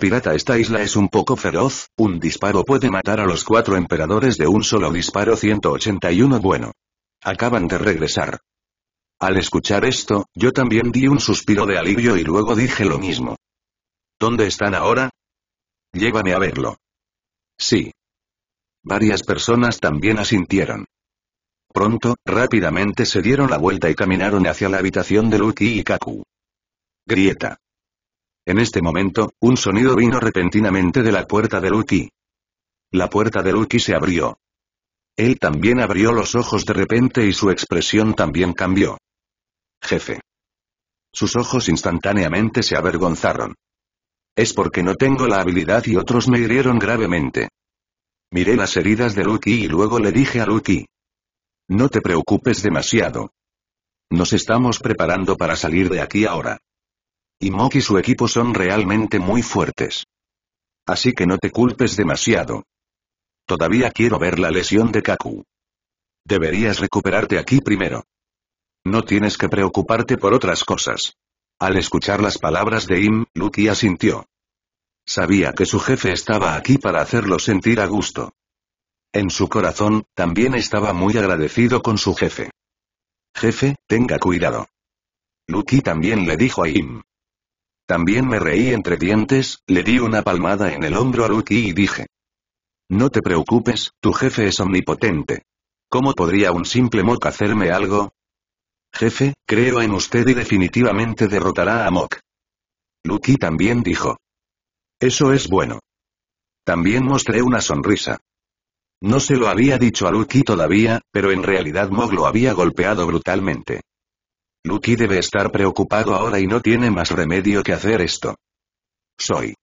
Pirata esta isla es un poco feroz, un disparo puede matar a los cuatro emperadores de un solo disparo 181 bueno. Acaban de regresar. Al escuchar esto, yo también di un suspiro de alivio y luego dije lo mismo. ¿Dónde están ahora? Llévame a verlo. Sí. Varias personas también asintieron. Pronto, rápidamente se dieron la vuelta y caminaron hacia la habitación de Lucky y Kaku. Grieta. En este momento, un sonido vino repentinamente de la puerta de Lucky. La puerta de Lucky se abrió. Él también abrió los ojos de repente y su expresión también cambió. Jefe. Sus ojos instantáneamente se avergonzaron. Es porque no tengo la habilidad y otros me hirieron gravemente. Miré las heridas de Lucky y luego le dije a Lucky. No te preocupes demasiado. Nos estamos preparando para salir de aquí ahora. Y Moki y su equipo son realmente muy fuertes. Así que no te culpes demasiado. Todavía quiero ver la lesión de Kaku. Deberías recuperarte aquí primero. No tienes que preocuparte por otras cosas. Al escuchar las palabras de Im, Lucky asintió. Sabía que su jefe estaba aquí para hacerlo sentir a gusto. En su corazón, también estaba muy agradecido con su jefe. Jefe, tenga cuidado. Lucky también le dijo a Im. También me reí entre dientes, le di una palmada en el hombro a Lucky y dije. No te preocupes, tu jefe es omnipotente. ¿Cómo podría un simple Mok hacerme algo? Jefe, creo en usted y definitivamente derrotará a Mok. Lucky también dijo. Eso es bueno. También mostré una sonrisa. No se lo había dicho a Lucky todavía, pero en realidad Mok lo había golpeado brutalmente. Lucky debe estar preocupado ahora y no tiene más remedio que hacer esto. Soy.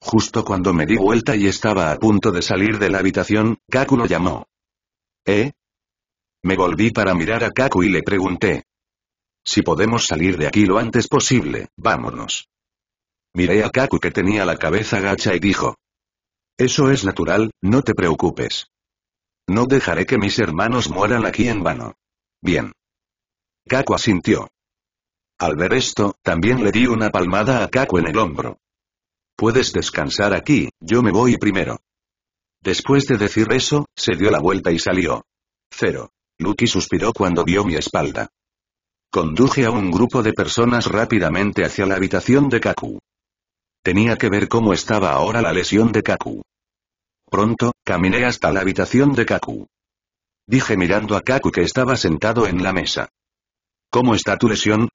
Justo cuando me di vuelta y estaba a punto de salir de la habitación, Kaku lo llamó. ¿Eh? Me volví para mirar a Kaku y le pregunté. Si podemos salir de aquí lo antes posible, vámonos. Miré a Kaku que tenía la cabeza gacha y dijo. Eso es natural, no te preocupes. No dejaré que mis hermanos mueran aquí en vano. Bien. Kaku asintió. Al ver esto, también le di una palmada a Kaku en el hombro. Puedes descansar aquí, yo me voy primero. Después de decir eso, se dio la vuelta y salió. Cero. Lucky suspiró cuando vio mi espalda. Conduje a un grupo de personas rápidamente hacia la habitación de Kaku. Tenía que ver cómo estaba ahora la lesión de Kaku. Pronto, caminé hasta la habitación de Kaku. Dije mirando a Kaku que estaba sentado en la mesa. ¿Cómo está tu lesión?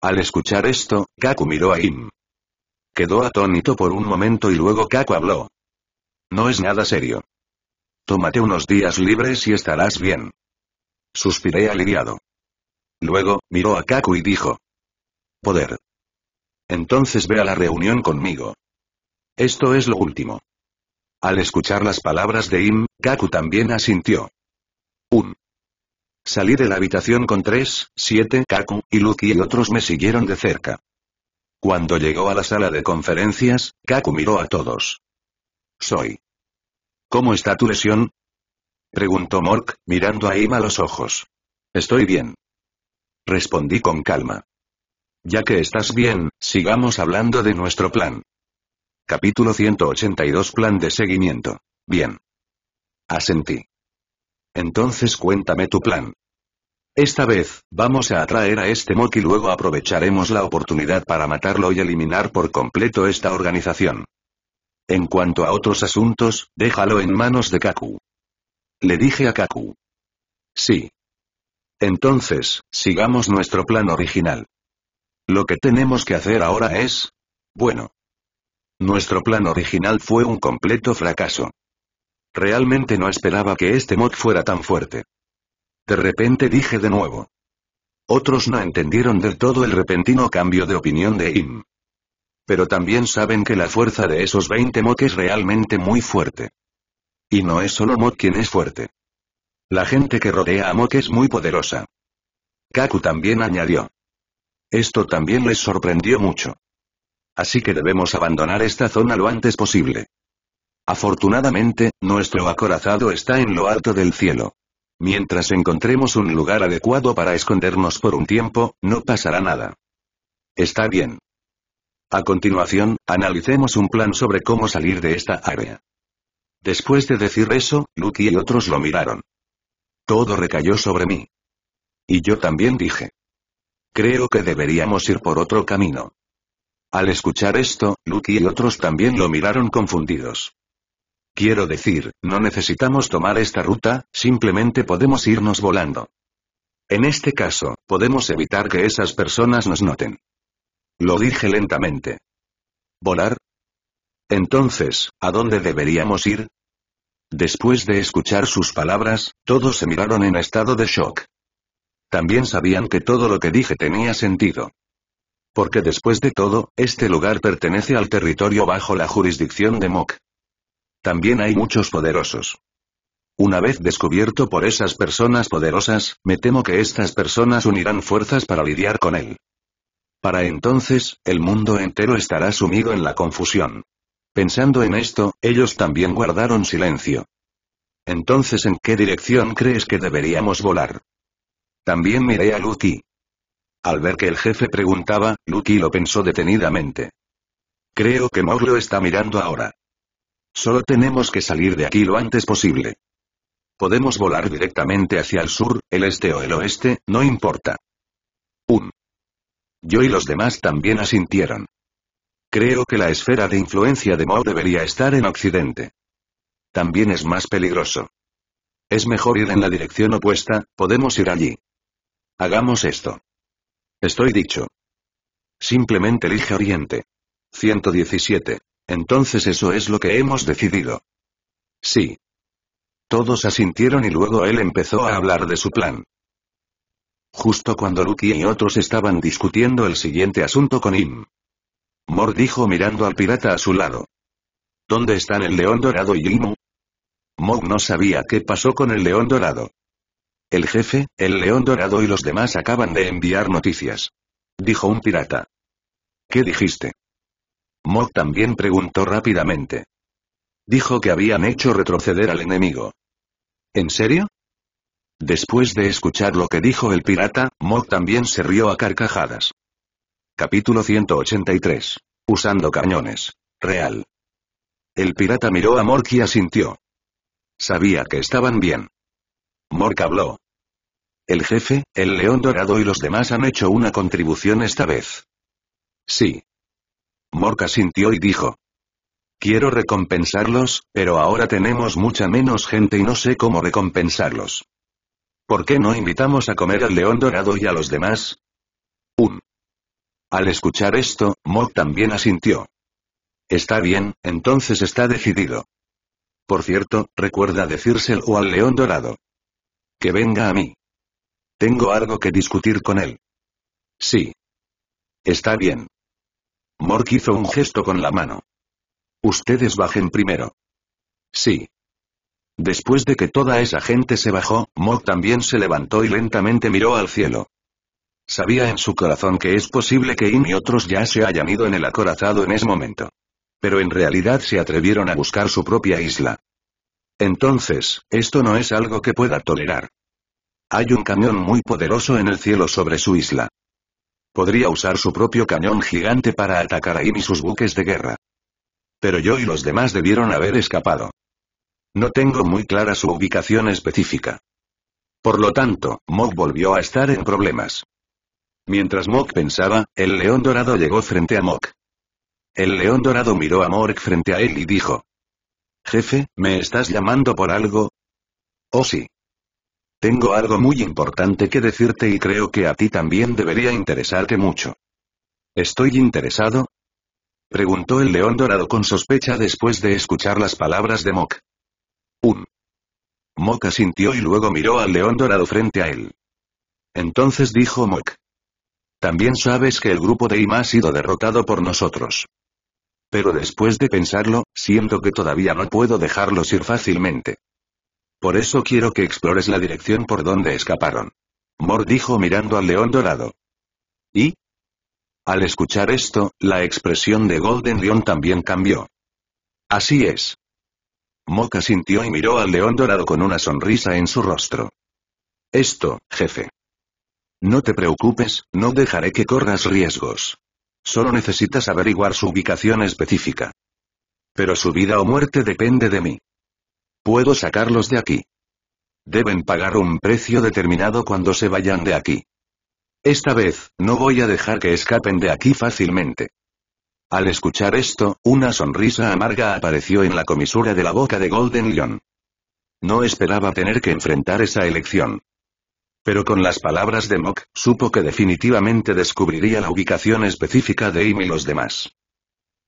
Al escuchar esto, Kaku miró a Im. Quedó atónito por un momento y luego Kaku habló. No es nada serio. Tómate unos días libres y estarás bien. Suspiré aliviado. Luego, miró a Kaku y dijo. Poder. Entonces ve a la reunión conmigo. Esto es lo último. Al escuchar las palabras de Im, Kaku también asintió. Un Salí de la habitación con tres, siete, Kaku, y Luki y otros me siguieron de cerca. Cuando llegó a la sala de conferencias, Kaku miró a todos. Soy. ¿Cómo está tu lesión? Preguntó Mork, mirando a Ima los ojos. Estoy bien. Respondí con calma. Ya que estás bien, sigamos hablando de nuestro plan. Capítulo 182 Plan de seguimiento. Bien. Asentí. Entonces cuéntame tu plan. Esta vez, vamos a atraer a este Mok y luego aprovecharemos la oportunidad para matarlo y eliminar por completo esta organización. En cuanto a otros asuntos, déjalo en manos de Kaku. Le dije a Kaku. Sí. Entonces, sigamos nuestro plan original. Lo que tenemos que hacer ahora es... Bueno. Nuestro plan original fue un completo fracaso. Realmente no esperaba que este mod fuera tan fuerte. De repente dije de nuevo. Otros no entendieron del todo el repentino cambio de opinión de Im. Pero también saben que la fuerza de esos 20 mod es realmente muy fuerte. Y no es solo mod quien es fuerte. La gente que rodea a Mok es muy poderosa. Kaku también añadió. Esto también les sorprendió mucho. Así que debemos abandonar esta zona lo antes posible. Afortunadamente, nuestro acorazado está en lo alto del cielo. Mientras encontremos un lugar adecuado para escondernos por un tiempo, no pasará nada. Está bien. A continuación, analicemos un plan sobre cómo salir de esta área. Después de decir eso, Lucky y otros lo miraron. Todo recayó sobre mí. Y yo también dije. Creo que deberíamos ir por otro camino. Al escuchar esto, Lucky y otros también lo miraron confundidos. Quiero decir, no necesitamos tomar esta ruta, simplemente podemos irnos volando. En este caso, podemos evitar que esas personas nos noten. Lo dije lentamente. ¿Volar? Entonces, ¿a dónde deberíamos ir? Después de escuchar sus palabras, todos se miraron en estado de shock. También sabían que todo lo que dije tenía sentido. Porque después de todo, este lugar pertenece al territorio bajo la jurisdicción de Mok. También hay muchos poderosos. Una vez descubierto por esas personas poderosas, me temo que estas personas unirán fuerzas para lidiar con él. Para entonces, el mundo entero estará sumido en la confusión. Pensando en esto, ellos también guardaron silencio. Entonces, ¿en qué dirección crees que deberíamos volar? También miré a Lucky. Al ver que el jefe preguntaba, Lucky lo pensó detenidamente. Creo que Mauro está mirando ahora. Solo tenemos que salir de aquí lo antes posible. Podemos volar directamente hacia el sur, el este o el oeste, no importa. Un. Yo y los demás también asintieron. Creo que la esfera de influencia de Mao debería estar en Occidente. También es más peligroso. Es mejor ir en la dirección opuesta, podemos ir allí. Hagamos esto. Estoy dicho. Simplemente elige Oriente. 117. Entonces eso es lo que hemos decidido. Sí. Todos asintieron y luego él empezó a hablar de su plan. Justo cuando Lucky y otros estaban discutiendo el siguiente asunto con Im. Mor dijo mirando al pirata a su lado. ¿Dónde están el león dorado y Imu? Mog no sabía qué pasó con el león dorado. El jefe, el león dorado y los demás acaban de enviar noticias. Dijo un pirata. ¿Qué dijiste? Mork también preguntó rápidamente. Dijo que habían hecho retroceder al enemigo. ¿En serio? Después de escuchar lo que dijo el pirata, Mo también se rió a carcajadas. Capítulo 183. Usando cañones. Real. El pirata miró a Mork y asintió. Sabía que estaban bien. Mork habló. El jefe, el león dorado y los demás han hecho una contribución esta vez. Sí, Mork asintió y dijo. Quiero recompensarlos, pero ahora tenemos mucha menos gente y no sé cómo recompensarlos. ¿Por qué no invitamos a comer al león dorado y a los demás? Un. Al escuchar esto, Mork también asintió. Está bien, entonces está decidido. Por cierto, recuerda decírselo al león dorado. Que venga a mí. Tengo algo que discutir con él. Sí. Está bien. Mork hizo un gesto con la mano. Ustedes bajen primero. Sí. Después de que toda esa gente se bajó, Mork también se levantó y lentamente miró al cielo. Sabía en su corazón que es posible que In y otros ya se hayan ido en el acorazado en ese momento. Pero en realidad se atrevieron a buscar su propia isla. Entonces, esto no es algo que pueda tolerar. Hay un camión muy poderoso en el cielo sobre su isla. Podría usar su propio cañón gigante para atacar a Im y sus buques de guerra. Pero yo y los demás debieron haber escapado. No tengo muy clara su ubicación específica. Por lo tanto, Mok volvió a estar en problemas. Mientras Mok pensaba, el león dorado llegó frente a Mok. El león dorado miró a Mork frente a él y dijo. Jefe, ¿me estás llamando por algo? Oh sí. Tengo algo muy importante que decirte y creo que a ti también debería interesarte mucho. ¿Estoy interesado? Preguntó el león dorado con sospecha después de escuchar las palabras de Mok. Un. Mok asintió y luego miró al león dorado frente a él. Entonces dijo Mok. También sabes que el grupo de Ima ha sido derrotado por nosotros. Pero después de pensarlo, siento que todavía no puedo dejarlos ir fácilmente. Por eso quiero que explores la dirección por donde escaparon. Mor dijo mirando al león dorado. ¿Y? Al escuchar esto, la expresión de Golden Lion también cambió. Así es. Moca sintió y miró al león dorado con una sonrisa en su rostro. Esto, jefe. No te preocupes, no dejaré que corras riesgos. Solo necesitas averiguar su ubicación específica. Pero su vida o muerte depende de mí. Puedo sacarlos de aquí. Deben pagar un precio determinado cuando se vayan de aquí. Esta vez, no voy a dejar que escapen de aquí fácilmente. Al escuchar esto, una sonrisa amarga apareció en la comisura de la boca de Golden Lion. No esperaba tener que enfrentar esa elección. Pero con las palabras de Mock, supo que definitivamente descubriría la ubicación específica de Amy y los demás.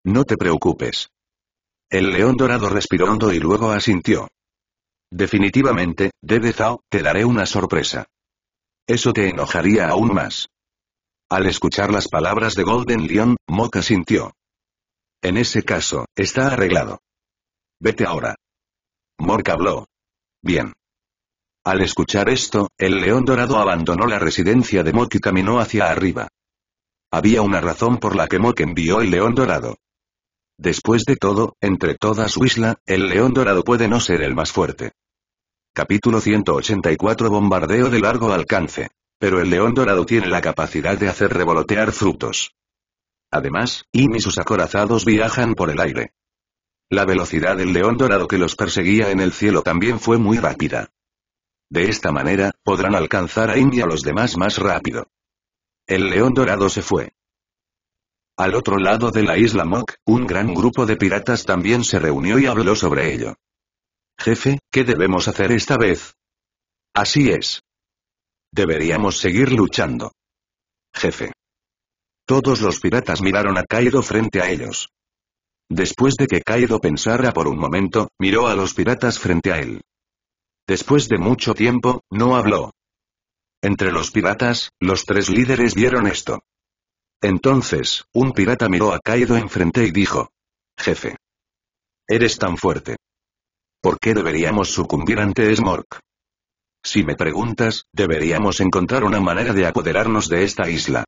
No te preocupes. El león dorado respiró hondo y luego asintió. Definitivamente, Debe te daré una sorpresa. Eso te enojaría aún más. Al escuchar las palabras de Golden Lion, Mok asintió. En ese caso, está arreglado. Vete ahora. Mok habló. Bien. Al escuchar esto, el león dorado abandonó la residencia de Mok y caminó hacia arriba. Había una razón por la que Mok envió el león dorado. Después de todo, entre toda su isla, el león dorado puede no ser el más fuerte. Capítulo 184 Bombardeo de largo alcance. Pero el león dorado tiene la capacidad de hacer revolotear frutos. Además, Im y sus acorazados viajan por el aire. La velocidad del león dorado que los perseguía en el cielo también fue muy rápida. De esta manera, podrán alcanzar a Im y a los demás más rápido. El león dorado se fue. Al otro lado de la isla Mok, un gran grupo de piratas también se reunió y habló sobre ello. Jefe, ¿qué debemos hacer esta vez? Así es. Deberíamos seguir luchando. Jefe. Todos los piratas miraron a Kaido frente a ellos. Después de que Kaido pensara por un momento, miró a los piratas frente a él. Después de mucho tiempo, no habló. Entre los piratas, los tres líderes vieron esto. Entonces, un pirata miró a Kaido enfrente y dijo. Jefe. Eres tan fuerte. ¿Por qué deberíamos sucumbir ante Smork? Si me preguntas, deberíamos encontrar una manera de apoderarnos de esta isla.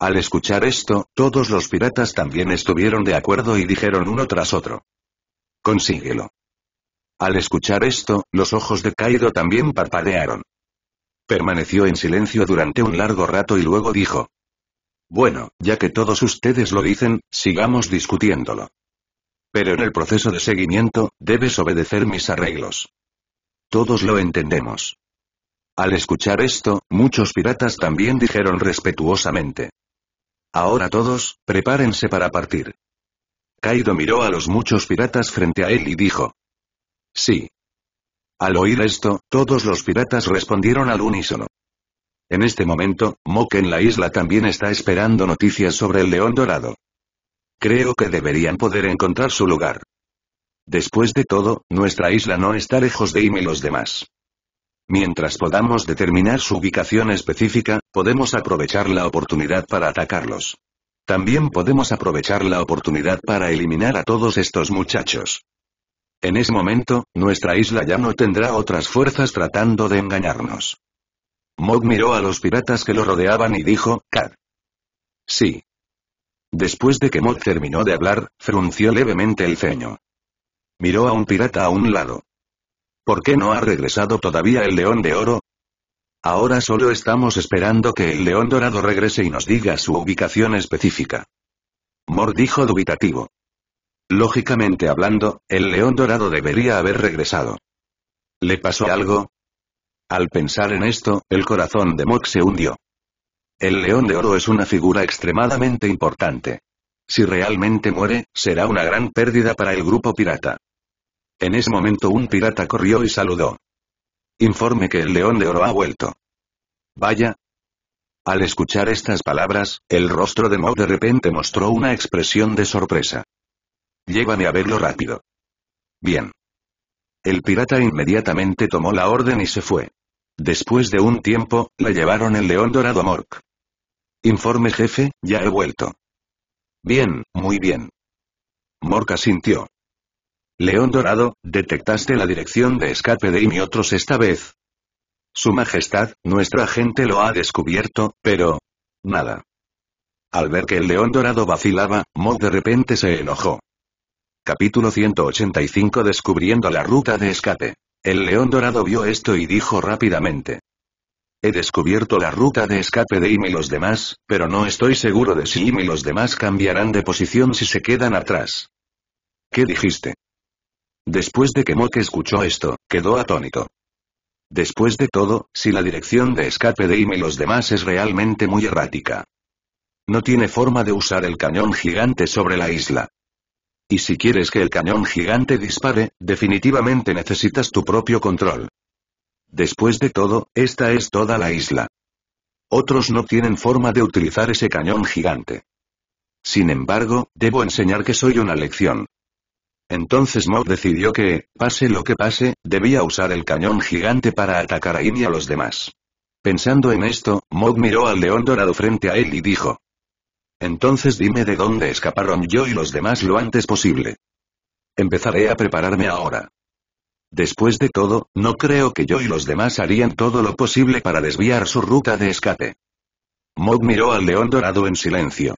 Al escuchar esto, todos los piratas también estuvieron de acuerdo y dijeron uno tras otro. Consíguelo. Al escuchar esto, los ojos de Kaido también parpadearon. Permaneció en silencio durante un largo rato y luego dijo. Bueno, ya que todos ustedes lo dicen, sigamos discutiéndolo. Pero en el proceso de seguimiento, debes obedecer mis arreglos. Todos lo entendemos. Al escuchar esto, muchos piratas también dijeron respetuosamente. Ahora todos, prepárense para partir. Kaido miró a los muchos piratas frente a él y dijo. Sí. Al oír esto, todos los piratas respondieron al unísono. En este momento, Mok en la isla también está esperando noticias sobre el león dorado. Creo que deberían poder encontrar su lugar. Después de todo, nuestra isla no está lejos de Im y los demás. Mientras podamos determinar su ubicación específica, podemos aprovechar la oportunidad para atacarlos. También podemos aprovechar la oportunidad para eliminar a todos estos muchachos. En ese momento, nuestra isla ya no tendrá otras fuerzas tratando de engañarnos. Mog miró a los piratas que lo rodeaban y dijo, Cad. Sí. Después de que Mog terminó de hablar, frunció levemente el ceño. Miró a un pirata a un lado. ¿Por qué no ha regresado todavía el león de oro? Ahora solo estamos esperando que el león dorado regrese y nos diga su ubicación específica. Mor dijo dubitativo. Lógicamente hablando, el león dorado debería haber regresado. ¿Le pasó algo? Al pensar en esto, el corazón de Mock se hundió. El león de oro es una figura extremadamente importante. Si realmente muere, será una gran pérdida para el grupo pirata. En ese momento un pirata corrió y saludó. Informe que el león de oro ha vuelto. Vaya. Al escuchar estas palabras, el rostro de Mo de repente mostró una expresión de sorpresa. Llévame a verlo rápido. Bien. El pirata inmediatamente tomó la orden y se fue. Después de un tiempo, le llevaron el león dorado a Mork. Informe jefe, ya he vuelto. Bien, muy bien. Mork asintió. León dorado, detectaste la dirección de escape de otros esta vez. Su Majestad, nuestra gente lo ha descubierto, pero... Nada. Al ver que el león dorado vacilaba, Mork de repente se enojó. Capítulo 185 Descubriendo la ruta de escape. El león dorado vio esto y dijo rápidamente. He descubierto la ruta de escape de Imi y los demás, pero no estoy seguro de si Imi y los demás cambiarán de posición si se quedan atrás. ¿Qué dijiste? Después de que Mock escuchó esto, quedó atónito. Después de todo, si la dirección de escape de Imi y los demás es realmente muy errática. No tiene forma de usar el cañón gigante sobre la isla. Y si quieres que el cañón gigante dispare, definitivamente necesitas tu propio control. Después de todo, esta es toda la isla. Otros no tienen forma de utilizar ese cañón gigante. Sin embargo, debo enseñar que soy una lección. Entonces Mog decidió que, pase lo que pase, debía usar el cañón gigante para atacar a él y a los demás. Pensando en esto, Mog miró al león dorado frente a él y dijo, entonces dime de dónde escaparon yo y los demás lo antes posible. Empezaré a prepararme ahora. Después de todo, no creo que yo y los demás harían todo lo posible para desviar su ruta de escape. Mog miró al león dorado en silencio.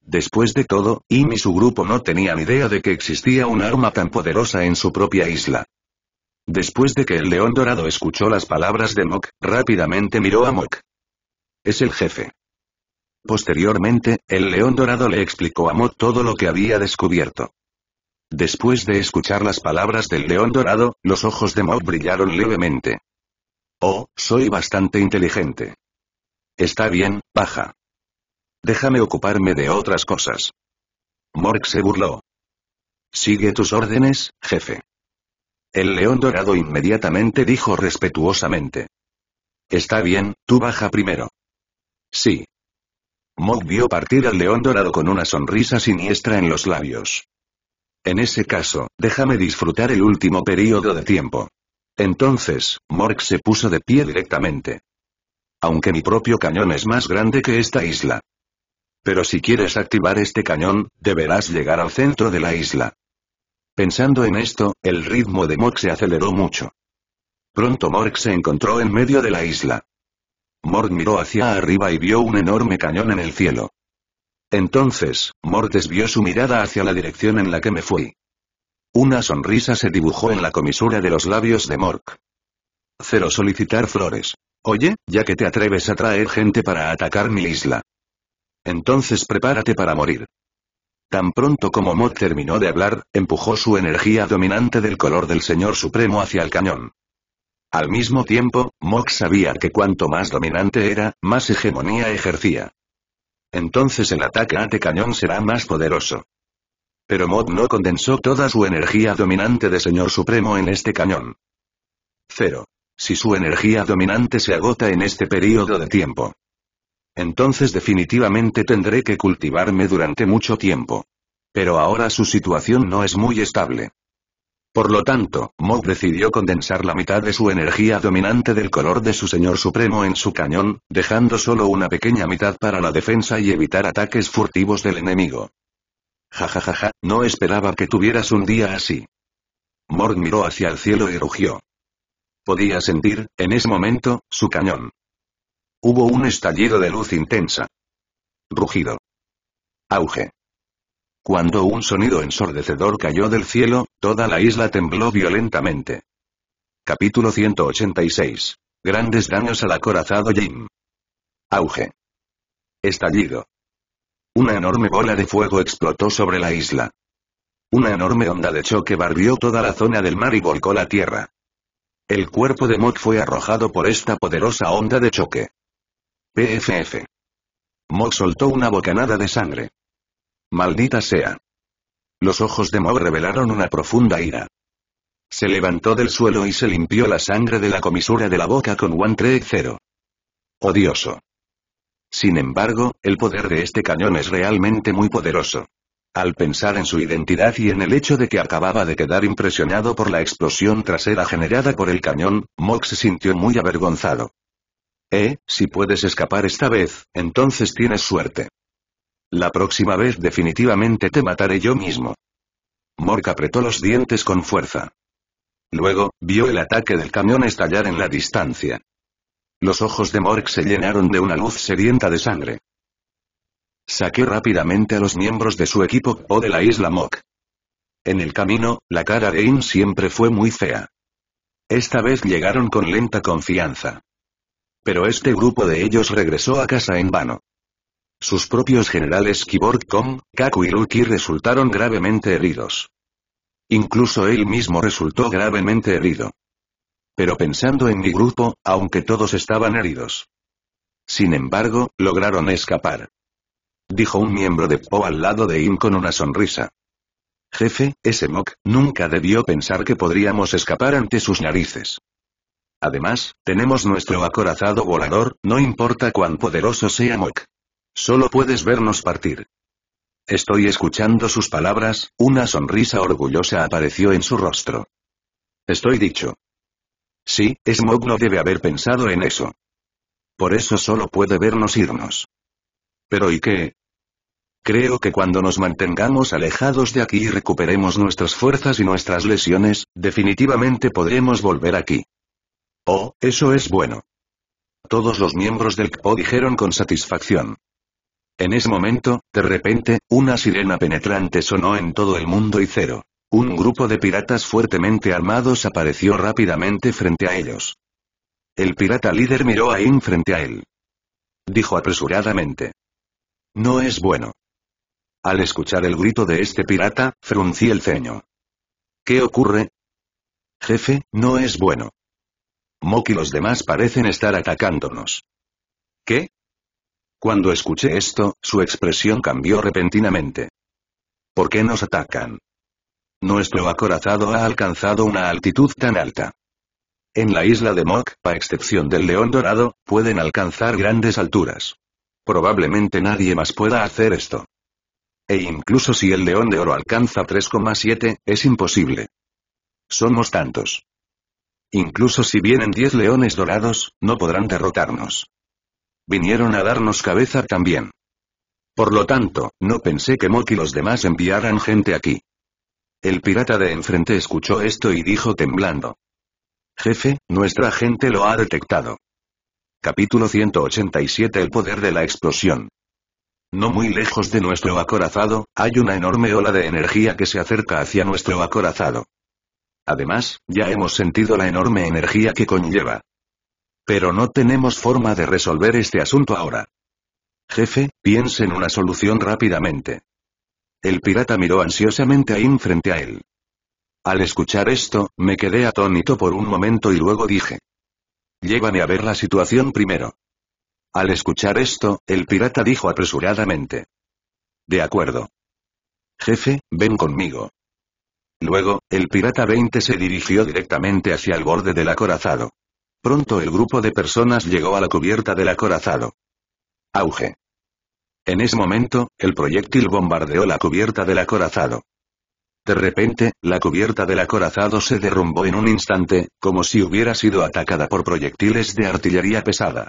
Después de todo, Im y su grupo no tenían idea de que existía un arma tan poderosa en su propia isla. Después de que el león dorado escuchó las palabras de Mok, rápidamente miró a Mok. Es el jefe. Posteriormente, el león dorado le explicó a Mo todo lo que había descubierto. Después de escuchar las palabras del león dorado, los ojos de Mo brillaron levemente. Oh, soy bastante inteligente. Está bien, baja Déjame ocuparme de otras cosas. Mork se burló. Sigue tus órdenes, jefe. El león dorado inmediatamente dijo respetuosamente. Está bien, tú baja primero. Sí. Mog vio partir al león dorado con una sonrisa siniestra en los labios. En ese caso, déjame disfrutar el último período de tiempo. Entonces, Mork se puso de pie directamente. Aunque mi propio cañón es más grande que esta isla. Pero si quieres activar este cañón, deberás llegar al centro de la isla. Pensando en esto, el ritmo de Mork se aceleró mucho. Pronto Mork se encontró en medio de la isla. Mort miró hacia arriba y vio un enorme cañón en el cielo. Entonces, Mort desvió su mirada hacia la dirección en la que me fui. Una sonrisa se dibujó en la comisura de los labios de Mork. Cero solicitar flores. Oye, ya que te atreves a traer gente para atacar mi isla. Entonces prepárate para morir. Tan pronto como Mort terminó de hablar, empujó su energía dominante del color del Señor Supremo hacia el cañón. Al mismo tiempo, Mok sabía que cuanto más dominante era, más hegemonía ejercía. Entonces el ataque a cañón será más poderoso. Pero Mok no condensó toda su energía dominante de Señor Supremo en este cañón. Cero. Si su energía dominante se agota en este periodo de tiempo. Entonces definitivamente tendré que cultivarme durante mucho tiempo. Pero ahora su situación no es muy estable. Por lo tanto, Mog decidió condensar la mitad de su energía dominante del color de su señor supremo en su cañón, dejando solo una pequeña mitad para la defensa y evitar ataques furtivos del enemigo. Jajajaja, ja, ja, ja, no esperaba que tuvieras un día así. Morg miró hacia el cielo y rugió. Podía sentir, en ese momento, su cañón. Hubo un estallido de luz intensa. Rugido. Auge. Cuando un sonido ensordecedor cayó del cielo, toda la isla tembló violentamente. Capítulo 186. Grandes daños al acorazado Jim. Auge. Estallido. Una enorme bola de fuego explotó sobre la isla. Una enorme onda de choque barrió toda la zona del mar y volcó la tierra. El cuerpo de Mok fue arrojado por esta poderosa onda de choque. PFF. Mok soltó una bocanada de sangre. Maldita sea. Los ojos de Mo revelaron una profunda ira. Se levantó del suelo y se limpió la sangre de la comisura de la boca con One Zero. Odioso. Sin embargo, el poder de este cañón es realmente muy poderoso. Al pensar en su identidad y en el hecho de que acababa de quedar impresionado por la explosión trasera generada por el cañón, Mox se sintió muy avergonzado. Eh, si puedes escapar esta vez, entonces tienes suerte. La próxima vez definitivamente te mataré yo mismo. Mork apretó los dientes con fuerza. Luego, vio el ataque del camión estallar en la distancia. Los ojos de Mork se llenaron de una luz sedienta de sangre. Saqué rápidamente a los miembros de su equipo o de la isla Mok. En el camino, la cara de In siempre fue muy fea. Esta vez llegaron con lenta confianza. Pero este grupo de ellos regresó a casa en vano. Sus propios generales Kiborg Kong, Kaku y Ruki resultaron gravemente heridos. Incluso él mismo resultó gravemente herido. Pero pensando en mi grupo, aunque todos estaban heridos. Sin embargo, lograron escapar. Dijo un miembro de Po al lado de In con una sonrisa. Jefe, ese Mok, nunca debió pensar que podríamos escapar ante sus narices. Además, tenemos nuestro acorazado volador, no importa cuán poderoso sea Mok. Solo puedes vernos partir. Estoy escuchando sus palabras, una sonrisa orgullosa apareció en su rostro. Estoy dicho. Sí, Smog no debe haber pensado en eso. Por eso solo puede vernos irnos. Pero ¿y qué? Creo que cuando nos mantengamos alejados de aquí y recuperemos nuestras fuerzas y nuestras lesiones, definitivamente podremos volver aquí. Oh, eso es bueno. Todos los miembros del KPO dijeron con satisfacción. En ese momento, de repente, una sirena penetrante sonó en todo el mundo y cero. Un grupo de piratas fuertemente armados apareció rápidamente frente a ellos. El pirata líder miró a In frente a él. Dijo apresuradamente. No es bueno. Al escuchar el grito de este pirata, fruncí el ceño. ¿Qué ocurre? Jefe, no es bueno. Mok y los demás parecen estar atacándonos. ¿Qué? Cuando escuché esto, su expresión cambió repentinamente. ¿Por qué nos atacan? Nuestro acorazado ha alcanzado una altitud tan alta. En la isla de Mok, a excepción del león dorado, pueden alcanzar grandes alturas. Probablemente nadie más pueda hacer esto. E incluso si el león de oro alcanza 3,7, es imposible. Somos tantos. Incluso si vienen 10 leones dorados, no podrán derrotarnos. Vinieron a darnos cabeza también. Por lo tanto, no pensé que Moki y los demás enviaran gente aquí. El pirata de enfrente escuchó esto y dijo temblando. Jefe, nuestra gente lo ha detectado. Capítulo 187 El poder de la explosión. No muy lejos de nuestro acorazado, hay una enorme ola de energía que se acerca hacia nuestro acorazado. Además, ya hemos sentido la enorme energía que conlleva. Pero no tenemos forma de resolver este asunto ahora. Jefe, piense en una solución rápidamente. El pirata miró ansiosamente a In frente a él. Al escuchar esto, me quedé atónito por un momento y luego dije. Llévame a ver la situación primero. Al escuchar esto, el pirata dijo apresuradamente. De acuerdo. Jefe, ven conmigo. Luego, el pirata 20 se dirigió directamente hacia el borde del acorazado. Pronto el grupo de personas llegó a la cubierta del acorazado. Auge. En ese momento, el proyectil bombardeó la cubierta del acorazado. De repente, la cubierta del acorazado se derrumbó en un instante, como si hubiera sido atacada por proyectiles de artillería pesada.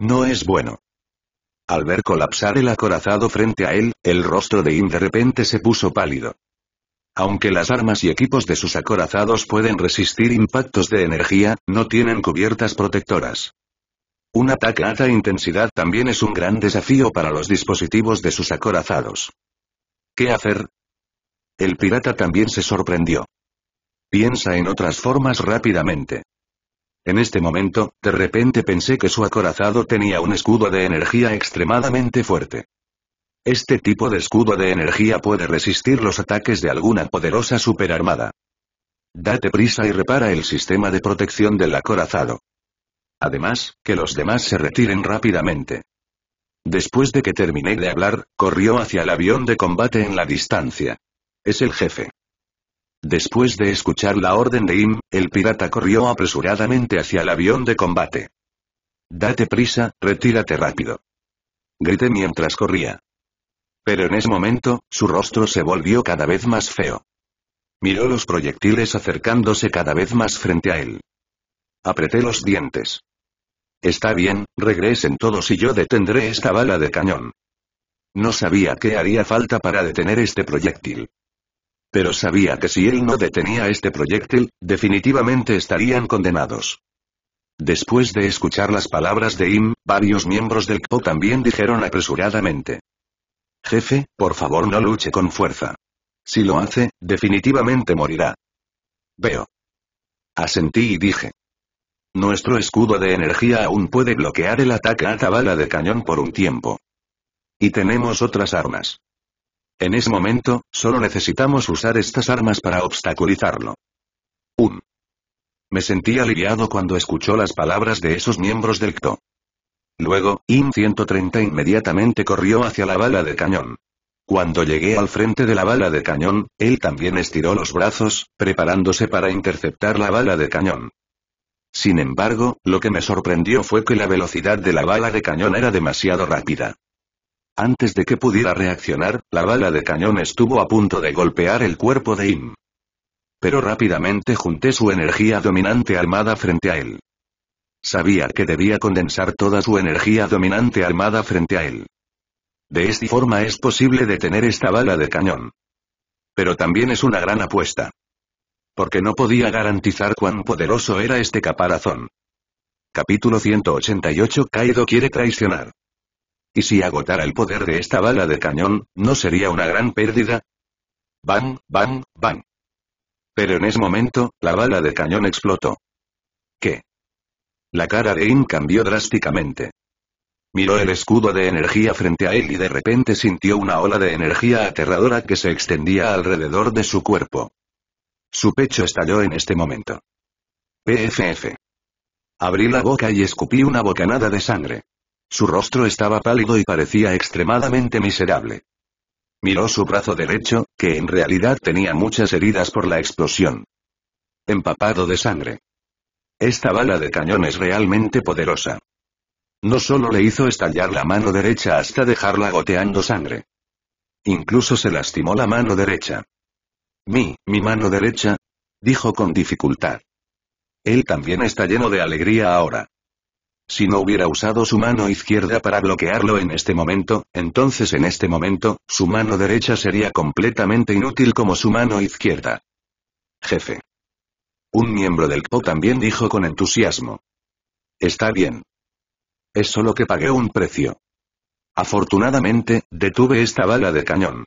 No es bueno. Al ver colapsar el acorazado frente a él, el rostro de In de repente se puso pálido. Aunque las armas y equipos de sus acorazados pueden resistir impactos de energía, no tienen cubiertas protectoras. Un ataque a alta intensidad también es un gran desafío para los dispositivos de sus acorazados. ¿Qué hacer? El pirata también se sorprendió. Piensa en otras formas rápidamente. En este momento, de repente pensé que su acorazado tenía un escudo de energía extremadamente fuerte. Este tipo de escudo de energía puede resistir los ataques de alguna poderosa superarmada. Date prisa y repara el sistema de protección del acorazado. Además, que los demás se retiren rápidamente. Después de que terminé de hablar, corrió hacia el avión de combate en la distancia. Es el jefe. Después de escuchar la orden de Im, el pirata corrió apresuradamente hacia el avión de combate. Date prisa, retírate rápido. Grité mientras corría. Pero en ese momento, su rostro se volvió cada vez más feo. Miró los proyectiles acercándose cada vez más frente a él. Apreté los dientes. Está bien, regresen todos y yo detendré esta bala de cañón. No sabía qué haría falta para detener este proyectil. Pero sabía que si él no detenía este proyectil, definitivamente estarían condenados. Después de escuchar las palabras de Im, varios miembros del CPO también dijeron apresuradamente. Jefe, por favor no luche con fuerza. Si lo hace, definitivamente morirá. Veo. Asentí y dije. Nuestro escudo de energía aún puede bloquear el ataque a tabala de cañón por un tiempo. Y tenemos otras armas. En ese momento, solo necesitamos usar estas armas para obstaculizarlo. Un. Me sentí aliviado cuando escuchó las palabras de esos miembros del CTO. Luego, IM-130 inmediatamente corrió hacia la bala de cañón. Cuando llegué al frente de la bala de cañón, él también estiró los brazos, preparándose para interceptar la bala de cañón. Sin embargo, lo que me sorprendió fue que la velocidad de la bala de cañón era demasiado rápida. Antes de que pudiera reaccionar, la bala de cañón estuvo a punto de golpear el cuerpo de Im. Pero rápidamente junté su energía dominante armada frente a él. Sabía que debía condensar toda su energía dominante armada frente a él. De esta forma es posible detener esta bala de cañón. Pero también es una gran apuesta. Porque no podía garantizar cuán poderoso era este caparazón. Capítulo 188 Kaido quiere traicionar. ¿Y si agotara el poder de esta bala de cañón, no sería una gran pérdida? Bang, bang, bang. Pero en ese momento, la bala de cañón explotó. ¿Qué? La cara de In cambió drásticamente. Miró el escudo de energía frente a él y de repente sintió una ola de energía aterradora que se extendía alrededor de su cuerpo. Su pecho estalló en este momento. PFF. Abrí la boca y escupí una bocanada de sangre. Su rostro estaba pálido y parecía extremadamente miserable. Miró su brazo derecho, que en realidad tenía muchas heridas por la explosión. Empapado de sangre. Esta bala de cañón es realmente poderosa. No solo le hizo estallar la mano derecha hasta dejarla goteando sangre. Incluso se lastimó la mano derecha. Mi, mi mano derecha, dijo con dificultad. Él también está lleno de alegría ahora. Si no hubiera usado su mano izquierda para bloquearlo en este momento, entonces en este momento, su mano derecha sería completamente inútil como su mano izquierda. Jefe. Un miembro del PO también dijo con entusiasmo. Está bien. Es solo que pagué un precio. Afortunadamente, detuve esta bala de cañón.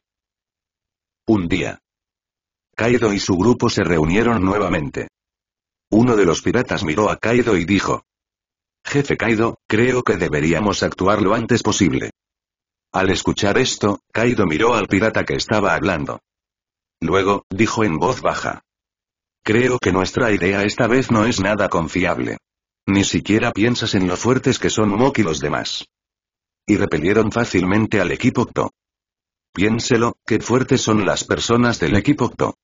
Un día. Kaido y su grupo se reunieron nuevamente. Uno de los piratas miró a Kaido y dijo. Jefe Kaido, creo que deberíamos actuar lo antes posible. Al escuchar esto, Kaido miró al pirata que estaba hablando. Luego, dijo en voz baja. Creo que nuestra idea esta vez no es nada confiable. Ni siquiera piensas en lo fuertes que son Mok y los demás. Y repelieron fácilmente al equipo Kto. Piénselo, qué fuertes son las personas del equipo Kto.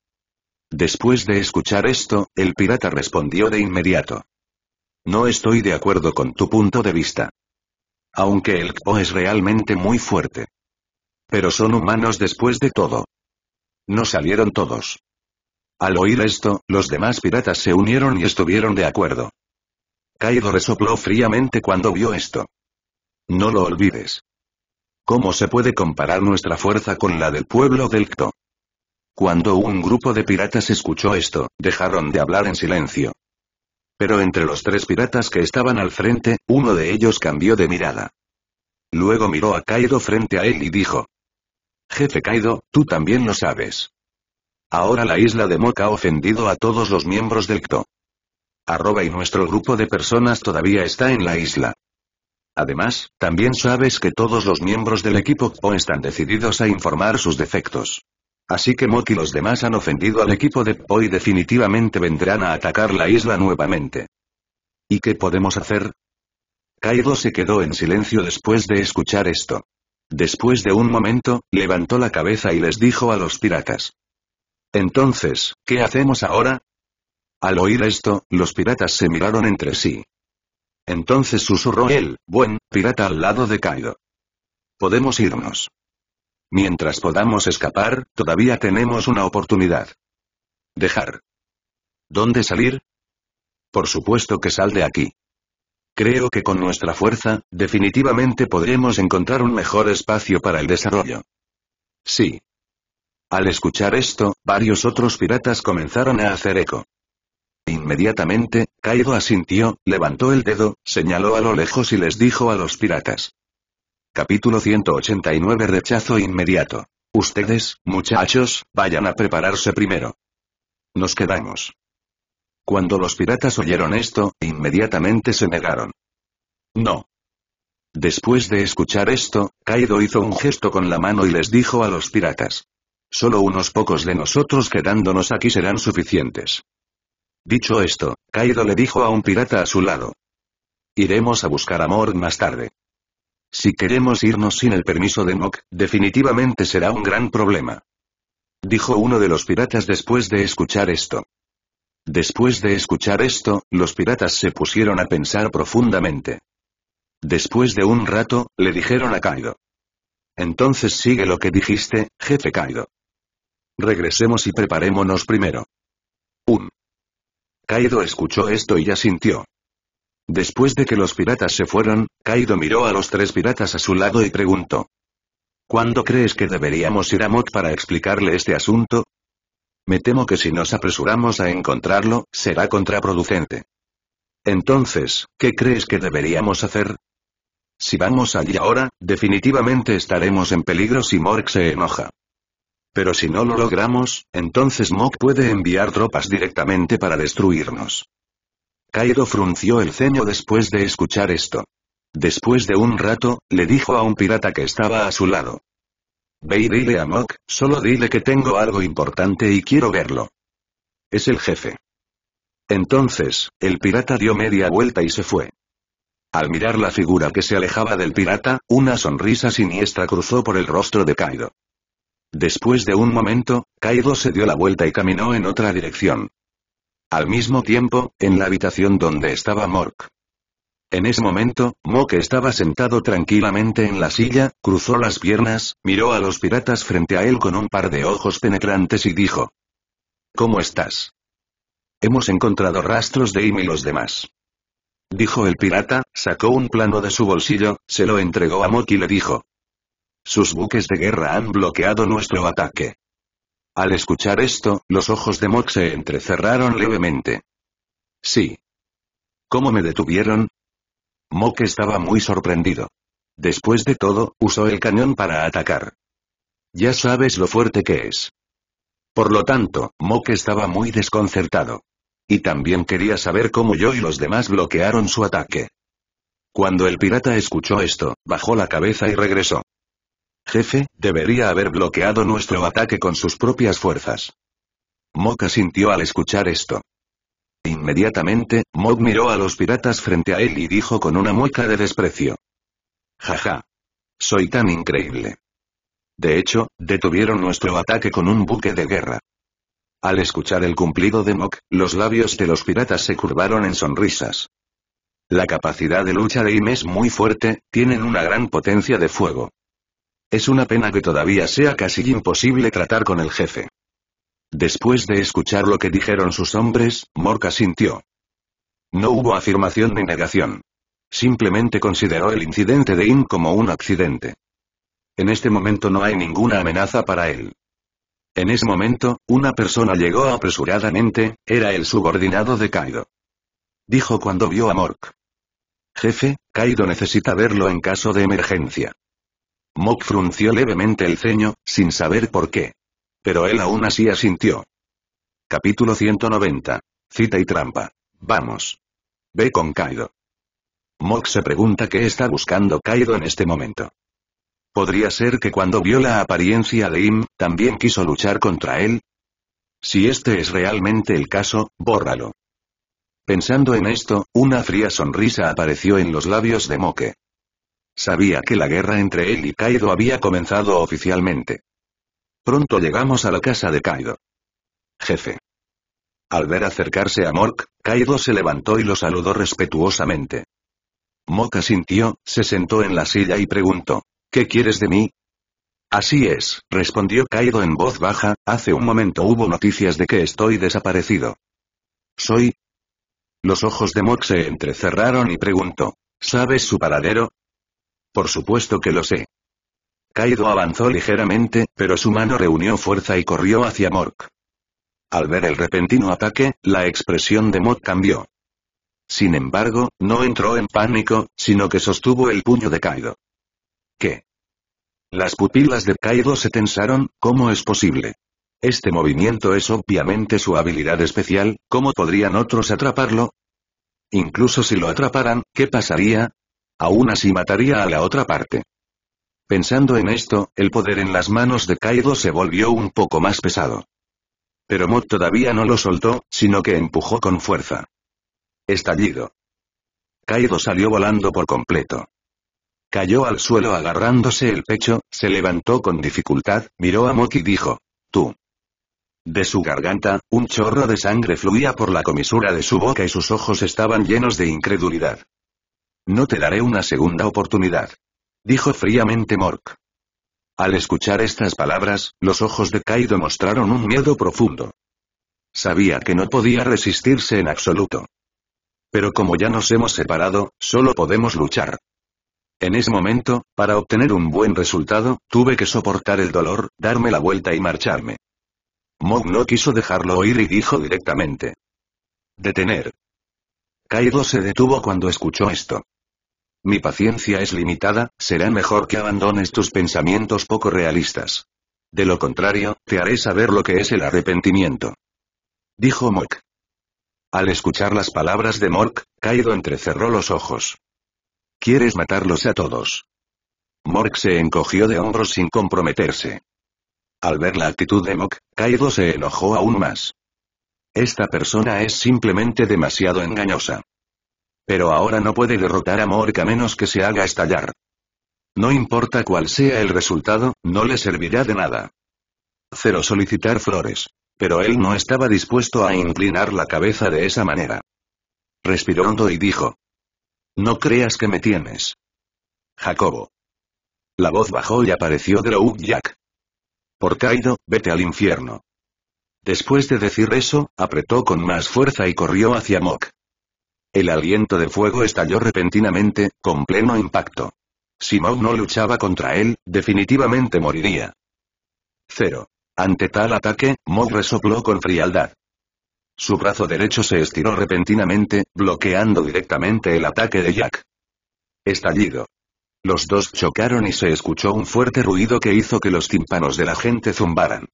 Después de escuchar esto, el pirata respondió de inmediato. No estoy de acuerdo con tu punto de vista. Aunque el Kto es realmente muy fuerte. Pero son humanos después de todo. No salieron todos. Al oír esto, los demás piratas se unieron y estuvieron de acuerdo. Kaido resopló fríamente cuando vio esto. No lo olvides. ¿Cómo se puede comparar nuestra fuerza con la del pueblo del Kto? Cuando un grupo de piratas escuchó esto, dejaron de hablar en silencio. Pero entre los tres piratas que estaban al frente, uno de ellos cambió de mirada. Luego miró a Kaido frente a él y dijo. Jefe Kaido, tú también lo sabes. Ahora la isla de Moca ha ofendido a todos los miembros del Kto. Arroba y nuestro grupo de personas todavía está en la isla. Además, también sabes que todos los miembros del equipo CTO están decididos a informar sus defectos. Así que Mok y los demás han ofendido al equipo de Kto y definitivamente vendrán a atacar la isla nuevamente. ¿Y qué podemos hacer? Kaido se quedó en silencio después de escuchar esto. Después de un momento, levantó la cabeza y les dijo a los piratas. Entonces, ¿qué hacemos ahora? Al oír esto, los piratas se miraron entre sí. Entonces susurró el, buen, pirata al lado de Kaido. Podemos irnos. Mientras podamos escapar, todavía tenemos una oportunidad. Dejar. ¿Dónde salir? Por supuesto que sal de aquí. Creo que con nuestra fuerza, definitivamente podremos encontrar un mejor espacio para el desarrollo. Sí, al escuchar esto, varios otros piratas comenzaron a hacer eco. Inmediatamente, Kaido asintió, levantó el dedo, señaló a lo lejos y les dijo a los piratas. Capítulo 189 Rechazo inmediato. Ustedes, muchachos, vayan a prepararse primero. Nos quedamos. Cuando los piratas oyeron esto, inmediatamente se negaron. No. Después de escuchar esto, Kaido hizo un gesto con la mano y les dijo a los piratas. Solo unos pocos de nosotros quedándonos aquí serán suficientes. Dicho esto, Kaido le dijo a un pirata a su lado. Iremos a buscar a más tarde. Si queremos irnos sin el permiso de Nock, definitivamente será un gran problema. Dijo uno de los piratas después de escuchar esto. Después de escuchar esto, los piratas se pusieron a pensar profundamente. Después de un rato, le dijeron a Kaido. Entonces sigue lo que dijiste, jefe Kaido. Regresemos y preparémonos primero. Un. Kaido escuchó esto y asintió. Después de que los piratas se fueron, Kaido miró a los tres piratas a su lado y preguntó. ¿Cuándo crees que deberíamos ir a Mot para explicarle este asunto? Me temo que si nos apresuramos a encontrarlo, será contraproducente. Entonces, ¿qué crees que deberíamos hacer? Si vamos allí ahora, definitivamente estaremos en peligro si Mork se enoja. Pero si no lo logramos, entonces Mok puede enviar tropas directamente para destruirnos. Kaido frunció el ceño después de escuchar esto. Después de un rato, le dijo a un pirata que estaba a su lado. Ve y dile a Mok, solo dile que tengo algo importante y quiero verlo. Es el jefe. Entonces, el pirata dio media vuelta y se fue. Al mirar la figura que se alejaba del pirata, una sonrisa siniestra cruzó por el rostro de Kaido. Después de un momento, Kaido se dio la vuelta y caminó en otra dirección. Al mismo tiempo, en la habitación donde estaba Mork. En ese momento, Mork estaba sentado tranquilamente en la silla, cruzó las piernas, miró a los piratas frente a él con un par de ojos penetrantes y dijo. ¿Cómo estás? Hemos encontrado rastros de Im y los demás. Dijo el pirata, sacó un plano de su bolsillo, se lo entregó a Mork y le dijo. Sus buques de guerra han bloqueado nuestro ataque. Al escuchar esto, los ojos de Mok se entrecerraron levemente. Sí. ¿Cómo me detuvieron? Mok estaba muy sorprendido. Después de todo, usó el cañón para atacar. Ya sabes lo fuerte que es. Por lo tanto, Mok estaba muy desconcertado. Y también quería saber cómo yo y los demás bloquearon su ataque. Cuando el pirata escuchó esto, bajó la cabeza y regresó. Jefe, debería haber bloqueado nuestro ataque con sus propias fuerzas. Mok sintió al escuchar esto. Inmediatamente, Mok miró a los piratas frente a él y dijo con una mueca de desprecio. Jaja. Soy tan increíble. De hecho, detuvieron nuestro ataque con un buque de guerra. Al escuchar el cumplido de Mok, los labios de los piratas se curvaron en sonrisas. La capacidad de lucha de Im es muy fuerte, tienen una gran potencia de fuego. Es una pena que todavía sea casi imposible tratar con el jefe. Después de escuchar lo que dijeron sus hombres, Mork sintió. No hubo afirmación ni negación. Simplemente consideró el incidente de In como un accidente. En este momento no hay ninguna amenaza para él. En ese momento, una persona llegó apresuradamente, era el subordinado de Kaido. Dijo cuando vio a Mork. Jefe, Kaido necesita verlo en caso de emergencia. Mok frunció levemente el ceño, sin saber por qué. Pero él aún así asintió. Capítulo 190. Cita y trampa. Vamos. Ve con Kaido. Mok se pregunta qué está buscando Kaido en este momento. Podría ser que cuando vio la apariencia de Im, también quiso luchar contra él. Si este es realmente el caso, bórralo. Pensando en esto, una fría sonrisa apareció en los labios de Mok. Sabía que la guerra entre él y Kaido había comenzado oficialmente. Pronto llegamos a la casa de Kaido. Jefe. Al ver acercarse a Mork, Kaido se levantó y lo saludó respetuosamente. Mork sintió, se sentó en la silla y preguntó, ¿qué quieres de mí? Así es, respondió Kaido en voz baja, hace un momento hubo noticias de que estoy desaparecido. Soy... Los ojos de Mork se entrecerraron y preguntó, ¿sabes su paradero? Por supuesto que lo sé. Kaido avanzó ligeramente, pero su mano reunió fuerza y corrió hacia Mork. Al ver el repentino ataque, la expresión de Mork cambió. Sin embargo, no entró en pánico, sino que sostuvo el puño de Kaido. ¿Qué? Las pupilas de Kaido se tensaron, ¿cómo es posible? Este movimiento es obviamente su habilidad especial, ¿cómo podrían otros atraparlo? Incluso si lo atraparan, ¿qué pasaría? Aún así mataría a la otra parte. Pensando en esto, el poder en las manos de Kaido se volvió un poco más pesado. Pero mok todavía no lo soltó, sino que empujó con fuerza. Estallido. Kaido salió volando por completo. Cayó al suelo agarrándose el pecho, se levantó con dificultad, miró a Mok y dijo. Tú. De su garganta, un chorro de sangre fluía por la comisura de su boca y sus ojos estaban llenos de incredulidad. No te daré una segunda oportunidad. Dijo fríamente Mork. Al escuchar estas palabras, los ojos de Kaido mostraron un miedo profundo. Sabía que no podía resistirse en absoluto. Pero como ya nos hemos separado, solo podemos luchar. En ese momento, para obtener un buen resultado, tuve que soportar el dolor, darme la vuelta y marcharme. Mork no quiso dejarlo oír y dijo directamente. Detener. Kaido se detuvo cuando escuchó esto. Mi paciencia es limitada, será mejor que abandones tus pensamientos poco realistas. De lo contrario, te haré saber lo que es el arrepentimiento. Dijo Mok. Al escuchar las palabras de Mork, Kaido entrecerró los ojos. ¿Quieres matarlos a todos? Mork se encogió de hombros sin comprometerse. Al ver la actitud de Mok, Kaido se enojó aún más. Esta persona es simplemente demasiado engañosa. Pero ahora no puede derrotar a Mork a menos que se haga estallar. No importa cuál sea el resultado, no le servirá de nada. Cero solicitar flores. Pero él no estaba dispuesto a inclinar la cabeza de esa manera. Respiró hondo y dijo. No creas que me tienes. Jacobo. La voz bajó y apareció Drow Jack. Por Kaido, vete al infierno. Después de decir eso, apretó con más fuerza y corrió hacia Mok. El aliento de fuego estalló repentinamente, con pleno impacto. Si Mog no luchaba contra él, definitivamente moriría. Cero. Ante tal ataque, Mog resopló con frialdad. Su brazo derecho se estiró repentinamente, bloqueando directamente el ataque de Jack. Estallido. Los dos chocaron y se escuchó un fuerte ruido que hizo que los tímpanos de la gente zumbaran.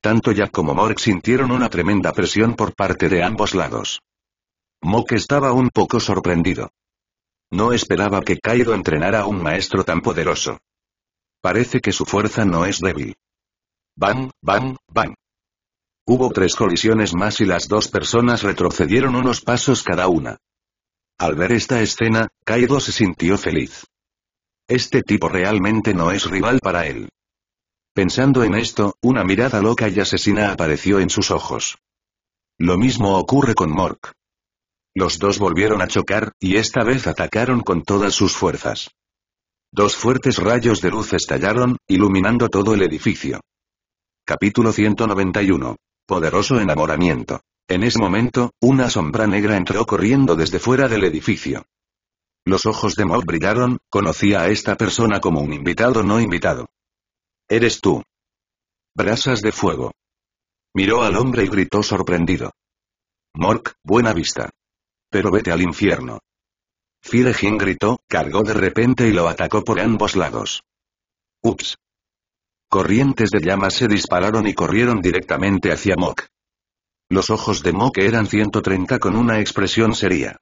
Tanto Jack como Morg sintieron una tremenda presión por parte de ambos lados. Mok estaba un poco sorprendido. No esperaba que Kaido entrenara a un maestro tan poderoso. Parece que su fuerza no es débil. Bam, bam, bam. Hubo tres colisiones más y las dos personas retrocedieron unos pasos cada una. Al ver esta escena, Kaido se sintió feliz. Este tipo realmente no es rival para él. Pensando en esto, una mirada loca y asesina apareció en sus ojos. Lo mismo ocurre con Mork. Los dos volvieron a chocar, y esta vez atacaron con todas sus fuerzas. Dos fuertes rayos de luz estallaron, iluminando todo el edificio. Capítulo 191. Poderoso enamoramiento. En ese momento, una sombra negra entró corriendo desde fuera del edificio. Los ojos de Mork brillaron, conocía a esta persona como un invitado no invitado. Eres tú. Brasas de fuego. Miró al hombre y gritó sorprendido. Mork, buena vista. Pero vete al infierno. Firejin gritó, cargó de repente y lo atacó por ambos lados. Ups. Corrientes de llamas se dispararon y corrieron directamente hacia Mok. Los ojos de Mok eran 130 con una expresión seria.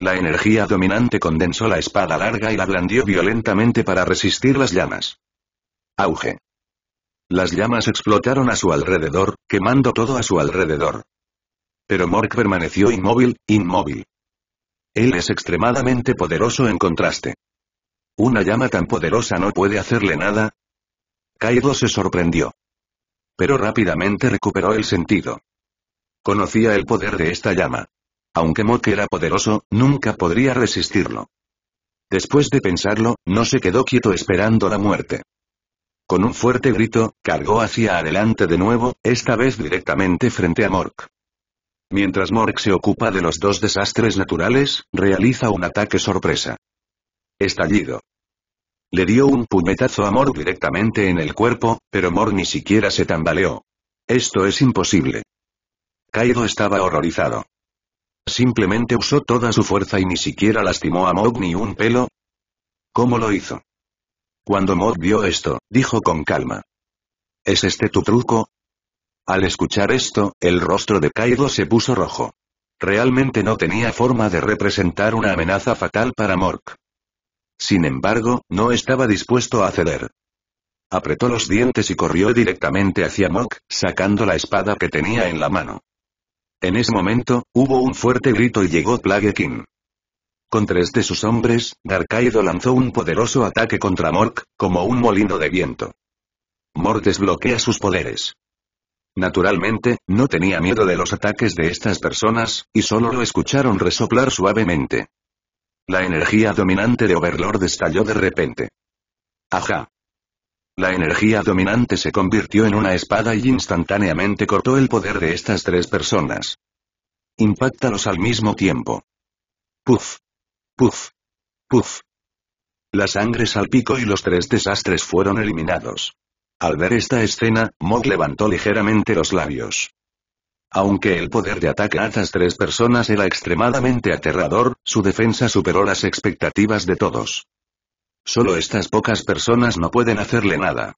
La energía dominante condensó la espada larga y la blandió violentamente para resistir las llamas. Auge. Las llamas explotaron a su alrededor, quemando todo a su alrededor. Pero Mork permaneció inmóvil, inmóvil. Él es extremadamente poderoso en contraste. Una llama tan poderosa no puede hacerle nada. Kaido se sorprendió. Pero rápidamente recuperó el sentido. Conocía el poder de esta llama. Aunque Mork era poderoso, nunca podría resistirlo. Después de pensarlo, no se quedó quieto esperando la muerte. Con un fuerte grito, cargó hacia adelante de nuevo, esta vez directamente frente a Mork. Mientras Morg se ocupa de los dos desastres naturales, realiza un ataque sorpresa. Estallido. Le dio un puñetazo a Morg directamente en el cuerpo, pero Morg ni siquiera se tambaleó. Esto es imposible. Kaido estaba horrorizado. Simplemente usó toda su fuerza y ni siquiera lastimó a Morg ni un pelo. ¿Cómo lo hizo? Cuando Morg vio esto, dijo con calma. ¿Es este tu truco? Al escuchar esto, el rostro de Kaido se puso rojo. Realmente no tenía forma de representar una amenaza fatal para Mork. Sin embargo, no estaba dispuesto a ceder. Apretó los dientes y corrió directamente hacia Mork, sacando la espada que tenía en la mano. En ese momento, hubo un fuerte grito y llegó Plague King. Con tres de sus hombres, Darkaido lanzó un poderoso ataque contra Mork, como un molino de viento. Mork desbloquea sus poderes. Naturalmente, no tenía miedo de los ataques de estas personas, y solo lo escucharon resoplar suavemente. La energía dominante de Overlord estalló de repente. Ajá. La energía dominante se convirtió en una espada y instantáneamente cortó el poder de estas tres personas. Impactalos al mismo tiempo. Puf. Puf. Puf. La sangre salpicó y los tres desastres fueron eliminados. Al ver esta escena, Mog levantó ligeramente los labios. Aunque el poder de ataque a estas tres personas era extremadamente aterrador, su defensa superó las expectativas de todos. Solo estas pocas personas no pueden hacerle nada.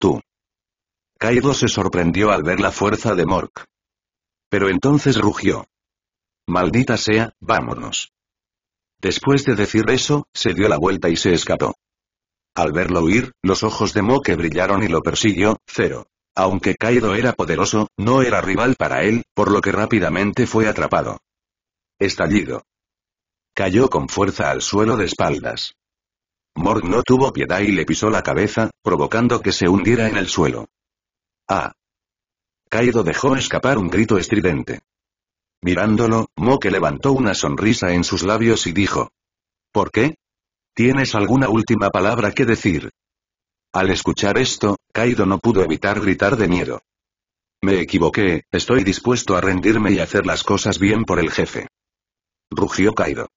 Tú. Kaido se sorprendió al ver la fuerza de Mork. Pero entonces rugió. Maldita sea, vámonos. Después de decir eso, se dio la vuelta y se escapó. Al verlo huir, los ojos de Moque brillaron y lo persiguió, cero. Aunque Kaido era poderoso, no era rival para él, por lo que rápidamente fue atrapado. Estallido. Cayó con fuerza al suelo de espaldas. Morg no tuvo piedad y le pisó la cabeza, provocando que se hundiera en el suelo. ¡Ah! Kaido dejó escapar un grito estridente. Mirándolo, Moque levantó una sonrisa en sus labios y dijo. ¿Por qué? ¿Tienes alguna última palabra que decir? Al escuchar esto, Kaido no pudo evitar gritar de miedo. Me equivoqué, estoy dispuesto a rendirme y hacer las cosas bien por el jefe. Rugió Kaido.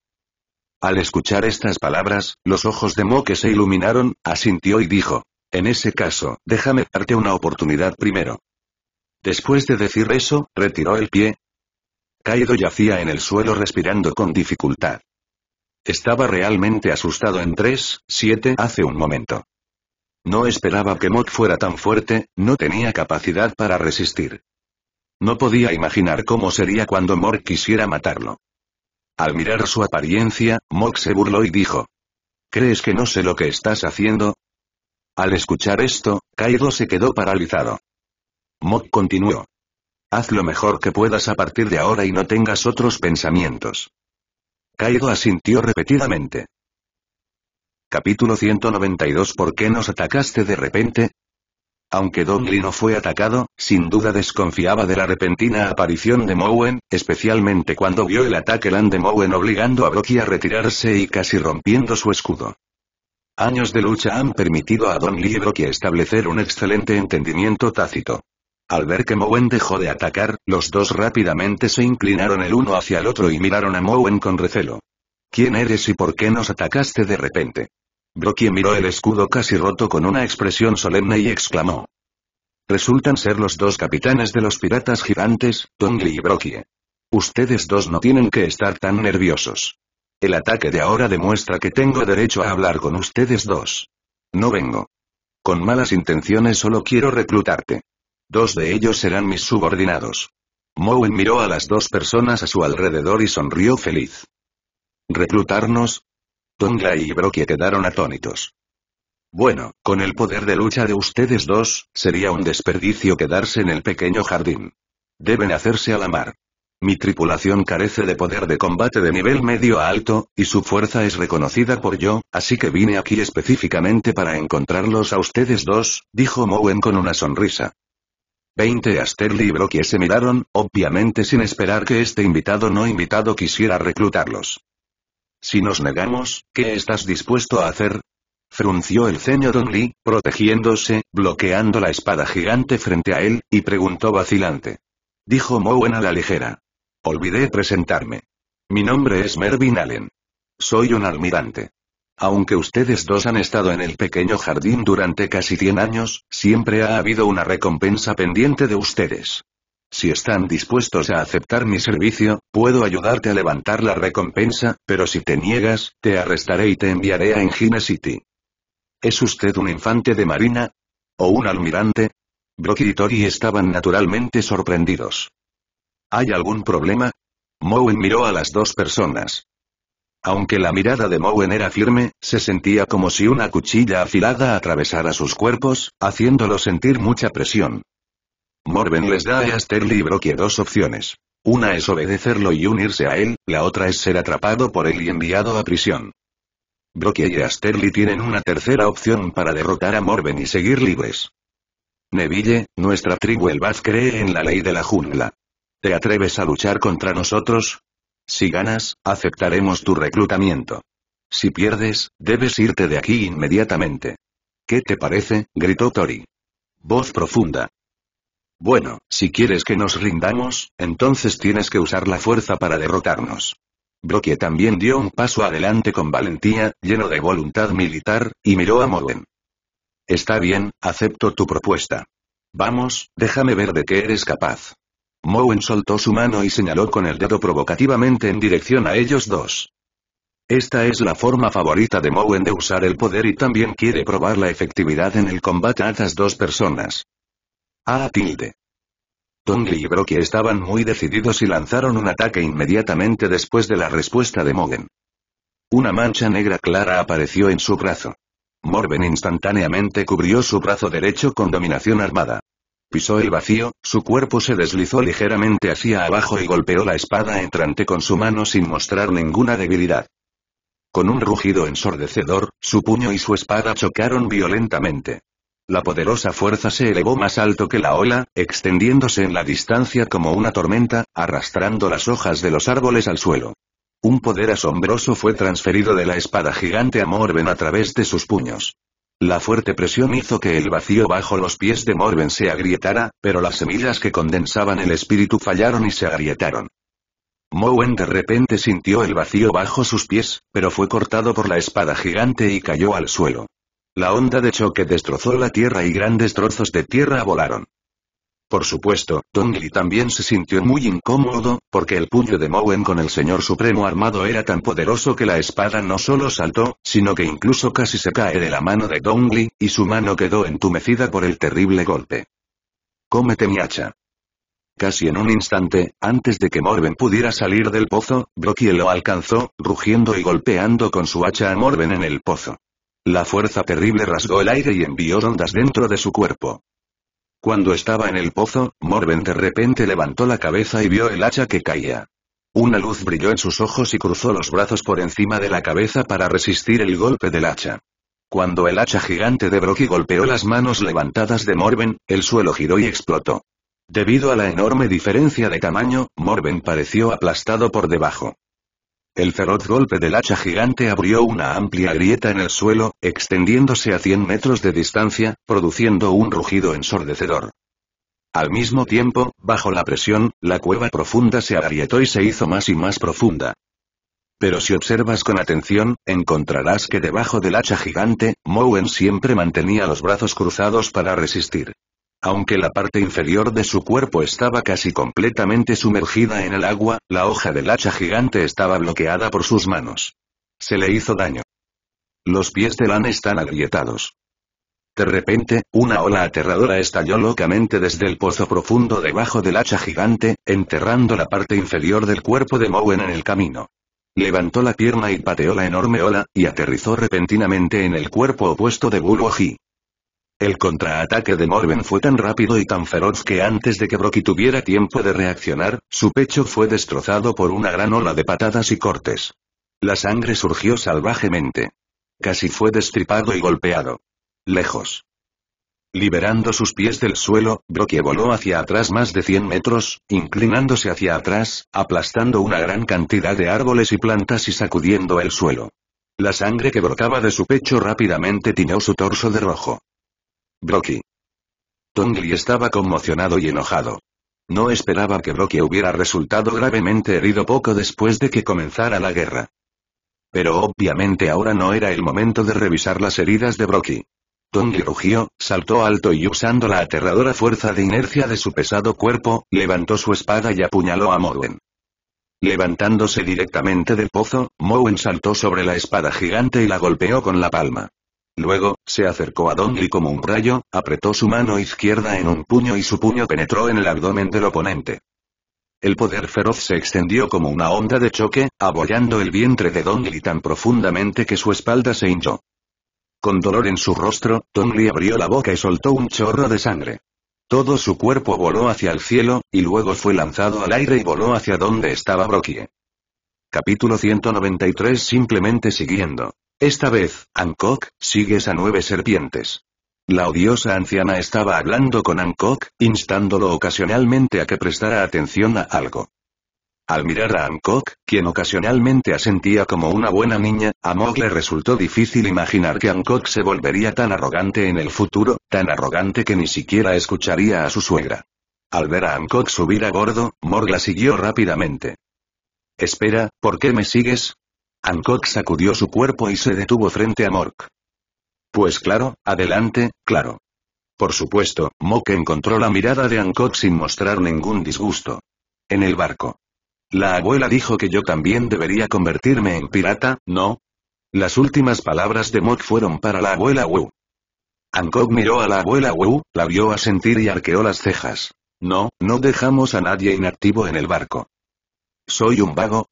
Al escuchar estas palabras, los ojos de Moque se iluminaron, asintió y dijo. En ese caso, déjame darte una oportunidad primero. Después de decir eso, retiró el pie. Kaido yacía en el suelo respirando con dificultad. Estaba realmente asustado en 3, 7 hace un momento. No esperaba que Mok fuera tan fuerte, no tenía capacidad para resistir. No podía imaginar cómo sería cuando Mok quisiera matarlo. Al mirar su apariencia, Mok se burló y dijo. ¿Crees que no sé lo que estás haciendo? Al escuchar esto, Kaido se quedó paralizado. Mok continuó. Haz lo mejor que puedas a partir de ahora y no tengas otros pensamientos. Kaido asintió repetidamente. Capítulo 192 ¿Por qué nos atacaste de repente? Aunque Lee no fue atacado, sin duda desconfiaba de la repentina aparición de Mowen, especialmente cuando vio el ataque land de Mowen obligando a Brocky a retirarse y casi rompiendo su escudo. Años de lucha han permitido a Don Lee y Brocky establecer un excelente entendimiento tácito. Al ver que Mowen dejó de atacar, los dos rápidamente se inclinaron el uno hacia el otro y miraron a Mowen con recelo. ¿Quién eres y por qué nos atacaste de repente? Brokie miró el escudo casi roto con una expresión solemne y exclamó. Resultan ser los dos capitanes de los piratas gigantes, Tongli y Brokie. Ustedes dos no tienen que estar tan nerviosos. El ataque de ahora demuestra que tengo derecho a hablar con ustedes dos. No vengo. Con malas intenciones solo quiero reclutarte. Dos de ellos serán mis subordinados. Mowen miró a las dos personas a su alrededor y sonrió feliz. ¿Reclutarnos? Tonga y Brokie quedaron atónitos. Bueno, con el poder de lucha de ustedes dos, sería un desperdicio quedarse en el pequeño jardín. Deben hacerse a la mar. Mi tripulación carece de poder de combate de nivel medio a alto, y su fuerza es reconocida por yo, así que vine aquí específicamente para encontrarlos a ustedes dos, dijo Mowen con una sonrisa. Veinte Asterli y Brokie se miraron, obviamente sin esperar que este invitado no invitado quisiera reclutarlos. Si nos negamos, ¿qué estás dispuesto a hacer? Frunció el ceño Don Lee, protegiéndose, bloqueando la espada gigante frente a él, y preguntó vacilante. Dijo Mowen a la ligera. Olvidé presentarme. Mi nombre es Mervyn Allen. Soy un almirante. Aunque ustedes dos han estado en el pequeño jardín durante casi 100 años, siempre ha habido una recompensa pendiente de ustedes. Si están dispuestos a aceptar mi servicio, puedo ayudarte a levantar la recompensa, pero si te niegas, te arrestaré y te enviaré a Engine City. ¿Es usted un infante de marina? ¿O un almirante? Brock y Tori estaban naturalmente sorprendidos. ¿Hay algún problema? Mowen miró a las dos personas. Aunque la mirada de Mowen era firme, se sentía como si una cuchilla afilada atravesara sus cuerpos, haciéndolo sentir mucha presión. Morven les da a y que dos opciones. Una es obedecerlo y unirse a él, la otra es ser atrapado por él y enviado a prisión. Brokey y Asterly tienen una tercera opción para derrotar a Morven y seguir libres. Neville, nuestra tribu Elbaz cree en la ley de la jungla. ¿Te atreves a luchar contra nosotros? Si ganas, aceptaremos tu reclutamiento. Si pierdes, debes irte de aquí inmediatamente. ¿Qué te parece? gritó Tori. Voz profunda. Bueno, si quieres que nos rindamos, entonces tienes que usar la fuerza para derrotarnos. Brokie también dio un paso adelante con valentía, lleno de voluntad militar, y miró a Mowen. Está bien, acepto tu propuesta. Vamos, déjame ver de qué eres capaz. Mowen soltó su mano y señaló con el dedo provocativamente en dirección a ellos dos. Esta es la forma favorita de Mowen de usar el poder y también quiere probar la efectividad en el combate a estas dos personas. A ah, tilde. Tongli y que estaban muy decididos y lanzaron un ataque inmediatamente después de la respuesta de Mowen. Una mancha negra clara apareció en su brazo. Morven instantáneamente cubrió su brazo derecho con dominación armada. Pisó el vacío, su cuerpo se deslizó ligeramente hacia abajo y golpeó la espada entrante con su mano sin mostrar ninguna debilidad. Con un rugido ensordecedor, su puño y su espada chocaron violentamente. La poderosa fuerza se elevó más alto que la ola, extendiéndose en la distancia como una tormenta, arrastrando las hojas de los árboles al suelo. Un poder asombroso fue transferido de la espada gigante a Morven a través de sus puños. La fuerte presión hizo que el vacío bajo los pies de Morven se agrietara, pero las semillas que condensaban el espíritu fallaron y se agrietaron. Mowen de repente sintió el vacío bajo sus pies, pero fue cortado por la espada gigante y cayó al suelo. La onda de choque destrozó la tierra y grandes trozos de tierra volaron. Por supuesto, Dongli también se sintió muy incómodo, porque el puño de Mowen con el señor supremo armado era tan poderoso que la espada no solo saltó, sino que incluso casi se cae de la mano de Dongli, y su mano quedó entumecida por el terrible golpe. Cómete mi hacha. Casi en un instante, antes de que Morven pudiera salir del pozo, brockie lo alcanzó, rugiendo y golpeando con su hacha a Morven en el pozo. La fuerza terrible rasgó el aire y envió ondas dentro de su cuerpo. Cuando estaba en el pozo, Morven de repente levantó la cabeza y vio el hacha que caía. Una luz brilló en sus ojos y cruzó los brazos por encima de la cabeza para resistir el golpe del hacha. Cuando el hacha gigante de Brocky golpeó las manos levantadas de Morven, el suelo giró y explotó. Debido a la enorme diferencia de tamaño, Morven pareció aplastado por debajo. El feroz golpe del hacha gigante abrió una amplia grieta en el suelo, extendiéndose a 100 metros de distancia, produciendo un rugido ensordecedor. Al mismo tiempo, bajo la presión, la cueva profunda se agrietó y se hizo más y más profunda. Pero si observas con atención, encontrarás que debajo del hacha gigante, Mowen siempre mantenía los brazos cruzados para resistir. Aunque la parte inferior de su cuerpo estaba casi completamente sumergida en el agua, la hoja del hacha gigante estaba bloqueada por sus manos. Se le hizo daño. Los pies de Lan están agrietados. De repente, una ola aterradora estalló locamente desde el pozo profundo debajo del hacha gigante, enterrando la parte inferior del cuerpo de Mowen en el camino. Levantó la pierna y pateó la enorme ola, y aterrizó repentinamente en el cuerpo opuesto de Bulwoji. El contraataque de Morven fue tan rápido y tan feroz que antes de que Brocky tuviera tiempo de reaccionar, su pecho fue destrozado por una gran ola de patadas y cortes. La sangre surgió salvajemente. Casi fue destripado y golpeado. Lejos. Liberando sus pies del suelo, Brocky voló hacia atrás más de 100 metros, inclinándose hacia atrás, aplastando una gran cantidad de árboles y plantas y sacudiendo el suelo. La sangre que brotaba de su pecho rápidamente tiñó su torso de rojo. Brocky. Tongli estaba conmocionado y enojado. No esperaba que Brocky hubiera resultado gravemente herido poco después de que comenzara la guerra. Pero obviamente ahora no era el momento de revisar las heridas de Brocky. Tongli rugió, saltó alto y usando la aterradora fuerza de inercia de su pesado cuerpo, levantó su espada y apuñaló a Mowen. Levantándose directamente del pozo, Mowen saltó sobre la espada gigante y la golpeó con la palma. Luego, se acercó a Dongli como un rayo, apretó su mano izquierda en un puño y su puño penetró en el abdomen del oponente. El poder feroz se extendió como una onda de choque, abollando el vientre de Dongli tan profundamente que su espalda se hinchó. Con dolor en su rostro, Dongli abrió la boca y soltó un chorro de sangre. Todo su cuerpo voló hacia el cielo, y luego fue lanzado al aire y voló hacia donde estaba Brokie. Capítulo 193 Simplemente siguiendo. Esta vez, Hancock, sigues a nueve serpientes. La odiosa anciana estaba hablando con Hancock, instándolo ocasionalmente a que prestara atención a algo. Al mirar a Hancock, quien ocasionalmente asentía como una buena niña, a Mog le resultó difícil imaginar que Hancock se volvería tan arrogante en el futuro, tan arrogante que ni siquiera escucharía a su suegra. Al ver a Hancock subir a bordo, Morg la siguió rápidamente. Espera, ¿por qué me sigues? Hancock sacudió su cuerpo y se detuvo frente a Mork. Pues claro, adelante, claro. Por supuesto, Mork encontró la mirada de Hancock sin mostrar ningún disgusto. En el barco. La abuela dijo que yo también debería convertirme en pirata, ¿no? Las últimas palabras de Mork fueron para la abuela Wu. Hancock miró a la abuela Wu, la vio asentir y arqueó las cejas. No, no dejamos a nadie inactivo en el barco. Soy un vago,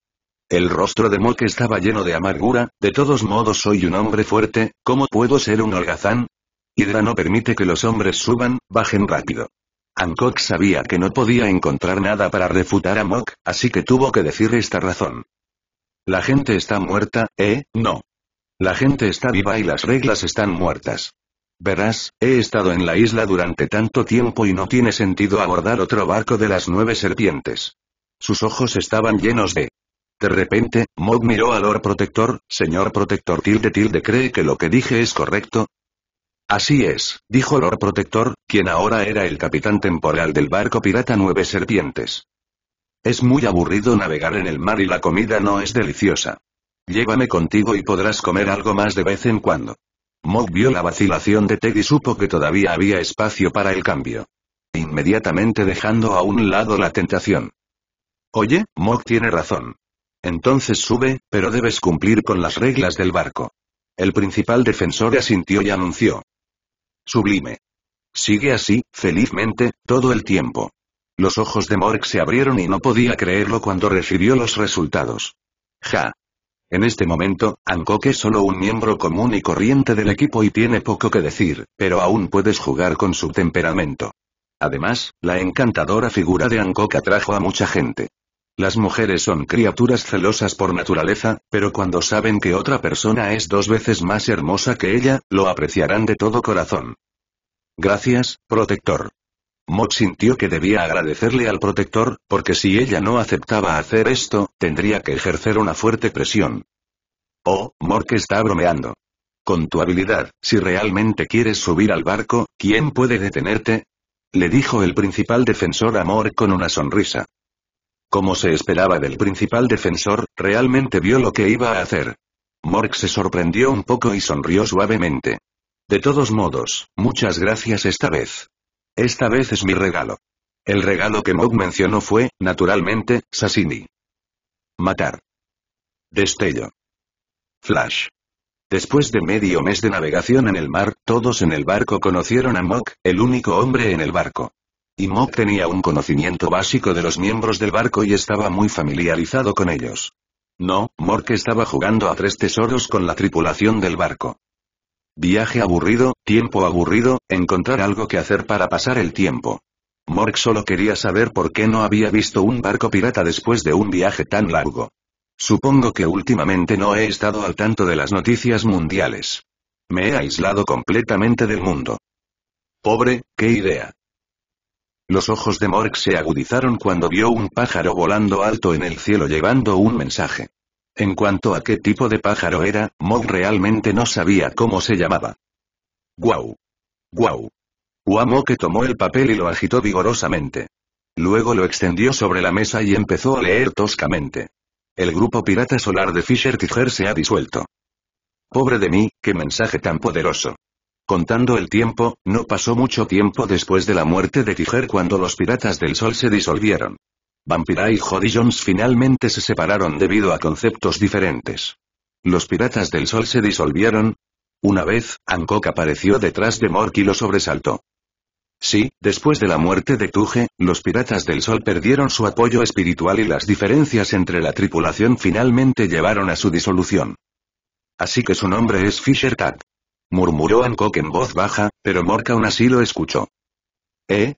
el rostro de Mok estaba lleno de amargura, de todos modos soy un hombre fuerte, ¿cómo puedo ser un holgazán? Hydra no permite que los hombres suban, bajen rápido. Hancock sabía que no podía encontrar nada para refutar a Mok, así que tuvo que decir esta razón. La gente está muerta, ¿eh? No. La gente está viva y las reglas están muertas. Verás, he estado en la isla durante tanto tiempo y no tiene sentido abordar otro barco de las nueve serpientes. Sus ojos estaban llenos de de repente, Mog miró a Lord Protector, señor Protector tilde tilde cree que lo que dije es correcto. Así es, dijo Lord Protector, quien ahora era el capitán temporal del barco pirata Nueve Serpientes. Es muy aburrido navegar en el mar y la comida no es deliciosa. Llévame contigo y podrás comer algo más de vez en cuando. Mog vio la vacilación de Ted y supo que todavía había espacio para el cambio. Inmediatamente dejando a un lado la tentación. Oye, Mog tiene razón. Entonces sube, pero debes cumplir con las reglas del barco. El principal defensor asintió y anunció. Sublime. Sigue así, felizmente, todo el tiempo. Los ojos de Morg se abrieron y no podía creerlo cuando recibió los resultados. Ja. En este momento, Ankoke es solo un miembro común y corriente del equipo y tiene poco que decir, pero aún puedes jugar con su temperamento. Además, la encantadora figura de Ankoke atrajo a mucha gente. Las mujeres son criaturas celosas por naturaleza, pero cuando saben que otra persona es dos veces más hermosa que ella, lo apreciarán de todo corazón. Gracias, protector. Mok sintió que debía agradecerle al protector, porque si ella no aceptaba hacer esto, tendría que ejercer una fuerte presión. Oh, Mork está bromeando. Con tu habilidad, si realmente quieres subir al barco, ¿quién puede detenerte? Le dijo el principal defensor a Mork con una sonrisa. Como se esperaba del principal defensor, realmente vio lo que iba a hacer. Mork se sorprendió un poco y sonrió suavemente. De todos modos, muchas gracias esta vez. Esta vez es mi regalo. El regalo que Mog mencionó fue, naturalmente, Sassini. Matar. Destello. Flash. Después de medio mes de navegación en el mar, todos en el barco conocieron a Mog, el único hombre en el barco. Y Mork tenía un conocimiento básico de los miembros del barco y estaba muy familiarizado con ellos. No, Mork estaba jugando a tres tesoros con la tripulación del barco. Viaje aburrido, tiempo aburrido, encontrar algo que hacer para pasar el tiempo. Mork solo quería saber por qué no había visto un barco pirata después de un viaje tan largo. Supongo que últimamente no he estado al tanto de las noticias mundiales. Me he aislado completamente del mundo. Pobre, qué idea. Los ojos de Mork se agudizaron cuando vio un pájaro volando alto en el cielo llevando un mensaje. En cuanto a qué tipo de pájaro era, Mork realmente no sabía cómo se llamaba. ¡Guau! ¡Guau! que tomó el papel y lo agitó vigorosamente. Luego lo extendió sobre la mesa y empezó a leer toscamente. El grupo pirata solar de Fisher Tiger se ha disuelto. Pobre de mí, qué mensaje tan poderoso. Contando el tiempo, no pasó mucho tiempo después de la muerte de Tiger cuando los Piratas del Sol se disolvieron. Vampira y Jody Jones finalmente se separaron debido a conceptos diferentes. Los Piratas del Sol se disolvieron. Una vez, Ancock apareció detrás de Mork y lo sobresaltó. Sí, después de la muerte de Tuge, los Piratas del Sol perdieron su apoyo espiritual y las diferencias entre la tripulación finalmente llevaron a su disolución. Así que su nombre es Fisher murmuró Hancock en voz baja, pero aún así lo escuchó. ¿Eh?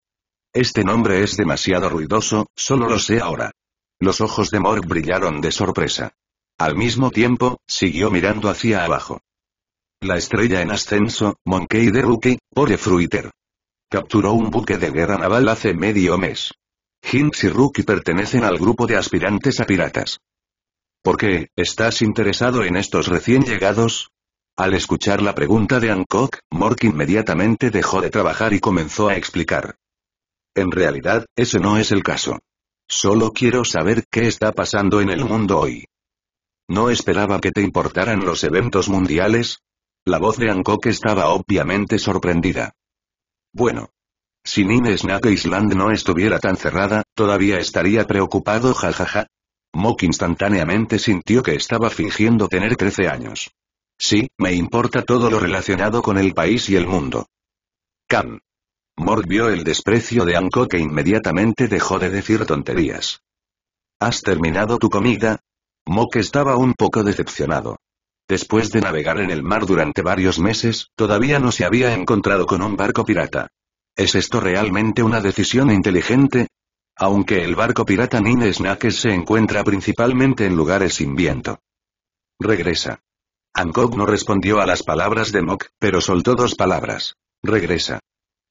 Este nombre es demasiado ruidoso, solo lo sé ahora. Los ojos de Mork brillaron de sorpresa. Al mismo tiempo, siguió mirando hacia abajo. La estrella en ascenso, Monkey de Rookie, Pore Fruiter. Capturó un buque de guerra naval hace medio mes. Hinks y Rookie pertenecen al grupo de aspirantes a piratas. ¿Por qué, estás interesado en estos recién llegados? Al escuchar la pregunta de Hancock, Mork inmediatamente dejó de trabajar y comenzó a explicar. En realidad, ese no es el caso. Solo quiero saber qué está pasando en el mundo hoy. No esperaba que te importaran los eventos mundiales. La voz de Hancock estaba obviamente sorprendida. Bueno. Si Nine Island no estuviera tan cerrada, todavía estaría preocupado jajaja. Mock instantáneamente sintió que estaba fingiendo tener 13 años. Sí, me importa todo lo relacionado con el país y el mundo. Cam. Morg vio el desprecio de Anko que inmediatamente dejó de decir tonterías. ¿Has terminado tu comida? Mok estaba un poco decepcionado. Después de navegar en el mar durante varios meses, todavía no se había encontrado con un barco pirata. ¿Es esto realmente una decisión inteligente? Aunque el barco pirata Nine se encuentra principalmente en lugares sin viento. Regresa. Ankog no respondió a las palabras de Mok, pero soltó dos palabras. Regresa.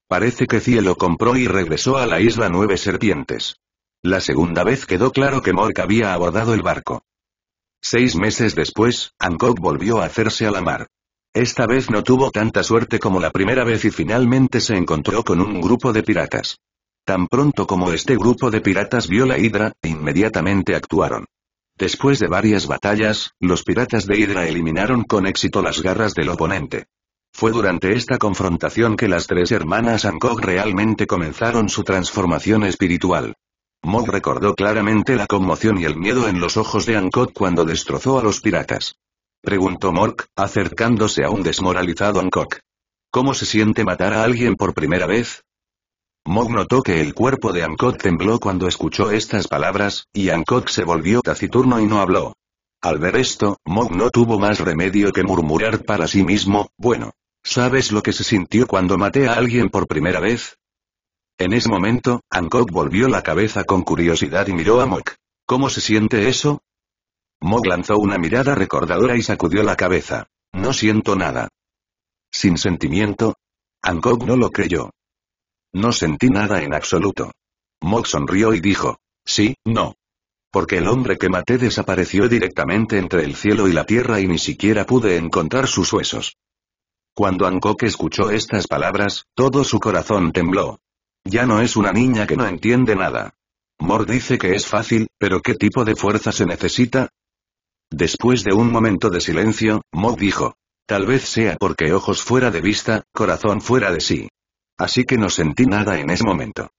Parece que Cielo compró y regresó a la isla Nueve Serpientes. La segunda vez quedó claro que Mork había abordado el barco. Seis meses después, Ankog volvió a hacerse a la mar. Esta vez no tuvo tanta suerte como la primera vez y finalmente se encontró con un grupo de piratas. Tan pronto como este grupo de piratas vio la hidra, inmediatamente actuaron. Después de varias batallas, los piratas de Hydra eliminaron con éxito las garras del oponente. Fue durante esta confrontación que las tres hermanas Angkor realmente comenzaron su transformación espiritual. Mog recordó claramente la conmoción y el miedo en los ojos de Angkor cuando destrozó a los piratas. Preguntó Mork, acercándose a un desmoralizado Angkor. ¿Cómo se siente matar a alguien por primera vez? Mog notó que el cuerpo de Ankok tembló cuando escuchó estas palabras, y Ankok se volvió taciturno y no habló. Al ver esto, Mog no tuvo más remedio que murmurar para sí mismo, bueno. ¿Sabes lo que se sintió cuando maté a alguien por primera vez? En ese momento, Hancock volvió la cabeza con curiosidad y miró a Mog. ¿Cómo se siente eso? Mog lanzó una mirada recordadora y sacudió la cabeza. No siento nada. Sin sentimiento. Ankok no lo creyó. No sentí nada en absoluto. Mog sonrió y dijo. Sí, no. Porque el hombre que maté desapareció directamente entre el cielo y la tierra y ni siquiera pude encontrar sus huesos. Cuando Ankok escuchó estas palabras, todo su corazón tembló. Ya no es una niña que no entiende nada. Mor dice que es fácil, pero ¿qué tipo de fuerza se necesita? Después de un momento de silencio, Mog dijo. Tal vez sea porque ojos fuera de vista, corazón fuera de sí. Así que no sentí nada en ese momento.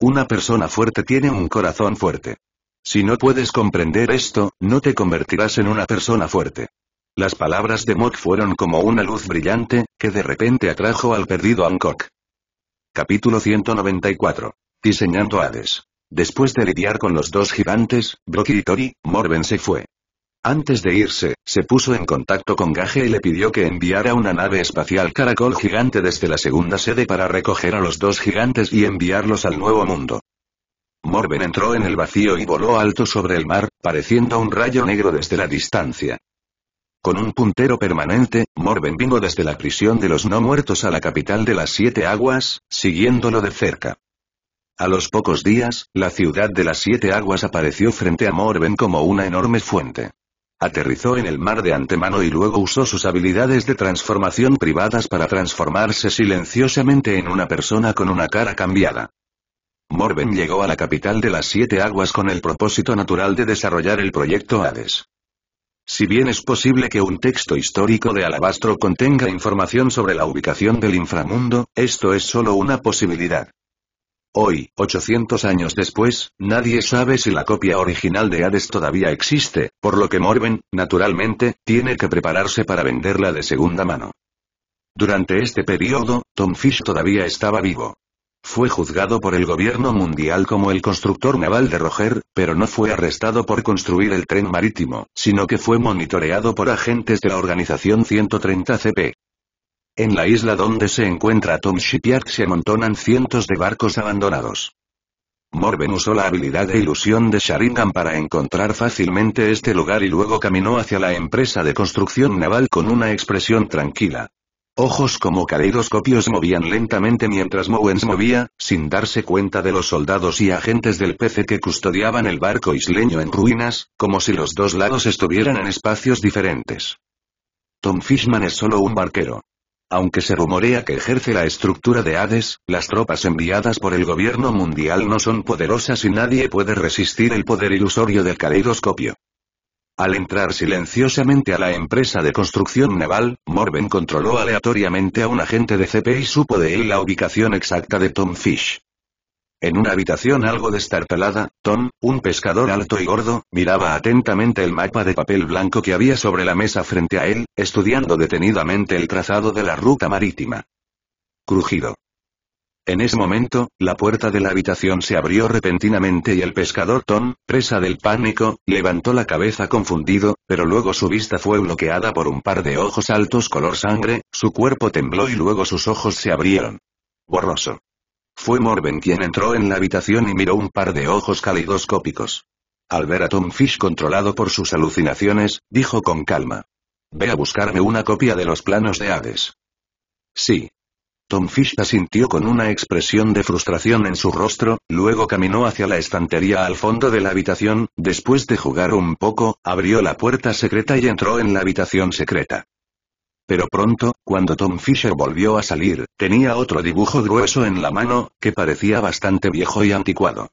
Una persona fuerte tiene un corazón fuerte. Si no puedes comprender esto, no te convertirás en una persona fuerte. Las palabras de Mok fueron como una luz brillante, que de repente atrajo al perdido Hancock. Capítulo 194. Diseñando Hades. Después de lidiar con los dos gigantes, Brock y Tori, Morven se fue. Antes de irse, se puso en contacto con Gage y le pidió que enviara una nave espacial Caracol gigante desde la segunda sede para recoger a los dos gigantes y enviarlos al nuevo mundo. Morven entró en el vacío y voló alto sobre el mar, pareciendo un rayo negro desde la distancia. Con un puntero permanente, Morven vino desde la prisión de los no muertos a la capital de las Siete Aguas, siguiéndolo de cerca. A los pocos días, la ciudad de las Siete Aguas apareció frente a Morven como una enorme fuente. Aterrizó en el mar de antemano y luego usó sus habilidades de transformación privadas para transformarse silenciosamente en una persona con una cara cambiada. Morben llegó a la capital de las Siete Aguas con el propósito natural de desarrollar el proyecto Hades. Si bien es posible que un texto histórico de Alabastro contenga información sobre la ubicación del inframundo, esto es solo una posibilidad. Hoy, 800 años después, nadie sabe si la copia original de Hades todavía existe, por lo que Morven, naturalmente, tiene que prepararse para venderla de segunda mano. Durante este periodo, Tom Fish todavía estaba vivo. Fue juzgado por el gobierno mundial como el constructor naval de Roger, pero no fue arrestado por construir el tren marítimo, sino que fue monitoreado por agentes de la organización 130 CP. En la isla donde se encuentra Tom Shipyard se amontonan cientos de barcos abandonados. Morven usó la habilidad de ilusión de Sharingan para encontrar fácilmente este lugar y luego caminó hacia la empresa de construcción naval con una expresión tranquila. Ojos como caleidoscopios movían lentamente mientras Mowens movía, sin darse cuenta de los soldados y agentes del PC que custodiaban el barco isleño en ruinas, como si los dos lados estuvieran en espacios diferentes. Tom Fishman es solo un barquero. Aunque se rumorea que ejerce la estructura de Hades, las tropas enviadas por el gobierno mundial no son poderosas y nadie puede resistir el poder ilusorio del caleidoscopio. Al entrar silenciosamente a la empresa de construcción naval, Morven controló aleatoriamente a un agente de CP y supo de él la ubicación exacta de Tom Fish. En una habitación algo destartalada, Tom, un pescador alto y gordo, miraba atentamente el mapa de papel blanco que había sobre la mesa frente a él, estudiando detenidamente el trazado de la ruta marítima. Crujido. En ese momento, la puerta de la habitación se abrió repentinamente y el pescador Tom, presa del pánico, levantó la cabeza confundido, pero luego su vista fue bloqueada por un par de ojos altos color sangre, su cuerpo tembló y luego sus ojos se abrieron. Borroso. Fue Morven quien entró en la habitación y miró un par de ojos calidoscópicos. Al ver a Tom Fish controlado por sus alucinaciones, dijo con calma. Ve a buscarme una copia de los planos de Hades. Sí. Tom Fish asintió con una expresión de frustración en su rostro, luego caminó hacia la estantería al fondo de la habitación, después de jugar un poco, abrió la puerta secreta y entró en la habitación secreta. Pero pronto, cuando Tom Fisher volvió a salir, tenía otro dibujo grueso en la mano, que parecía bastante viejo y anticuado.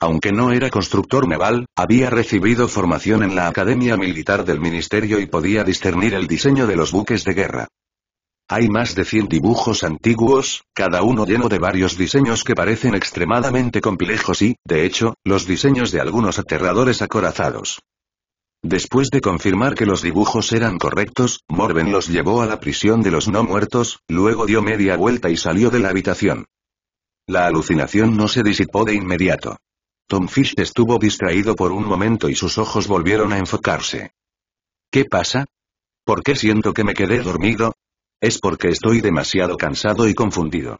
Aunque no era constructor naval, había recibido formación en la Academia Militar del Ministerio y podía discernir el diseño de los buques de guerra. Hay más de 100 dibujos antiguos, cada uno lleno de varios diseños que parecen extremadamente complejos y, de hecho, los diseños de algunos aterradores acorazados. Después de confirmar que los dibujos eran correctos, Morven los llevó a la prisión de los no muertos, luego dio media vuelta y salió de la habitación. La alucinación no se disipó de inmediato. Tom Fish estuvo distraído por un momento y sus ojos volvieron a enfocarse. ¿Qué pasa? ¿Por qué siento que me quedé dormido? Es porque estoy demasiado cansado y confundido.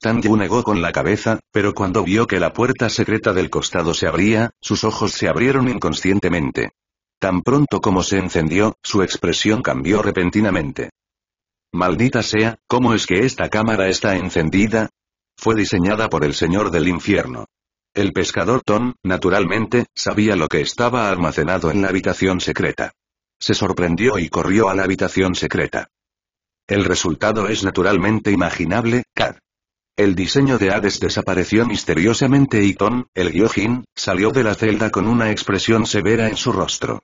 Tandy negó con la cabeza, pero cuando vio que la puerta secreta del costado se abría, sus ojos se abrieron inconscientemente. Tan pronto como se encendió, su expresión cambió repentinamente. Maldita sea, ¿cómo es que esta cámara está encendida? Fue diseñada por el Señor del Infierno. El pescador Tom, naturalmente, sabía lo que estaba almacenado en la habitación secreta. Se sorprendió y corrió a la habitación secreta. El resultado es naturalmente imaginable, Kat.» El diseño de Hades desapareció misteriosamente y Tom, el Gyojin, salió de la celda con una expresión severa en su rostro.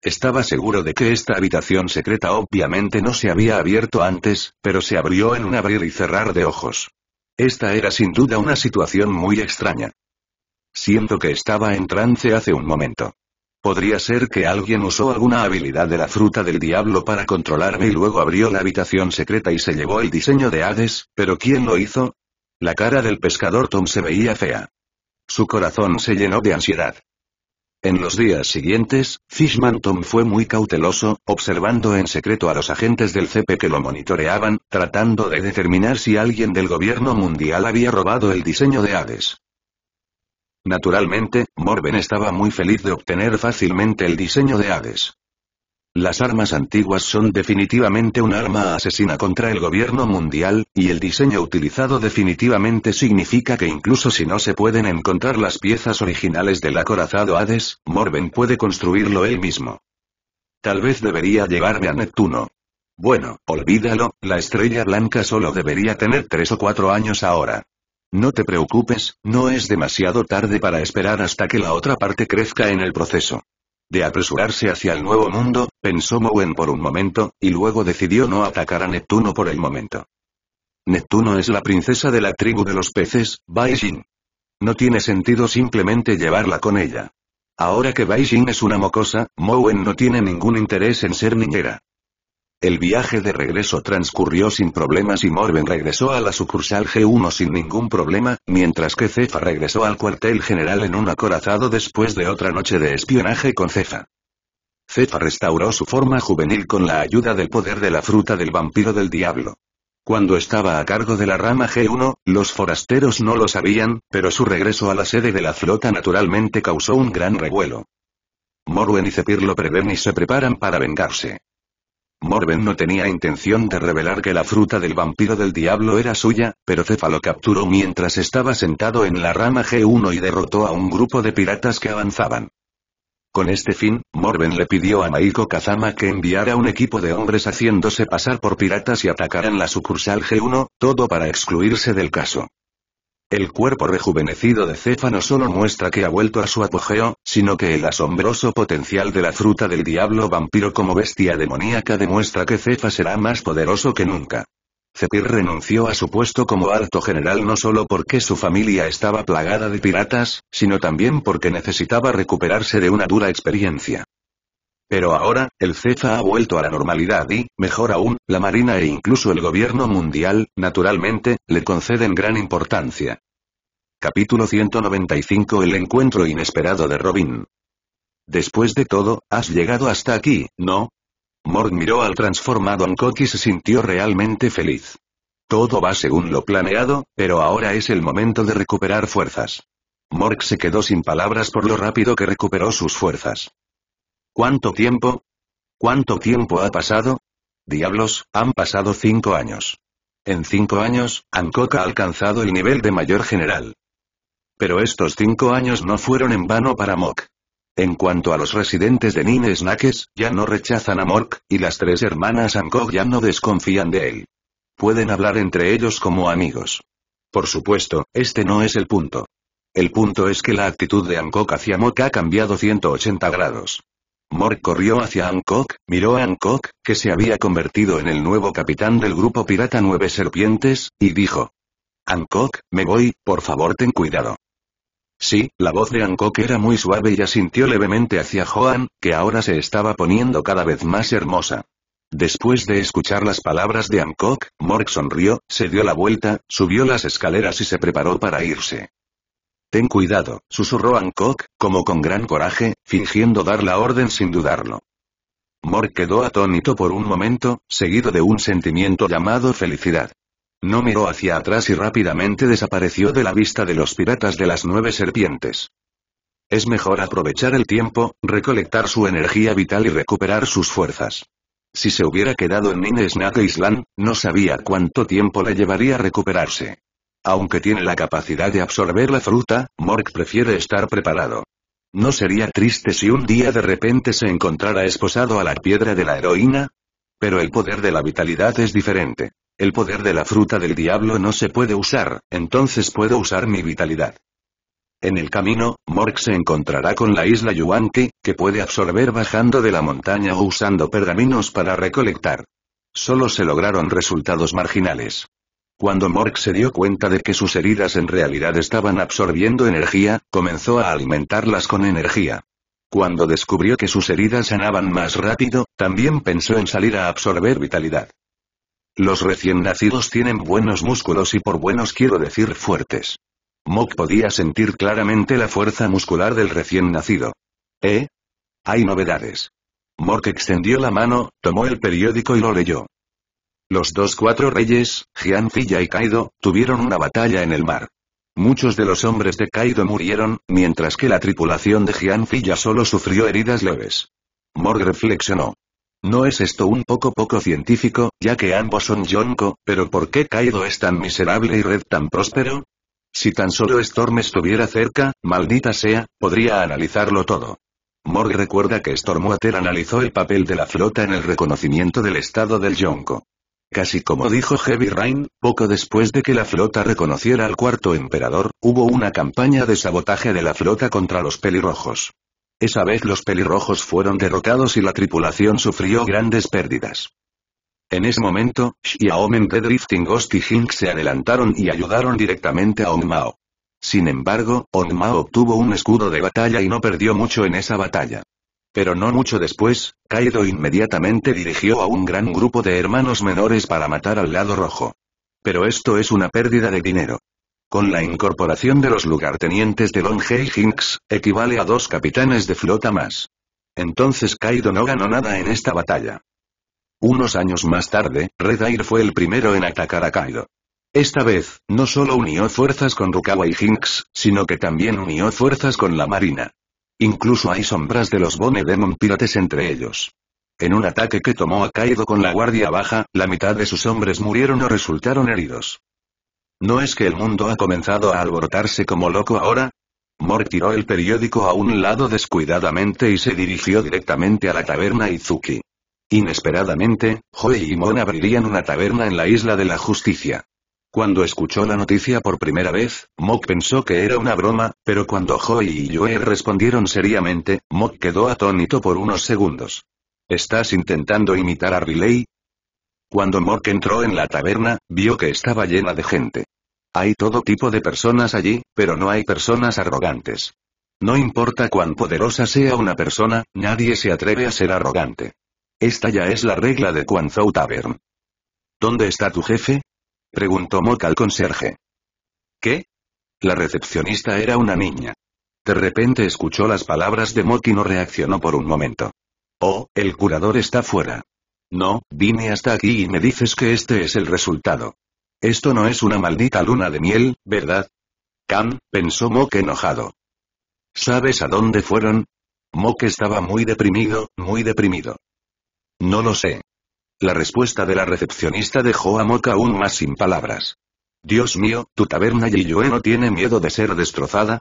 Estaba seguro de que esta habitación secreta obviamente no se había abierto antes, pero se abrió en un abrir y cerrar de ojos. Esta era sin duda una situación muy extraña. Siento que estaba en trance hace un momento. Podría ser que alguien usó alguna habilidad de la fruta del diablo para controlarme y luego abrió la habitación secreta y se llevó el diseño de Hades, pero ¿quién lo hizo? La cara del pescador Tom se veía fea. Su corazón se llenó de ansiedad. En los días siguientes, Fishman Tom fue muy cauteloso, observando en secreto a los agentes del CP que lo monitoreaban, tratando de determinar si alguien del gobierno mundial había robado el diseño de Hades. Naturalmente, Morven estaba muy feliz de obtener fácilmente el diseño de Hades. Las armas antiguas son definitivamente un arma asesina contra el gobierno mundial, y el diseño utilizado definitivamente significa que incluso si no se pueden encontrar las piezas originales del acorazado Hades, Morven puede construirlo él mismo. Tal vez debería llevarme a Neptuno. Bueno, olvídalo, la estrella blanca solo debería tener tres o cuatro años ahora. No te preocupes, no es demasiado tarde para esperar hasta que la otra parte crezca en el proceso. De apresurarse hacia el nuevo mundo, pensó Mowen por un momento, y luego decidió no atacar a Neptuno por el momento. Neptuno es la princesa de la tribu de los peces, Baijin. No tiene sentido simplemente llevarla con ella. Ahora que Baijin es una mocosa, Mowen no tiene ningún interés en ser niñera. El viaje de regreso transcurrió sin problemas y Morven regresó a la sucursal G1 sin ningún problema, mientras que Cefa regresó al cuartel general en un acorazado después de otra noche de espionaje con Cefa. Cefa restauró su forma juvenil con la ayuda del poder de la fruta del vampiro del diablo. Cuando estaba a cargo de la rama G1, los forasteros no lo sabían, pero su regreso a la sede de la flota naturalmente causó un gran revuelo. Morwen y Cepir lo prevén y se preparan para vengarse. Morven no tenía intención de revelar que la fruta del vampiro del diablo era suya, pero Cefa lo capturó mientras estaba sentado en la rama G1 y derrotó a un grupo de piratas que avanzaban. Con este fin, Morven le pidió a Maiko Kazama que enviara un equipo de hombres haciéndose pasar por piratas y atacaran la sucursal G1, todo para excluirse del caso. El cuerpo rejuvenecido de Cefa no solo muestra que ha vuelto a su apogeo, sino que el asombroso potencial de la fruta del diablo vampiro como bestia demoníaca demuestra que Cefa será más poderoso que nunca. Cepir renunció a su puesto como alto general no solo porque su familia estaba plagada de piratas, sino también porque necesitaba recuperarse de una dura experiencia. Pero ahora, el CEFA ha vuelto a la normalidad y, mejor aún, la Marina e incluso el gobierno mundial, naturalmente, le conceden gran importancia. Capítulo 195 El encuentro inesperado de Robin. Después de todo, has llegado hasta aquí, ¿no? Morg miró al transformado Hancock y se sintió realmente feliz. Todo va según lo planeado, pero ahora es el momento de recuperar fuerzas. Morg se quedó sin palabras por lo rápido que recuperó sus fuerzas. ¿Cuánto tiempo? ¿Cuánto tiempo ha pasado? Diablos, han pasado cinco años. En cinco años, Hancock ha alcanzado el nivel de mayor general. Pero estos cinco años no fueron en vano para Mok. En cuanto a los residentes de Nine Snakes, ya no rechazan a Mok y las tres hermanas Hancock ya no desconfían de él. Pueden hablar entre ellos como amigos. Por supuesto, este no es el punto. El punto es que la actitud de Hancock hacia Mok ha cambiado 180 grados. Mork corrió hacia Hancock, miró a Hancock, que se había convertido en el nuevo capitán del grupo pirata Nueve Serpientes, y dijo. Hancock, me voy, por favor ten cuidado. Sí, la voz de Hancock era muy suave y asintió levemente hacia Joan, que ahora se estaba poniendo cada vez más hermosa. Después de escuchar las palabras de Hancock, Mork sonrió, se dio la vuelta, subió las escaleras y se preparó para irse. Ten cuidado, susurró Hancock, como con gran coraje, fingiendo dar la orden sin dudarlo. Moore quedó atónito por un momento, seguido de un sentimiento llamado felicidad. No miró hacia atrás y rápidamente desapareció de la vista de los piratas de las nueve serpientes. Es mejor aprovechar el tiempo, recolectar su energía vital y recuperar sus fuerzas. Si se hubiera quedado en Nine Island, no sabía cuánto tiempo le llevaría recuperarse. Aunque tiene la capacidad de absorber la fruta, Mork prefiere estar preparado. ¿No sería triste si un día de repente se encontrara esposado a la piedra de la heroína? Pero el poder de la vitalidad es diferente. El poder de la fruta del diablo no se puede usar, entonces puedo usar mi vitalidad. En el camino, Mork se encontrará con la isla Yuanki, que puede absorber bajando de la montaña o usando pergaminos para recolectar. Solo se lograron resultados marginales. Cuando Mork se dio cuenta de que sus heridas en realidad estaban absorbiendo energía, comenzó a alimentarlas con energía. Cuando descubrió que sus heridas sanaban más rápido, también pensó en salir a absorber vitalidad. Los recién nacidos tienen buenos músculos y por buenos quiero decir fuertes. Mork podía sentir claramente la fuerza muscular del recién nacido. ¿Eh? Hay novedades. Mork extendió la mano, tomó el periódico y lo leyó. Los dos cuatro reyes, Gianfilla y Kaido, tuvieron una batalla en el mar. Muchos de los hombres de Kaido murieron, mientras que la tripulación de Gianfilla solo sufrió heridas leves. Morg reflexionó. ¿No es esto un poco poco científico, ya que ambos son Yonko, pero por qué Kaido es tan miserable y Red tan próspero? Si tan solo Storm estuviera cerca, maldita sea, podría analizarlo todo. Morg recuerda que Stormwater analizó el papel de la flota en el reconocimiento del estado del Yonko. Casi como dijo Heavy Rain, poco después de que la flota reconociera al cuarto emperador, hubo una campaña de sabotaje de la flota contra los pelirrojos. Esa vez los pelirrojos fueron derrotados y la tripulación sufrió grandes pérdidas. En ese momento, Xiaomen de Drifting Ghost y Hink se adelantaron y ayudaron directamente a Mao. Sin embargo, Onmao obtuvo un escudo de batalla y no perdió mucho en esa batalla. Pero no mucho después, Kaido inmediatamente dirigió a un gran grupo de hermanos menores para matar al lado rojo. Pero esto es una pérdida de dinero. Con la incorporación de los lugartenientes de Longhe y Hinks, equivale a dos capitanes de flota más. Entonces Kaido no ganó nada en esta batalla. Unos años más tarde, Red Air fue el primero en atacar a Kaido. Esta vez, no solo unió fuerzas con Rukawa y Hinks, sino que también unió fuerzas con la marina. Incluso hay sombras de los Bone Demon Pirates entre ellos. En un ataque que tomó a Kaido con la guardia baja, la mitad de sus hombres murieron o resultaron heridos. ¿No es que el mundo ha comenzado a alborotarse como loco ahora? Mor tiró el periódico a un lado descuidadamente y se dirigió directamente a la taberna Izuki. Inesperadamente, Joe y Mon abrirían una taberna en la Isla de la Justicia. Cuando escuchó la noticia por primera vez, Mok pensó que era una broma, pero cuando Joy y Yue respondieron seriamente, Mok quedó atónito por unos segundos. ¿Estás intentando imitar a Riley? Cuando Mok entró en la taberna, vio que estaba llena de gente. Hay todo tipo de personas allí, pero no hay personas arrogantes. No importa cuán poderosa sea una persona, nadie se atreve a ser arrogante. Esta ya es la regla de Quanzhou Tavern. ¿Dónde está tu jefe? Preguntó Mock al conserje. ¿Qué? La recepcionista era una niña. De repente escuchó las palabras de Mock y no reaccionó por un momento. Oh, el curador está fuera. No, vine hasta aquí y me dices que este es el resultado. Esto no es una maldita luna de miel, ¿verdad? Kan, pensó Mock enojado. ¿Sabes a dónde fueron? Mock estaba muy deprimido, muy deprimido. No lo sé. La respuesta de la recepcionista dejó a Moca aún más sin palabras. Dios mío, tu taberna Yiyue no tiene miedo de ser destrozada,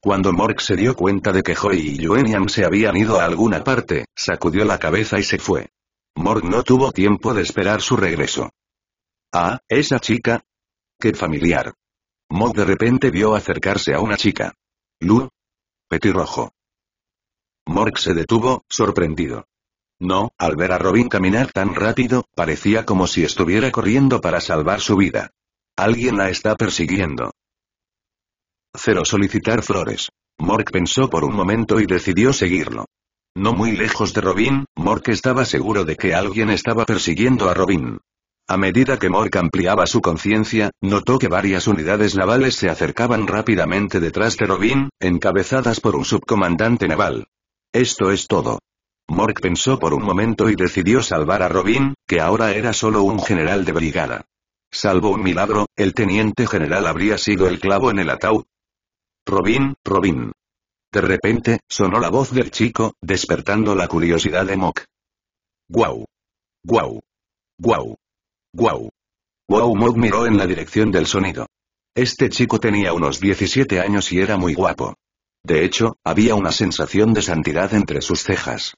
cuando Mork se dio cuenta de que Joy y Yueniam se habían ido a alguna parte, sacudió la cabeza y se fue. Mork no tuvo tiempo de esperar su regreso. Ah, esa chica. Qué familiar. Mork de repente vio acercarse a una chica. Lu. Petirrojo. Mork se detuvo, sorprendido. No, al ver a Robin caminar tan rápido, parecía como si estuviera corriendo para salvar su vida. Alguien la está persiguiendo. Cero solicitar flores. Mork pensó por un momento y decidió seguirlo. No muy lejos de Robin, Mork estaba seguro de que alguien estaba persiguiendo a Robin. A medida que Mork ampliaba su conciencia, notó que varias unidades navales se acercaban rápidamente detrás de Robin, encabezadas por un subcomandante naval. Esto es todo. Mork pensó por un momento y decidió salvar a Robin, que ahora era solo un general de brigada. Salvo un milagro, el teniente general habría sido el clavo en el ataúd. Robin, Robin. De repente, sonó la voz del chico, despertando la curiosidad de Mork. Guau. Guau. Guau. Guau. Wow miró en la dirección del sonido. Este chico tenía unos 17 años y era muy guapo. De hecho, había una sensación de santidad entre sus cejas.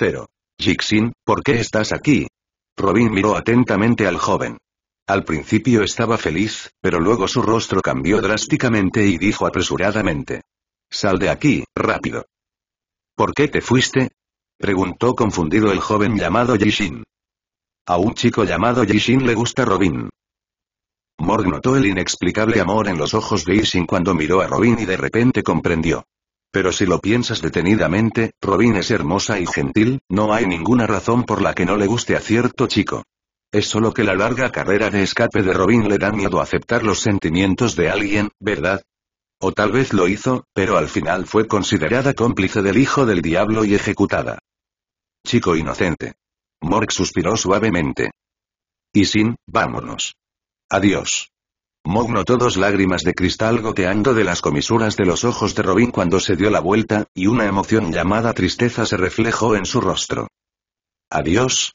Cero. Jixin, ¿por qué estás aquí? Robin miró atentamente al joven. Al principio estaba feliz, pero luego su rostro cambió drásticamente y dijo apresuradamente. Sal de aquí, rápido. ¿Por qué te fuiste? Preguntó confundido el joven llamado Jixin. A un chico llamado Jixin le gusta Robin. Morg notó el inexplicable amor en los ojos de Jixin cuando miró a Robin y de repente comprendió. Pero si lo piensas detenidamente, Robin es hermosa y gentil, no hay ninguna razón por la que no le guste a cierto chico. Es solo que la larga carrera de escape de Robin le da miedo aceptar los sentimientos de alguien, ¿verdad? O tal vez lo hizo, pero al final fue considerada cómplice del hijo del diablo y ejecutada. Chico inocente. Mork suspiró suavemente. Y sin, vámonos. Adiós. Mogno todos lágrimas de cristal goteando de las comisuras de los ojos de Robin cuando se dio la vuelta, y una emoción llamada tristeza se reflejó en su rostro. Adiós.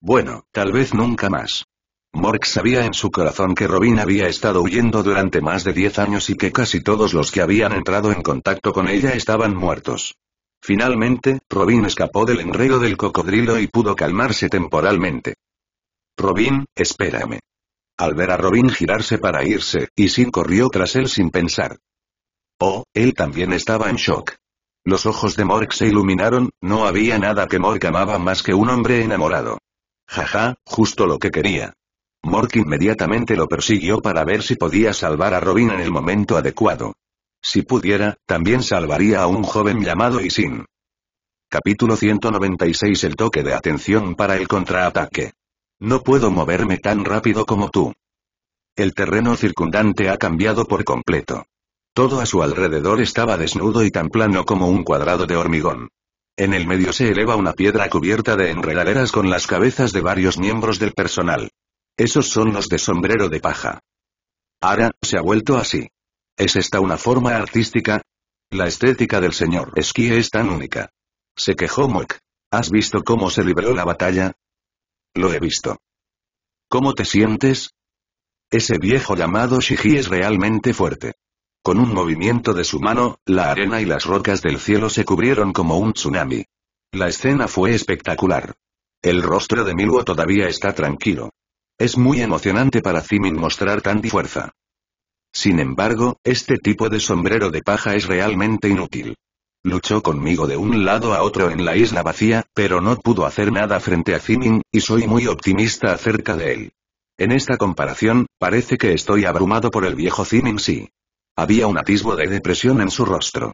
Bueno, tal vez nunca más. Morg sabía en su corazón que Robin había estado huyendo durante más de diez años y que casi todos los que habían entrado en contacto con ella estaban muertos. Finalmente, Robin escapó del enredo del cocodrilo y pudo calmarse temporalmente. Robin, espérame al ver a Robin girarse para irse, Isin corrió tras él sin pensar. Oh, él también estaba en shock. Los ojos de Mork se iluminaron, no había nada que Mork amaba más que un hombre enamorado. Jaja, justo lo que quería. Mork inmediatamente lo persiguió para ver si podía salvar a Robin en el momento adecuado. Si pudiera, también salvaría a un joven llamado Isin. Capítulo 196 El toque de atención para el contraataque. No puedo moverme tan rápido como tú. El terreno circundante ha cambiado por completo. Todo a su alrededor estaba desnudo y tan plano como un cuadrado de hormigón. En el medio se eleva una piedra cubierta de enredaderas con las cabezas de varios miembros del personal. Esos son los de sombrero de paja. Ahora, se ha vuelto así. ¿Es esta una forma artística? La estética del señor Esquí es tan única. Se quejó Moek. ¿Has visto cómo se libró la batalla? Lo he visto. ¿Cómo te sientes? Ese viejo llamado Shiji es realmente fuerte. Con un movimiento de su mano, la arena y las rocas del cielo se cubrieron como un tsunami. La escena fue espectacular. El rostro de Miluo todavía está tranquilo. Es muy emocionante para Zimin mostrar tanta fuerza. Sin embargo, este tipo de sombrero de paja es realmente inútil. Luchó conmigo de un lado a otro en la isla vacía, pero no pudo hacer nada frente a Finning, y soy muy optimista acerca de él. En esta comparación, parece que estoy abrumado por el viejo Finning sí. Había un atisbo de depresión en su rostro.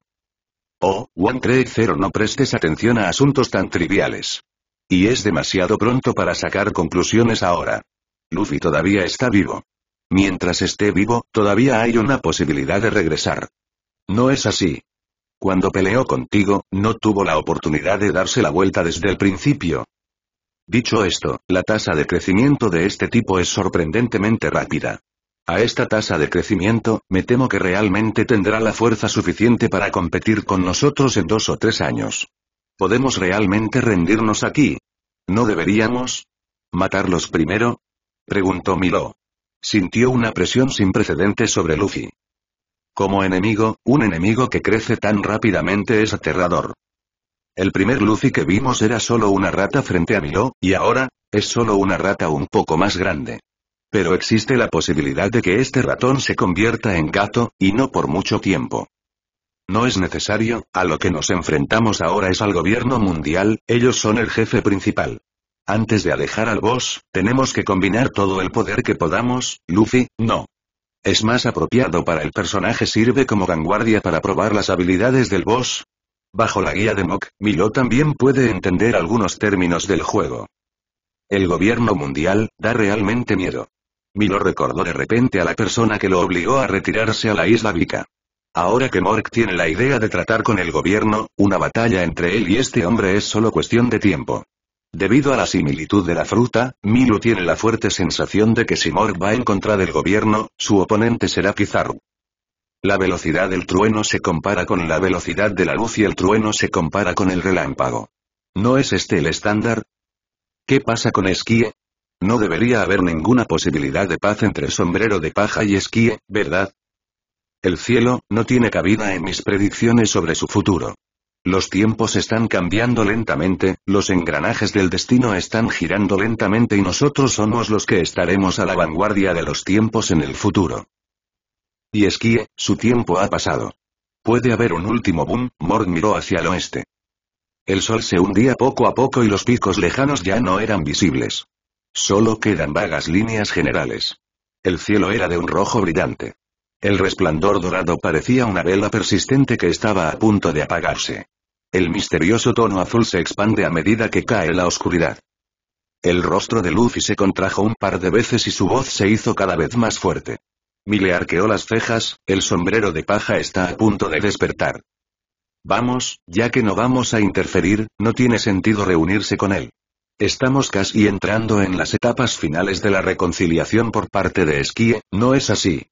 Oh, One 30 Zero no prestes atención a asuntos tan triviales. Y es demasiado pronto para sacar conclusiones ahora. Luffy todavía está vivo. Mientras esté vivo, todavía hay una posibilidad de regresar. No es así cuando peleó contigo, no tuvo la oportunidad de darse la vuelta desde el principio. Dicho esto, la tasa de crecimiento de este tipo es sorprendentemente rápida. A esta tasa de crecimiento, me temo que realmente tendrá la fuerza suficiente para competir con nosotros en dos o tres años. ¿Podemos realmente rendirnos aquí? ¿No deberíamos? ¿Matarlos primero? Preguntó Milo. Sintió una presión sin precedentes sobre Luffy. Como enemigo, un enemigo que crece tan rápidamente es aterrador. El primer Luffy que vimos era solo una rata frente a Milo, y ahora, es solo una rata un poco más grande. Pero existe la posibilidad de que este ratón se convierta en gato, y no por mucho tiempo. No es necesario, a lo que nos enfrentamos ahora es al gobierno mundial, ellos son el jefe principal. Antes de alejar al boss, tenemos que combinar todo el poder que podamos, Luffy, no. Es más apropiado para el personaje sirve como vanguardia para probar las habilidades del boss. Bajo la guía de Mok, Milo también puede entender algunos términos del juego. El gobierno mundial, da realmente miedo. Milo recordó de repente a la persona que lo obligó a retirarse a la isla Vika. Ahora que Mork tiene la idea de tratar con el gobierno, una batalla entre él y este hombre es solo cuestión de tiempo. Debido a la similitud de la fruta, Milu tiene la fuerte sensación de que si Morg va en contra del gobierno, su oponente será Kizaru. La velocidad del trueno se compara con la velocidad de la luz y el trueno se compara con el relámpago. ¿No es este el estándar? ¿Qué pasa con esquí? No debería haber ninguna posibilidad de paz entre sombrero de paja y esquí, ¿verdad? El cielo, no tiene cabida en mis predicciones sobre su futuro. Los tiempos están cambiando lentamente, los engranajes del destino están girando lentamente y nosotros somos los que estaremos a la vanguardia de los tiempos en el futuro. Y esquíe, su tiempo ha pasado. Puede haber un último boom, Mord miró hacia el oeste. El sol se hundía poco a poco y los picos lejanos ya no eran visibles. Solo quedan vagas líneas generales. El cielo era de un rojo brillante. El resplandor dorado parecía una vela persistente que estaba a punto de apagarse. El misterioso tono azul se expande a medida que cae la oscuridad. El rostro de Luffy se contrajo un par de veces y su voz se hizo cada vez más fuerte. Mile arqueó las cejas, el sombrero de paja está a punto de despertar. Vamos, ya que no vamos a interferir, no tiene sentido reunirse con él. Estamos casi entrando en las etapas finales de la reconciliación por parte de Esquie, ¿no es así?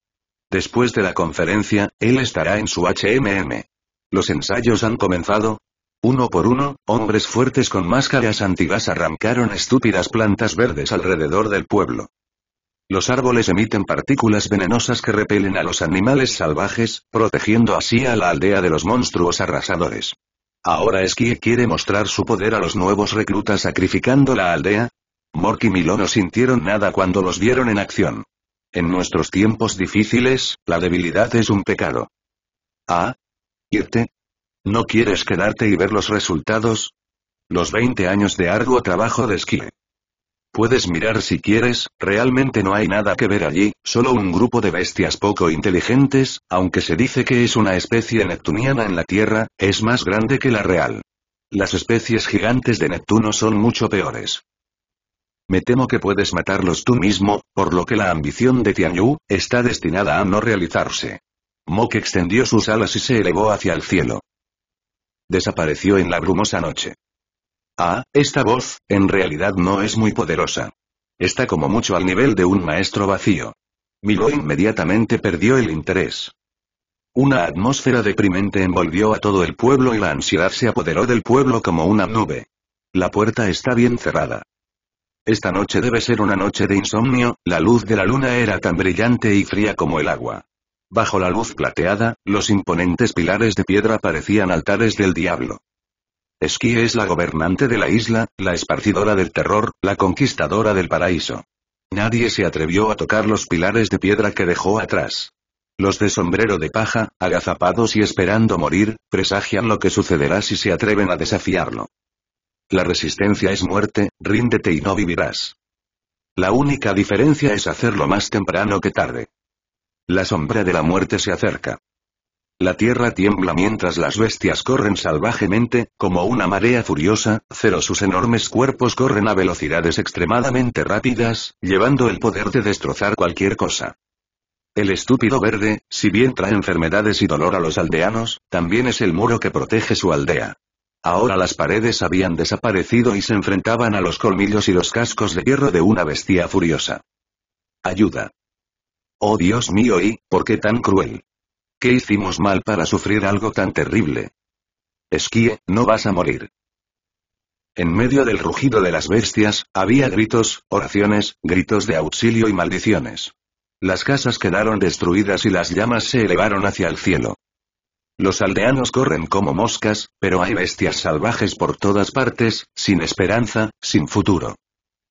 Después de la conferencia, él estará en su HMM. Los ensayos han comenzado. Uno por uno, hombres fuertes con máscaras antiguas arrancaron estúpidas plantas verdes alrededor del pueblo. Los árboles emiten partículas venenosas que repelen a los animales salvajes, protegiendo así a la aldea de los monstruos arrasadores. Ahora es que quiere mostrar su poder a los nuevos reclutas sacrificando la aldea. Mork y Milo no sintieron nada cuando los vieron en acción. En nuestros tiempos difíciles, la debilidad es un pecado. Ah, ¿No quieres quedarte y ver los resultados? Los 20 años de arduo trabajo de esquí. Puedes mirar si quieres, realmente no hay nada que ver allí, solo un grupo de bestias poco inteligentes, aunque se dice que es una especie neptuniana en la Tierra, es más grande que la real. Las especies gigantes de Neptuno son mucho peores. Me temo que puedes matarlos tú mismo, por lo que la ambición de Tianyu, está destinada a no realizarse. Mok extendió sus alas y se elevó hacia el cielo. Desapareció en la brumosa noche. Ah, esta voz, en realidad no es muy poderosa. Está como mucho al nivel de un maestro vacío. Milo inmediatamente perdió el interés. Una atmósfera deprimente envolvió a todo el pueblo y la ansiedad se apoderó del pueblo como una nube. La puerta está bien cerrada. Esta noche debe ser una noche de insomnio, la luz de la luna era tan brillante y fría como el agua. Bajo la luz plateada, los imponentes pilares de piedra parecían altares del diablo. Esquí es la gobernante de la isla, la esparcidora del terror, la conquistadora del paraíso. Nadie se atrevió a tocar los pilares de piedra que dejó atrás. Los de sombrero de paja, agazapados y esperando morir, presagian lo que sucederá si se atreven a desafiarlo. La resistencia es muerte, ríndete y no vivirás. La única diferencia es hacerlo más temprano que tarde. La sombra de la muerte se acerca. La tierra tiembla mientras las bestias corren salvajemente, como una marea furiosa, pero sus enormes cuerpos corren a velocidades extremadamente rápidas, llevando el poder de destrozar cualquier cosa. El estúpido verde, si bien trae enfermedades y dolor a los aldeanos, también es el muro que protege su aldea. Ahora las paredes habían desaparecido y se enfrentaban a los colmillos y los cascos de hierro de una bestia furiosa. Ayuda. Oh Dios mío y, ¿por qué tan cruel? ¿Qué hicimos mal para sufrir algo tan terrible? Esquíe, no vas a morir. En medio del rugido de las bestias, había gritos, oraciones, gritos de auxilio y maldiciones. Las casas quedaron destruidas y las llamas se elevaron hacia el cielo. Los aldeanos corren como moscas, pero hay bestias salvajes por todas partes, sin esperanza, sin futuro.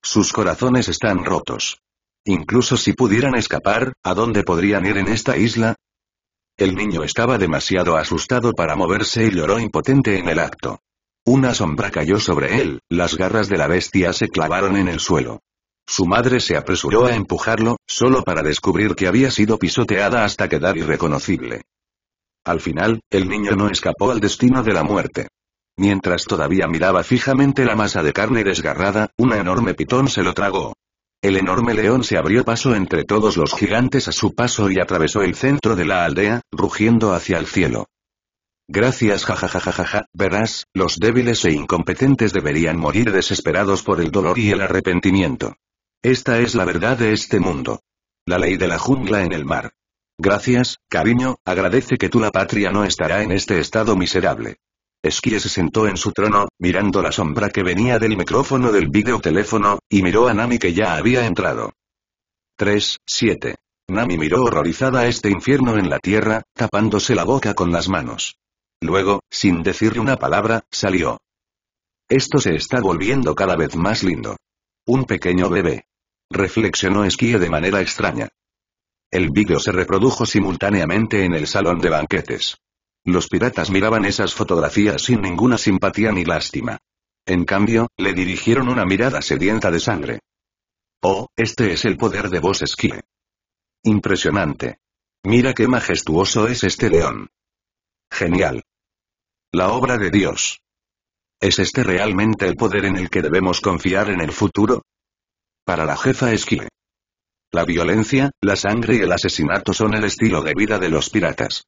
Sus corazones están rotos. Incluso si pudieran escapar, ¿a dónde podrían ir en esta isla? El niño estaba demasiado asustado para moverse y lloró impotente en el acto. Una sombra cayó sobre él, las garras de la bestia se clavaron en el suelo. Su madre se apresuró a empujarlo, solo para descubrir que había sido pisoteada hasta quedar irreconocible. Al final, el niño no escapó al destino de la muerte. Mientras todavía miraba fijamente la masa de carne desgarrada, un enorme pitón se lo tragó. El enorme león se abrió paso entre todos los gigantes a su paso y atravesó el centro de la aldea, rugiendo hacia el cielo. Gracias jajajajaja, verás, los débiles e incompetentes deberían morir desesperados por el dolor y el arrepentimiento. Esta es la verdad de este mundo. La ley de la jungla en el mar. Gracias, cariño, agradece que tu la patria no estará en este estado miserable. Esquie se sentó en su trono, mirando la sombra que venía del micrófono del videoteléfono, y miró a Nami que ya había entrado. 3, 7. Nami miró horrorizada este infierno en la tierra, tapándose la boca con las manos. Luego, sin decirle una palabra, salió. Esto se está volviendo cada vez más lindo. Un pequeño bebé. Reflexionó Esquie de manera extraña. El vídeo se reprodujo simultáneamente en el salón de banquetes. Los piratas miraban esas fotografías sin ninguna simpatía ni lástima. En cambio, le dirigieron una mirada sedienta de sangre. Oh, este es el poder de Vos Esquile. Impresionante. Mira qué majestuoso es este león. Genial. La obra de Dios. ¿Es este realmente el poder en el que debemos confiar en el futuro? Para la jefa Esquile. La violencia, la sangre y el asesinato son el estilo de vida de los piratas.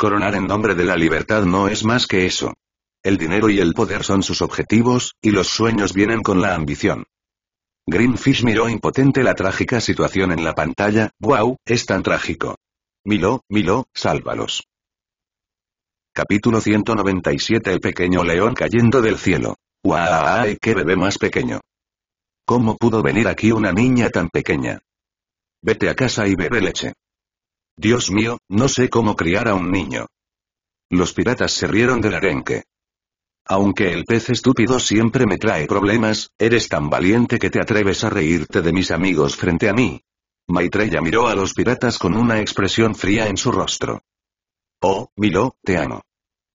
Coronar en nombre de la libertad no es más que eso. El dinero y el poder son sus objetivos, y los sueños vienen con la ambición. Greenfish miró impotente la trágica situación en la pantalla, wow, es tan trágico. Milo, Milo, sálvalos. Capítulo 197 El pequeño león cayendo del cielo. ¡Guau! ¡Qué bebé más pequeño! ¿Cómo pudo venir aquí una niña tan pequeña? Vete a casa y bebe leche. Dios mío, no sé cómo criar a un niño. Los piratas se rieron del arenque. Aunque el pez estúpido siempre me trae problemas, eres tan valiente que te atreves a reírte de mis amigos frente a mí. Maitreya miró a los piratas con una expresión fría en su rostro. Oh, Milo, te amo.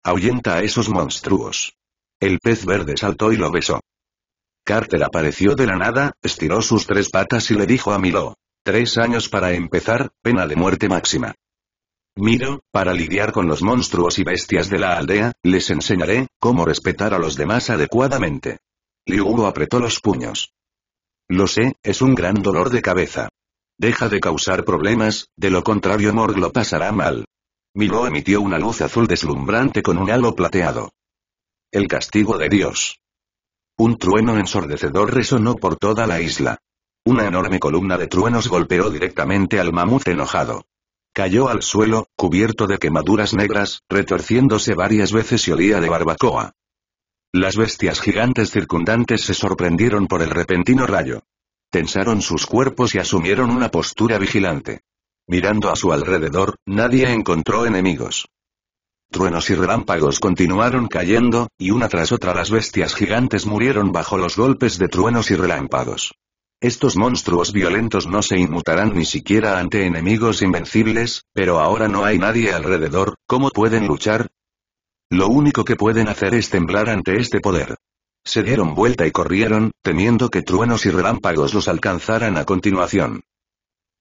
Ahuyenta a esos monstruos. El pez verde saltó y lo besó. Carter apareció de la nada, estiró sus tres patas y le dijo a Milo, Tres años para empezar, pena de muerte máxima. Miro, para lidiar con los monstruos y bestias de la aldea, les enseñaré cómo respetar a los demás adecuadamente. Liu apretó los puños. Lo sé, es un gran dolor de cabeza. Deja de causar problemas, de lo contrario Morg lo pasará mal. Miro emitió una luz azul deslumbrante con un halo plateado. El castigo de Dios. Un trueno ensordecedor resonó por toda la isla. Una enorme columna de truenos golpeó directamente al mamut enojado. Cayó al suelo, cubierto de quemaduras negras, retorciéndose varias veces y olía de barbacoa. Las bestias gigantes circundantes se sorprendieron por el repentino rayo. Tensaron sus cuerpos y asumieron una postura vigilante. Mirando a su alrededor, nadie encontró enemigos. Truenos y relámpagos continuaron cayendo, y una tras otra las bestias gigantes murieron bajo los golpes de truenos y relámpagos. Estos monstruos violentos no se inmutarán ni siquiera ante enemigos invencibles, pero ahora no hay nadie alrededor, ¿cómo pueden luchar? Lo único que pueden hacer es temblar ante este poder. Se dieron vuelta y corrieron, temiendo que truenos y relámpagos los alcanzaran a continuación.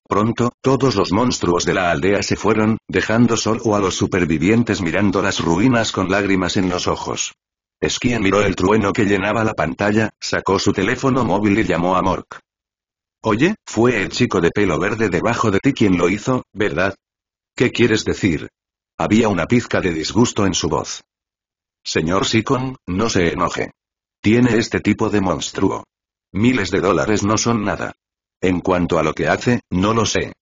Pronto, todos los monstruos de la aldea se fueron, dejando solo a los supervivientes mirando las ruinas con lágrimas en los ojos. Esquien miró el trueno que llenaba la pantalla, sacó su teléfono móvil y llamó a Mork. Oye, fue el chico de pelo verde debajo de ti quien lo hizo, ¿verdad? ¿Qué quieres decir? Había una pizca de disgusto en su voz. Señor Sikon, no se enoje. Tiene este tipo de monstruo. Miles de dólares no son nada. En cuanto a lo que hace, no lo sé.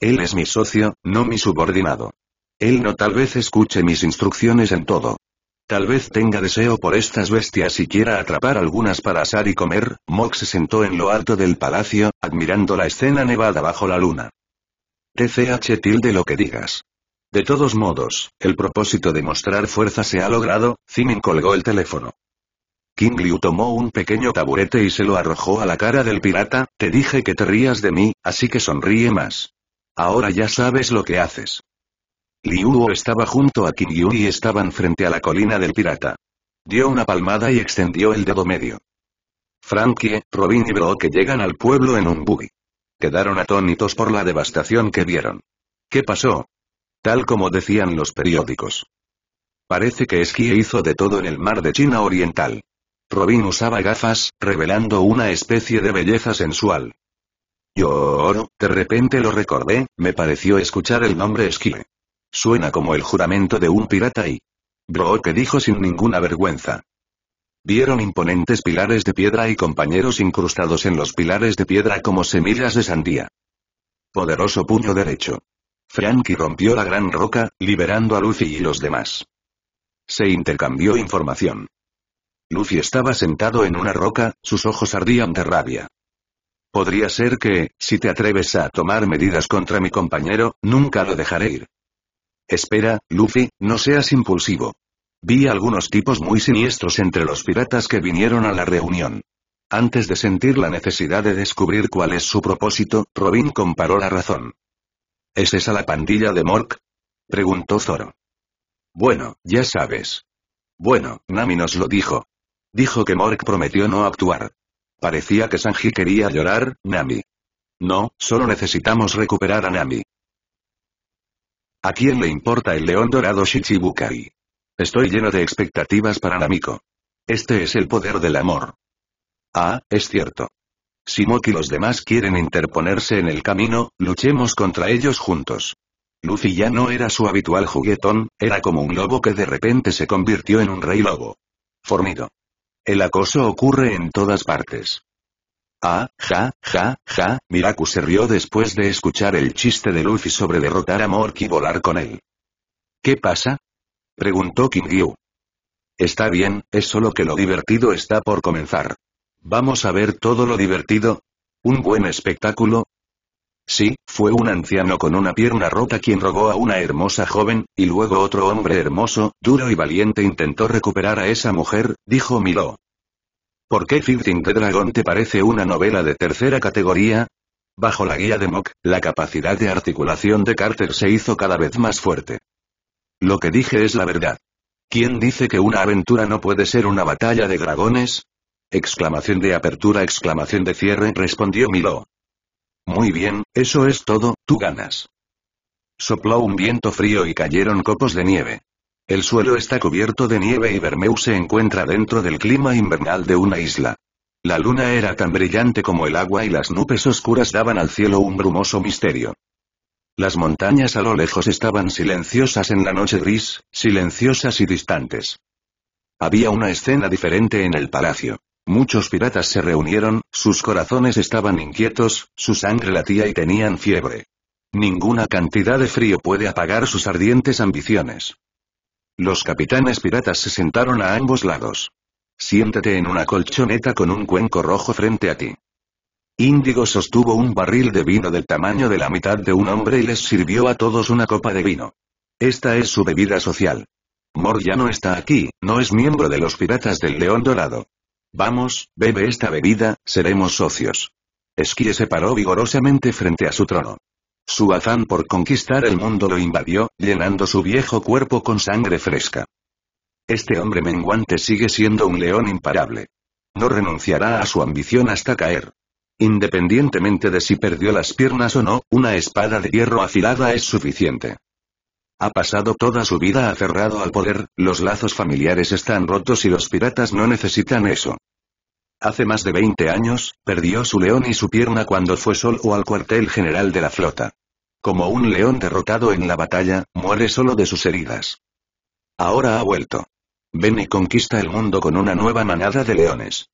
Él es mi socio, no mi subordinado. Él no tal vez escuche mis instrucciones en todo. Tal vez tenga deseo por estas bestias y quiera atrapar algunas para asar y comer, Mox se sentó en lo alto del palacio, admirando la escena nevada bajo la luna. TCH tilde lo que digas. De todos modos, el propósito de mostrar fuerza se ha logrado, Zimin colgó el teléfono. King Liu tomó un pequeño taburete y se lo arrojó a la cara del pirata, te dije que te rías de mí, así que sonríe más. Ahora ya sabes lo que haces. Liuo estaba junto a Kiryu y estaban frente a la colina del pirata. Dio una palmada y extendió el dedo medio. Frankie, Robin y que llegan al pueblo en un buggy. Quedaron atónitos por la devastación que vieron. ¿Qué pasó? Tal como decían los periódicos. Parece que Esquie hizo de todo en el mar de China Oriental. Robin usaba gafas, revelando una especie de belleza sensual. Yo, de repente lo recordé, me pareció escuchar el nombre Esquie. Suena como el juramento de un pirata y... que dijo sin ninguna vergüenza. Vieron imponentes pilares de piedra y compañeros incrustados en los pilares de piedra como semillas de sandía. Poderoso puño derecho. Frankie rompió la gran roca, liberando a Lucy y los demás. Se intercambió información. Lucy estaba sentado en una roca, sus ojos ardían de rabia. Podría ser que, si te atreves a tomar medidas contra mi compañero, nunca lo dejaré ir. Espera, Luffy, no seas impulsivo. Vi algunos tipos muy siniestros entre los piratas que vinieron a la reunión. Antes de sentir la necesidad de descubrir cuál es su propósito, Robin comparó la razón. ¿Es esa la pandilla de Mork? preguntó Zoro. Bueno, ya sabes. Bueno, Nami nos lo dijo. Dijo que Mork prometió no actuar. Parecía que Sanji quería llorar, Nami. No, solo necesitamos recuperar a Nami. ¿A quién le importa el león dorado Shichibukai? Estoy lleno de expectativas para Namiko. Este es el poder del amor. Ah, es cierto. Si Moki y los demás quieren interponerse en el camino, luchemos contra ellos juntos. Lucy ya no era su habitual juguetón, era como un lobo que de repente se convirtió en un rey lobo. Formido. El acoso ocurre en todas partes. Ah, ja, ja, ja, Miraku se rió después de escuchar el chiste de Luffy sobre derrotar a Mork y volar con él. ¿Qué pasa? Preguntó Kingyu. Está bien, es solo que lo divertido está por comenzar. ¿Vamos a ver todo lo divertido? ¿Un buen espectáculo? Sí, fue un anciano con una pierna rota quien rogó a una hermosa joven, y luego otro hombre hermoso, duro y valiente intentó recuperar a esa mujer, dijo Milo. ¿Por qué Fifteen the Dragon te parece una novela de tercera categoría? Bajo la guía de Mock, la capacidad de articulación de Carter se hizo cada vez más fuerte. Lo que dije es la verdad. ¿Quién dice que una aventura no puede ser una batalla de dragones? Exclamación de apertura, exclamación de cierre, respondió Milo. Muy bien, eso es todo, tú ganas. Sopló un viento frío y cayeron copos de nieve. El suelo está cubierto de nieve y Bermeu se encuentra dentro del clima invernal de una isla. La luna era tan brillante como el agua y las nubes oscuras daban al cielo un brumoso misterio. Las montañas a lo lejos estaban silenciosas en la noche gris, silenciosas y distantes. Había una escena diferente en el palacio. Muchos piratas se reunieron, sus corazones estaban inquietos, su sangre latía y tenían fiebre. Ninguna cantidad de frío puede apagar sus ardientes ambiciones. Los capitanes piratas se sentaron a ambos lados. Siéntate en una colchoneta con un cuenco rojo frente a ti. Índigo sostuvo un barril de vino del tamaño de la mitad de un hombre y les sirvió a todos una copa de vino. Esta es su bebida social. Mor ya no está aquí, no es miembro de los piratas del león dorado. Vamos, bebe esta bebida, seremos socios. Esquie se paró vigorosamente frente a su trono. Su afán por conquistar el mundo lo invadió, llenando su viejo cuerpo con sangre fresca. Este hombre menguante sigue siendo un león imparable. No renunciará a su ambición hasta caer. Independientemente de si perdió las piernas o no, una espada de hierro afilada es suficiente. Ha pasado toda su vida aferrado al poder, los lazos familiares están rotos y los piratas no necesitan eso. Hace más de 20 años, perdió su león y su pierna cuando fue solo al cuartel general de la flota. Como un león derrotado en la batalla, muere solo de sus heridas. Ahora ha vuelto. Ven y conquista el mundo con una nueva manada de leones.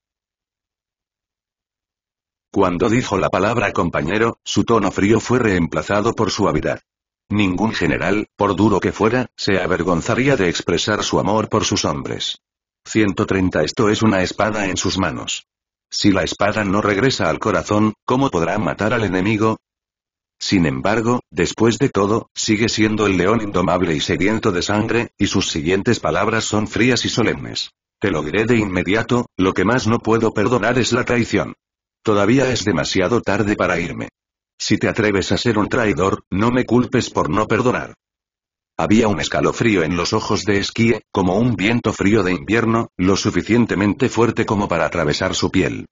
Cuando dijo la palabra compañero, su tono frío fue reemplazado por suavidad. Ningún general, por duro que fuera, se avergonzaría de expresar su amor por sus hombres. 130 Esto es una espada en sus manos. Si la espada no regresa al corazón, ¿cómo podrá matar al enemigo? Sin embargo, después de todo, sigue siendo el león indomable y sediento de sangre, y sus siguientes palabras son frías y solemnes. Te lo diré de inmediato, lo que más no puedo perdonar es la traición. Todavía es demasiado tarde para irme. Si te atreves a ser un traidor, no me culpes por no perdonar. Había un escalofrío en los ojos de Esquie, como un viento frío de invierno, lo suficientemente fuerte como para atravesar su piel.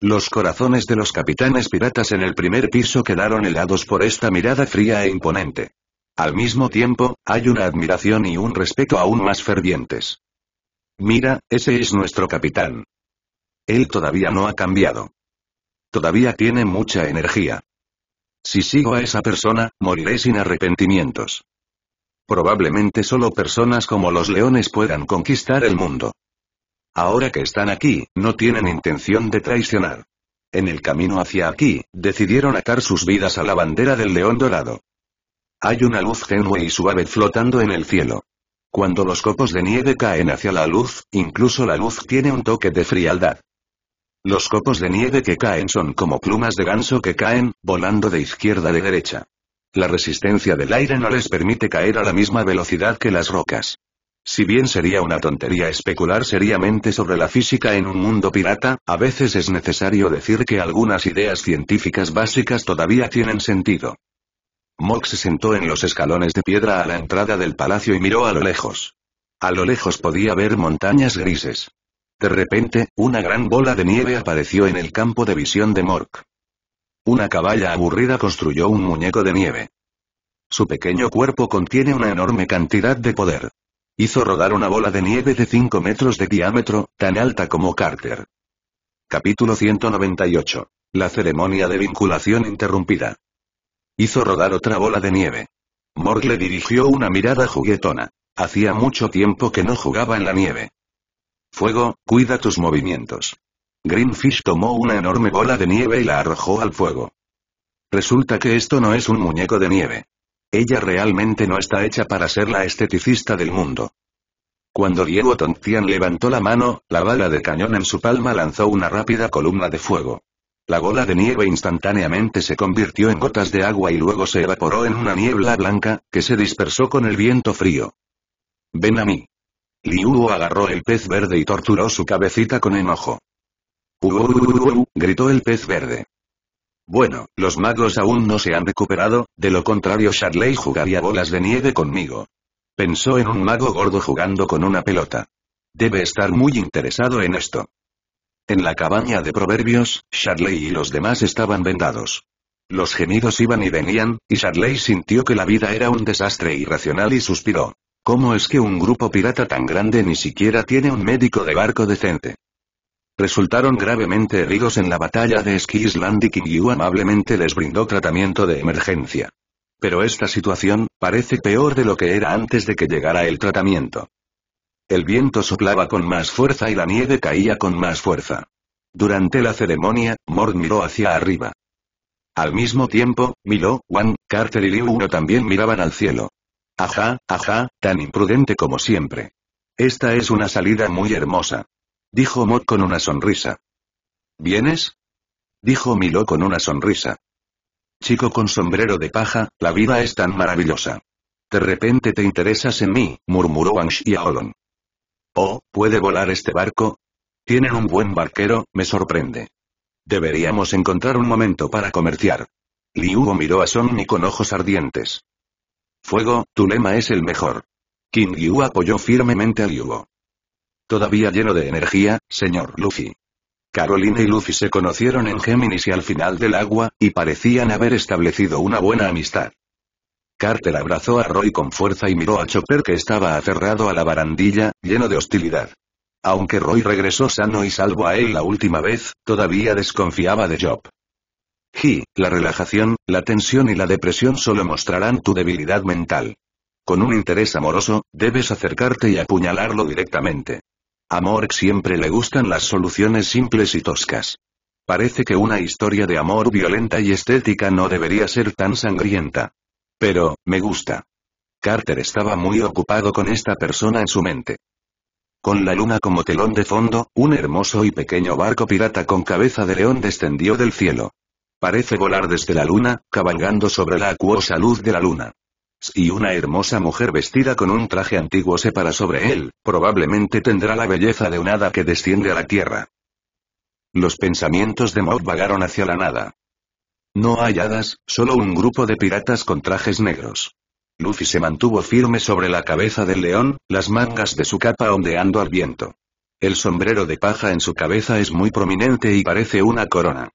Los corazones de los capitanes piratas en el primer piso quedaron helados por esta mirada fría e imponente. Al mismo tiempo, hay una admiración y un respeto aún más fervientes. Mira, ese es nuestro capitán. Él todavía no ha cambiado. Todavía tiene mucha energía. Si sigo a esa persona, moriré sin arrepentimientos. Probablemente solo personas como los leones puedan conquistar el mundo. Ahora que están aquí, no tienen intención de traicionar. En el camino hacia aquí, decidieron atar sus vidas a la bandera del león dorado. Hay una luz genue y suave flotando en el cielo. Cuando los copos de nieve caen hacia la luz, incluso la luz tiene un toque de frialdad. Los copos de nieve que caen son como plumas de ganso que caen, volando de izquierda a de derecha. La resistencia del aire no les permite caer a la misma velocidad que las rocas. Si bien sería una tontería especular seriamente sobre la física en un mundo pirata, a veces es necesario decir que algunas ideas científicas básicas todavía tienen sentido. Mork se sentó en los escalones de piedra a la entrada del palacio y miró a lo lejos. A lo lejos podía ver montañas grises. De repente, una gran bola de nieve apareció en el campo de visión de Mork. Una caballa aburrida construyó un muñeco de nieve. Su pequeño cuerpo contiene una enorme cantidad de poder. Hizo rodar una bola de nieve de 5 metros de diámetro, tan alta como Carter. Capítulo 198. La ceremonia de vinculación interrumpida. Hizo rodar otra bola de nieve. Morg le dirigió una mirada juguetona. Hacía mucho tiempo que no jugaba en la nieve. Fuego, cuida tus movimientos. Greenfish tomó una enorme bola de nieve y la arrojó al fuego. Resulta que esto no es un muñeco de nieve. Ella realmente no está hecha para ser la esteticista del mundo. Cuando Diego Tontian levantó la mano, la bala de cañón en su palma lanzó una rápida columna de fuego. La bola de nieve instantáneamente se convirtió en gotas de agua y luego se evaporó en una niebla blanca, que se dispersó con el viento frío. Ven a mí. Liu agarró el pez verde y torturó su cabecita con enojo gritó el pez verde. Bueno, los magos aún no se han recuperado, de lo contrario Charley jugaría bolas de nieve conmigo. Pensó en un mago gordo jugando con una pelota. Debe estar muy interesado en esto. En la cabaña de proverbios, Charley y los demás estaban vendados. Los gemidos iban y venían, y Charley sintió que la vida era un desastre irracional y suspiró. ¿Cómo es que un grupo pirata tan grande ni siquiera tiene un médico de barco decente? resultaron gravemente heridos en la batalla de Ski y Yu amablemente les brindó tratamiento de emergencia. Pero esta situación, parece peor de lo que era antes de que llegara el tratamiento. El viento soplaba con más fuerza y la nieve caía con más fuerza. Durante la ceremonia, Mord miró hacia arriba. Al mismo tiempo, Milo, Juan, Carter y Liu Uno también miraban al cielo. Ajá, ajá, tan imprudente como siempre. Esta es una salida muy hermosa. Dijo Mot con una sonrisa. ¿Vienes? Dijo Milo con una sonrisa. Chico con sombrero de paja, la vida es tan maravillosa. De repente te interesas en mí, murmuró Ansh y Oh, ¿puede volar este barco? Tienen un buen barquero, me sorprende. Deberíamos encontrar un momento para comerciar. Liu miró a Sonny con ojos ardientes. Fuego, tu lema es el mejor. King Yu apoyó firmemente a Liugo. Todavía lleno de energía, señor Luffy. Carolina y Luffy se conocieron en Géminis y al final del agua, y parecían haber establecido una buena amistad. Carter abrazó a Roy con fuerza y miró a Chopper que estaba aferrado a la barandilla, lleno de hostilidad. Aunque Roy regresó sano y salvo a él la última vez, todavía desconfiaba de Job. Ji, la relajación, la tensión y la depresión solo mostrarán tu debilidad mental. Con un interés amoroso, debes acercarte y apuñalarlo directamente. Amor siempre le gustan las soluciones simples y toscas. Parece que una historia de amor violenta y estética no debería ser tan sangrienta. Pero, me gusta. Carter estaba muy ocupado con esta persona en su mente. Con la luna como telón de fondo, un hermoso y pequeño barco pirata con cabeza de león descendió del cielo. Parece volar desde la luna, cabalgando sobre la acuosa luz de la luna y una hermosa mujer vestida con un traje antiguo se para sobre él, probablemente tendrá la belleza de un hada que desciende a la tierra. Los pensamientos de Maud vagaron hacia la nada. No hay hadas, solo un grupo de piratas con trajes negros. Luffy se mantuvo firme sobre la cabeza del león, las mangas de su capa ondeando al viento. El sombrero de paja en su cabeza es muy prominente y parece una corona.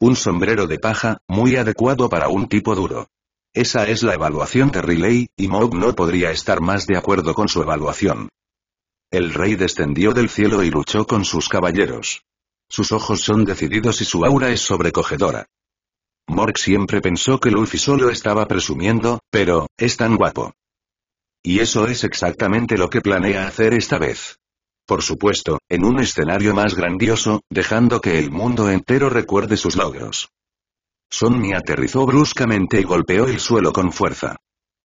Un sombrero de paja, muy adecuado para un tipo duro. Esa es la evaluación de Riley, y Morg no podría estar más de acuerdo con su evaluación. El rey descendió del cielo y luchó con sus caballeros. Sus ojos son decididos y su aura es sobrecogedora. Morg siempre pensó que Luffy solo estaba presumiendo, pero, es tan guapo. Y eso es exactamente lo que planea hacer esta vez. Por supuesto, en un escenario más grandioso, dejando que el mundo entero recuerde sus logros. Sonny aterrizó bruscamente y golpeó el suelo con fuerza.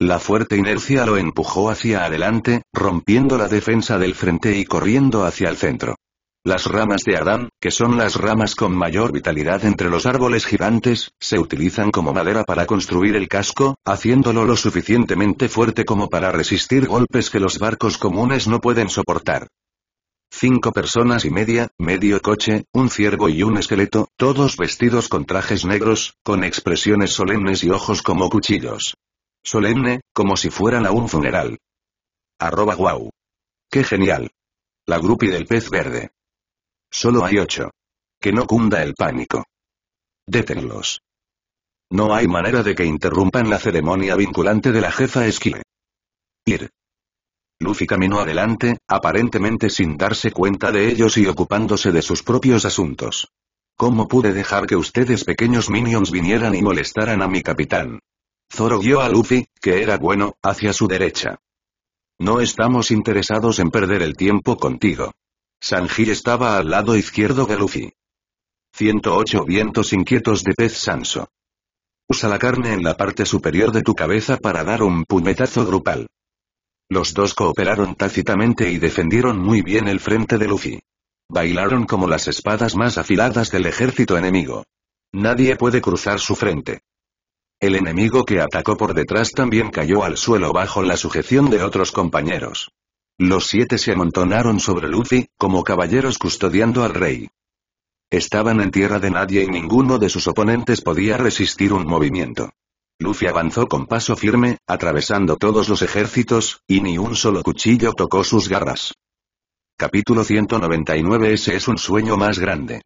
La fuerte inercia lo empujó hacia adelante, rompiendo la defensa del frente y corriendo hacia el centro. Las ramas de Adán, que son las ramas con mayor vitalidad entre los árboles gigantes, se utilizan como madera para construir el casco, haciéndolo lo suficientemente fuerte como para resistir golpes que los barcos comunes no pueden soportar. Cinco personas y media, medio coche, un ciervo y un esqueleto, todos vestidos con trajes negros, con expresiones solemnes y ojos como cuchillos. Solemne, como si fueran a un funeral. Arroba guau. ¡Qué genial! La grupi del pez verde. Solo hay ocho. Que no cunda el pánico. Détenlos. No hay manera de que interrumpan la ceremonia vinculante de la jefa Esquile. Ir. Luffy caminó adelante, aparentemente sin darse cuenta de ellos y ocupándose de sus propios asuntos. ¿Cómo pude dejar que ustedes pequeños minions vinieran y molestaran a mi capitán? Zoro guió a Luffy, que era bueno, hacia su derecha. No estamos interesados en perder el tiempo contigo. Sanji estaba al lado izquierdo de Luffy. 108 vientos inquietos de pez Sanso. Usa la carne en la parte superior de tu cabeza para dar un puñetazo grupal. Los dos cooperaron tácitamente y defendieron muy bien el frente de Luffy. Bailaron como las espadas más afiladas del ejército enemigo. Nadie puede cruzar su frente. El enemigo que atacó por detrás también cayó al suelo bajo la sujeción de otros compañeros. Los siete se amontonaron sobre Luffy, como caballeros custodiando al rey. Estaban en tierra de nadie y ninguno de sus oponentes podía resistir un movimiento. Luffy avanzó con paso firme, atravesando todos los ejércitos, y ni un solo cuchillo tocó sus garras. Capítulo 199 Ese es un sueño más grande.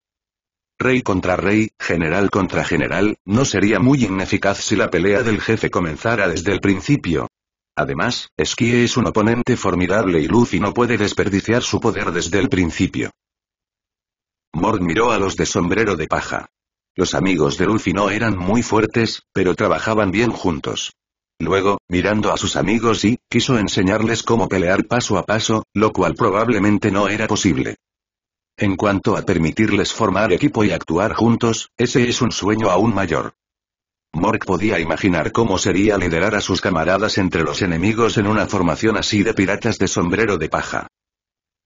Rey contra rey, general contra general, no sería muy ineficaz si la pelea del jefe comenzara desde el principio. Además, Esquí es un oponente formidable y Luffy no puede desperdiciar su poder desde el principio. Mord miró a los de sombrero de paja. Los amigos de Luffy no eran muy fuertes, pero trabajaban bien juntos. Luego, mirando a sus amigos y, quiso enseñarles cómo pelear paso a paso, lo cual probablemente no era posible. En cuanto a permitirles formar equipo y actuar juntos, ese es un sueño aún mayor. Mork podía imaginar cómo sería liderar a sus camaradas entre los enemigos en una formación así de piratas de sombrero de paja.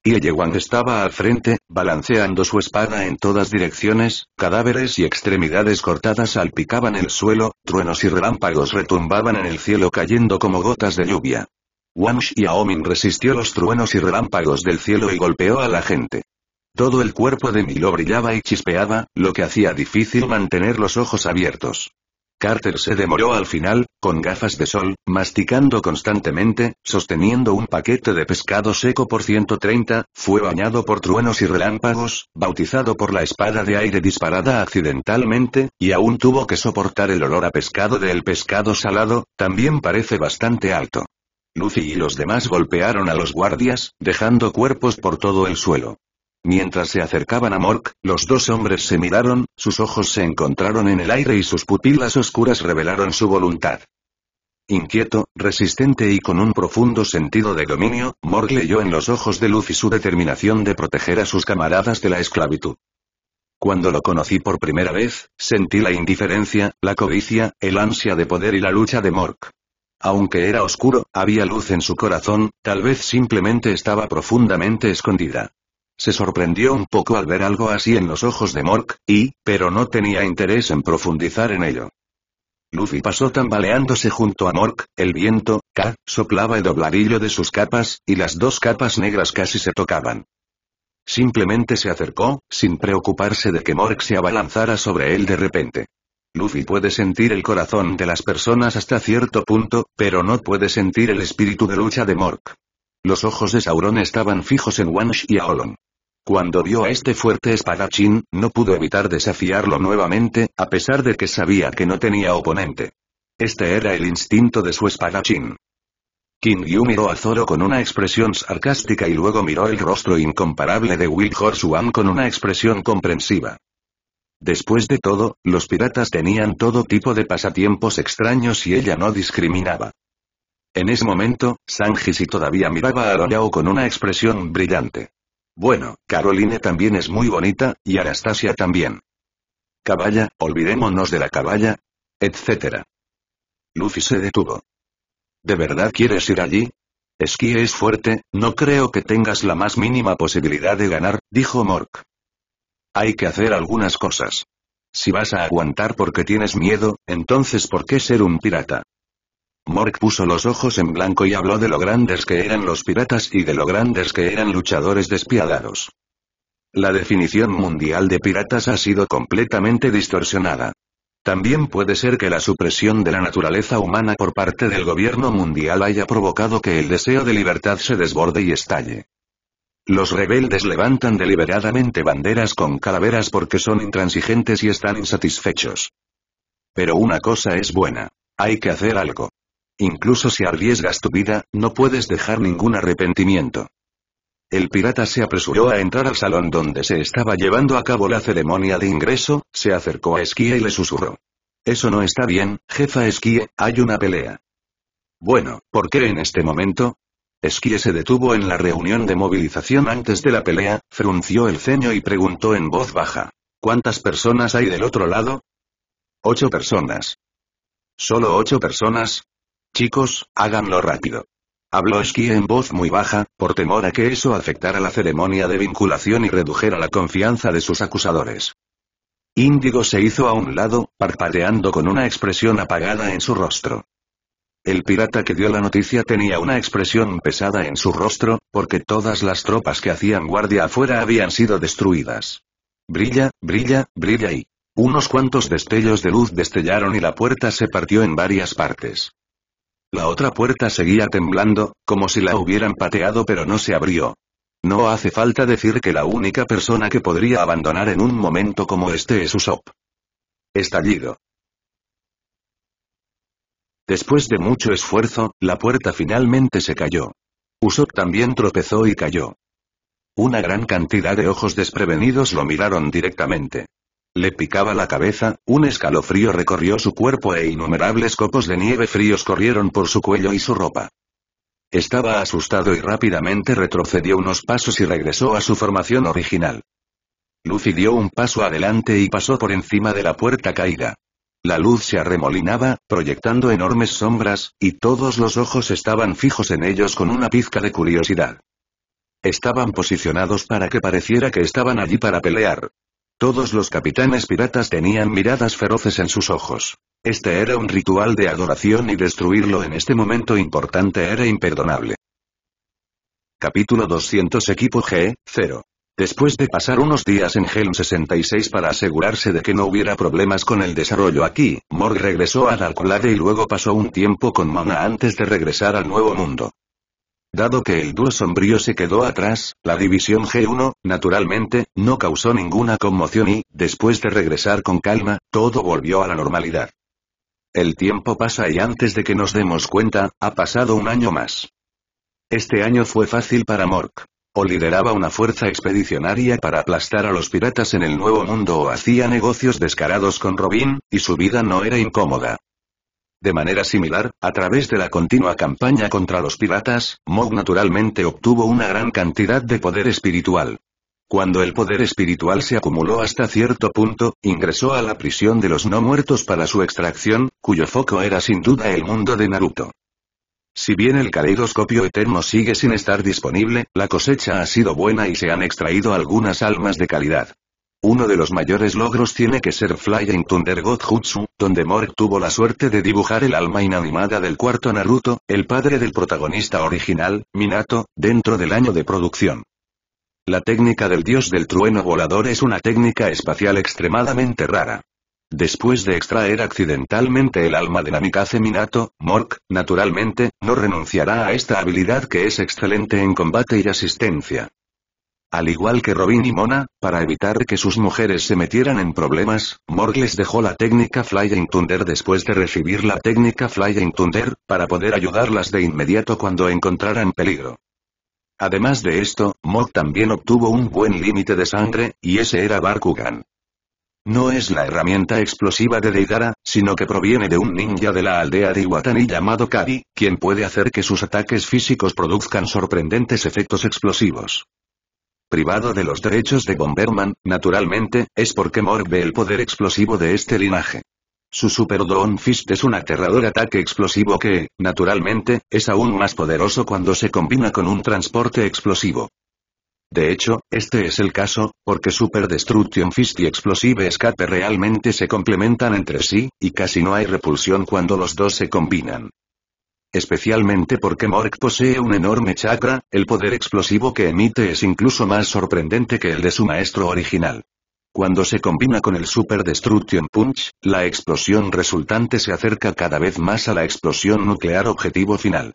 Y Ye Wang estaba al frente, balanceando su espada en todas direcciones, cadáveres y extremidades cortadas salpicaban el suelo, truenos y relámpagos retumbaban en el cielo cayendo como gotas de lluvia. Wang aoming resistió los truenos y relámpagos del cielo y golpeó a la gente. Todo el cuerpo de Milo brillaba y chispeaba, lo que hacía difícil mantener los ojos abiertos. Carter se demoró al final, con gafas de sol, masticando constantemente, sosteniendo un paquete de pescado seco por 130, fue bañado por truenos y relámpagos, bautizado por la espada de aire disparada accidentalmente, y aún tuvo que soportar el olor a pescado del pescado salado, también parece bastante alto. Lucy y los demás golpearon a los guardias, dejando cuerpos por todo el suelo. Mientras se acercaban a Mork, los dos hombres se miraron, sus ojos se encontraron en el aire y sus pupilas oscuras revelaron su voluntad. Inquieto, resistente y con un profundo sentido de dominio, Mork leyó en los ojos de y su determinación de proteger a sus camaradas de la esclavitud. Cuando lo conocí por primera vez, sentí la indiferencia, la codicia, el ansia de poder y la lucha de Mork. Aunque era oscuro, había luz en su corazón, tal vez simplemente estaba profundamente escondida. Se sorprendió un poco al ver algo así en los ojos de Mork, y, pero no tenía interés en profundizar en ello. Luffy pasó tambaleándose junto a Mork, el viento, K, soplaba el dobladillo de sus capas, y las dos capas negras casi se tocaban. Simplemente se acercó, sin preocuparse de que Mork se abalanzara sobre él de repente. Luffy puede sentir el corazón de las personas hasta cierto punto, pero no puede sentir el espíritu de lucha de Mork. Los ojos de Sauron estaban fijos en Wansh y Aolon. Cuando vio a este fuerte espadachín, no pudo evitar desafiarlo nuevamente, a pesar de que sabía que no tenía oponente. Este era el instinto de su espadachín. King Yu miró a Zoro con una expresión sarcástica y luego miró el rostro incomparable de Will Horsuan con una expresión comprensiva. Después de todo, los piratas tenían todo tipo de pasatiempos extraños y ella no discriminaba. En ese momento, si todavía miraba a Rayao con una expresión brillante. Bueno, Caroline también es muy bonita, y Anastasia también. Caballa, olvidémonos de la caballa, etcétera. Luffy se detuvo. ¿De verdad quieres ir allí? Esquí es fuerte, no creo que tengas la más mínima posibilidad de ganar, dijo Mork. Hay que hacer algunas cosas. Si vas a aguantar porque tienes miedo, entonces ¿por qué ser un pirata? Mork puso los ojos en blanco y habló de lo grandes que eran los piratas y de lo grandes que eran luchadores despiadados. La definición mundial de piratas ha sido completamente distorsionada. También puede ser que la supresión de la naturaleza humana por parte del gobierno mundial haya provocado que el deseo de libertad se desborde y estalle. Los rebeldes levantan deliberadamente banderas con calaveras porque son intransigentes y están insatisfechos. Pero una cosa es buena. Hay que hacer algo. Incluso si arriesgas tu vida, no puedes dejar ningún arrepentimiento. El pirata se apresuró a entrar al salón donde se estaba llevando a cabo la ceremonia de ingreso, se acercó a Esquía y le susurró. Eso no está bien, jefa Esquía, hay una pelea. Bueno, ¿por qué en este momento? Esquía se detuvo en la reunión de movilización antes de la pelea, frunció el ceño y preguntó en voz baja. ¿Cuántas personas hay del otro lado? Ocho personas. ¿Solo ocho personas? Chicos, háganlo rápido. Habló Ski en voz muy baja, por temor a que eso afectara la ceremonia de vinculación y redujera la confianza de sus acusadores. Índigo se hizo a un lado, parpadeando con una expresión apagada en su rostro. El pirata que dio la noticia tenía una expresión pesada en su rostro, porque todas las tropas que hacían guardia afuera habían sido destruidas. Brilla, brilla, brilla y... Unos cuantos destellos de luz destellaron y la puerta se partió en varias partes. La otra puerta seguía temblando, como si la hubieran pateado pero no se abrió. No hace falta decir que la única persona que podría abandonar en un momento como este es Usopp. Estallido. Después de mucho esfuerzo, la puerta finalmente se cayó. Usopp también tropezó y cayó. Una gran cantidad de ojos desprevenidos lo miraron directamente. Le picaba la cabeza, un escalofrío recorrió su cuerpo e innumerables copos de nieve fríos corrieron por su cuello y su ropa. Estaba asustado y rápidamente retrocedió unos pasos y regresó a su formación original. Lucy dio un paso adelante y pasó por encima de la puerta caída. La luz se arremolinaba, proyectando enormes sombras, y todos los ojos estaban fijos en ellos con una pizca de curiosidad. Estaban posicionados para que pareciera que estaban allí para pelear. Todos los capitanes piratas tenían miradas feroces en sus ojos. Este era un ritual de adoración y destruirlo en este momento importante era imperdonable. Capítulo 200 Equipo G, 0. Después de pasar unos días en Helm 66 para asegurarse de que no hubiera problemas con el desarrollo aquí, Morg regresó a alcolade y luego pasó un tiempo con Mana antes de regresar al Nuevo Mundo. Dado que el dúo sombrío se quedó atrás, la división G1, naturalmente, no causó ninguna conmoción y, después de regresar con calma, todo volvió a la normalidad. El tiempo pasa y antes de que nos demos cuenta, ha pasado un año más. Este año fue fácil para Mork. O lideraba una fuerza expedicionaria para aplastar a los piratas en el Nuevo Mundo o hacía negocios descarados con Robin, y su vida no era incómoda. De manera similar, a través de la continua campaña contra los piratas, Mog naturalmente obtuvo una gran cantidad de poder espiritual. Cuando el poder espiritual se acumuló hasta cierto punto, ingresó a la prisión de los no muertos para su extracción, cuyo foco era sin duda el mundo de Naruto. Si bien el caleidoscopio eterno sigue sin estar disponible, la cosecha ha sido buena y se han extraído algunas almas de calidad. Uno de los mayores logros tiene que ser Flying Thunder God Jutsu, donde Mork tuvo la suerte de dibujar el alma inanimada del cuarto Naruto, el padre del protagonista original, Minato, dentro del año de producción. La técnica del dios del trueno volador es una técnica espacial extremadamente rara. Después de extraer accidentalmente el alma de Namikaze Minato, Mork, naturalmente, no renunciará a esta habilidad que es excelente en combate y asistencia. Al igual que Robin y Mona, para evitar que sus mujeres se metieran en problemas, les dejó la técnica Flying Thunder después de recibir la técnica Flying Thunder, para poder ayudarlas de inmediato cuando encontraran peligro. Además de esto, Morg también obtuvo un buen límite de sangre, y ese era Barkugan. No es la herramienta explosiva de Deidara, sino que proviene de un ninja de la aldea de Iwatani llamado Kadi, quien puede hacer que sus ataques físicos produzcan sorprendentes efectos explosivos privado de los derechos de Bomberman, naturalmente, es porque morbe el poder explosivo de este linaje. Su Super Dawn Fist es un aterrador ataque explosivo que, naturalmente, es aún más poderoso cuando se combina con un transporte explosivo. De hecho, este es el caso, porque Super Destruction Fist y Explosive Escape realmente se complementan entre sí, y casi no hay repulsión cuando los dos se combinan. Especialmente porque Mork posee un enorme chakra, el poder explosivo que emite es incluso más sorprendente que el de su maestro original. Cuando se combina con el Super Destruction Punch, la explosión resultante se acerca cada vez más a la explosión nuclear objetivo final.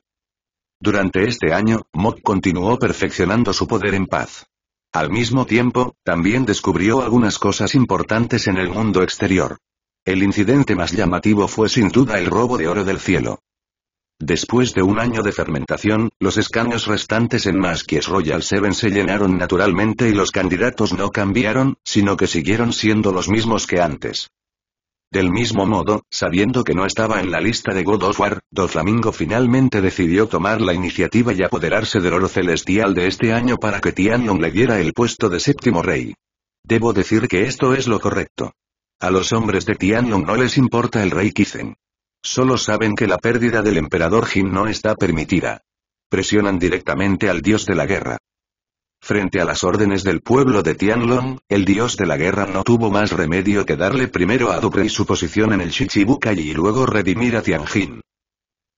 Durante este año, Mok continuó perfeccionando su poder en paz. Al mismo tiempo, también descubrió algunas cosas importantes en el mundo exterior. El incidente más llamativo fue sin duda el robo de oro del cielo. Después de un año de fermentación, los escaños restantes en Masques Royal Seven se llenaron naturalmente y los candidatos no cambiaron, sino que siguieron siendo los mismos que antes. Del mismo modo, sabiendo que no estaba en la lista de God of War, Doflamingo finalmente decidió tomar la iniciativa y apoderarse del oro celestial de este año para que Tianlong le diera el puesto de séptimo rey. Debo decir que esto es lo correcto. A los hombres de Tianlong no les importa el rey Kizen. Solo saben que la pérdida del emperador Jin no está permitida. Presionan directamente al dios de la guerra. Frente a las órdenes del pueblo de Tianlong, el dios de la guerra no tuvo más remedio que darle primero a y su posición en el Shichibukai y luego redimir a Tianjin.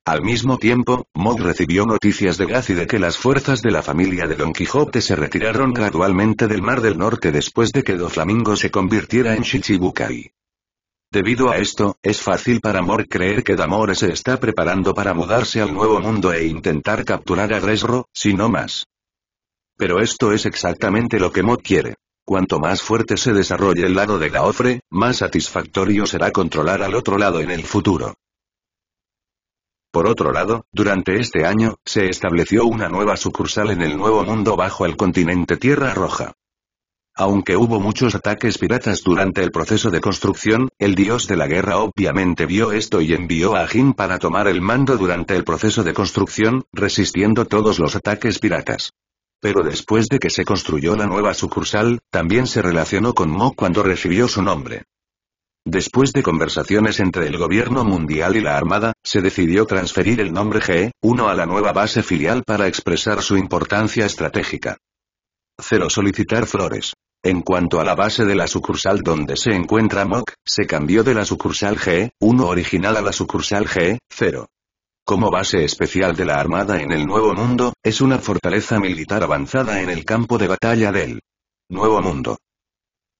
Al mismo tiempo, Mog recibió noticias de Gazi de que las fuerzas de la familia de Don Quijote se retiraron gradualmente del Mar del Norte después de que Doflamingo se convirtiera en Shichibukai. Debido a esto, es fácil para Mor creer que Damore se está preparando para mudarse al nuevo mundo e intentar capturar a Dresro, si no más. Pero esto es exactamente lo que Mod quiere. Cuanto más fuerte se desarrolle el lado de Gaofre, más satisfactorio será controlar al otro lado en el futuro. Por otro lado, durante este año, se estableció una nueva sucursal en el Nuevo Mundo bajo el continente Tierra Roja. Aunque hubo muchos ataques piratas durante el proceso de construcción, el dios de la guerra obviamente vio esto y envió a Jin para tomar el mando durante el proceso de construcción, resistiendo todos los ataques piratas. Pero después de que se construyó la nueva sucursal, también se relacionó con Mo cuando recibió su nombre. Después de conversaciones entre el gobierno mundial y la Armada, se decidió transferir el nombre G1 a la nueva base filial para expresar su importancia estratégica. 0. Solicitar flores. En cuanto a la base de la sucursal donde se encuentra Mok, se cambió de la sucursal G1 original a la sucursal G0. Como base especial de la Armada en el Nuevo Mundo, es una fortaleza militar avanzada en el campo de batalla del Nuevo Mundo.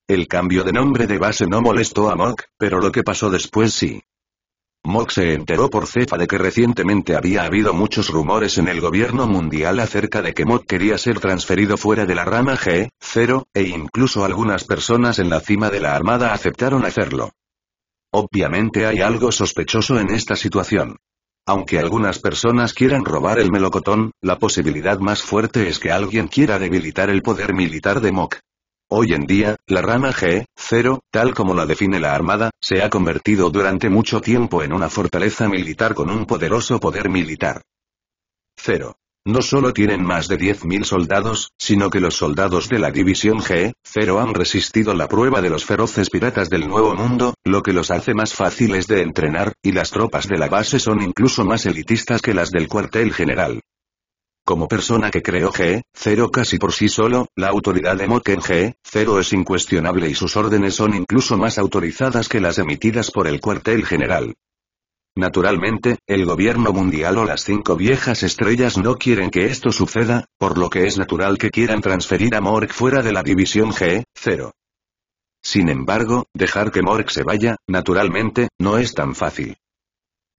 El cambio de nombre de base no molestó a Mock, pero lo que pasó después sí. Mock se enteró por cefa de que recientemente había habido muchos rumores en el gobierno mundial acerca de que Mock quería ser transferido fuera de la rama G0, e incluso algunas personas en la cima de la Armada aceptaron hacerlo. Obviamente hay algo sospechoso en esta situación. Aunque algunas personas quieran robar el melocotón, la posibilidad más fuerte es que alguien quiera debilitar el poder militar de Mok. Hoy en día, la rama G-0, tal como la define la Armada, se ha convertido durante mucho tiempo en una fortaleza militar con un poderoso poder militar. 0. No solo tienen más de 10.000 soldados, sino que los soldados de la División G-0 han resistido la prueba de los feroces piratas del Nuevo Mundo, lo que los hace más fáciles de entrenar, y las tropas de la base son incluso más elitistas que las del cuartel general. Como persona que creó G0 casi por sí solo, la autoridad de en G0 es incuestionable y sus órdenes son incluso más autorizadas que las emitidas por el cuartel general. Naturalmente, el gobierno mundial o las cinco viejas estrellas no quieren que esto suceda, por lo que es natural que quieran transferir a Mork fuera de la división G0. Sin embargo, dejar que Mork se vaya, naturalmente, no es tan fácil.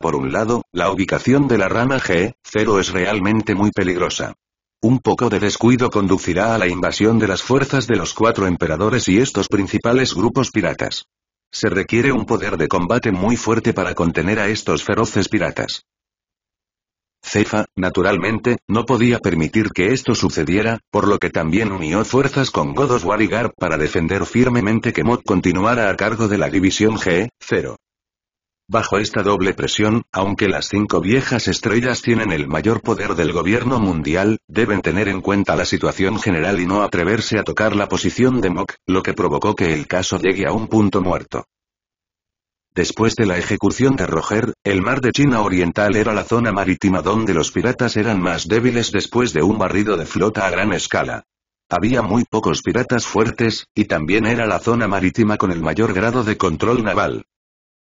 Por un lado, la ubicación de la rama G0 es realmente muy peligrosa. Un poco de descuido conducirá a la invasión de las fuerzas de los cuatro emperadores y estos principales grupos piratas. Se requiere un poder de combate muy fuerte para contener a estos feroces piratas. Cefa, naturalmente, no podía permitir que esto sucediera, por lo que también unió fuerzas con Godos Warigar para defender firmemente que Mod continuara a cargo de la división G0. Bajo esta doble presión, aunque las cinco viejas estrellas tienen el mayor poder del gobierno mundial, deben tener en cuenta la situación general y no atreverse a tocar la posición de Mok, lo que provocó que el caso llegue a un punto muerto. Después de la ejecución de Roger, el mar de China Oriental era la zona marítima donde los piratas eran más débiles después de un barrido de flota a gran escala. Había muy pocos piratas fuertes, y también era la zona marítima con el mayor grado de control naval.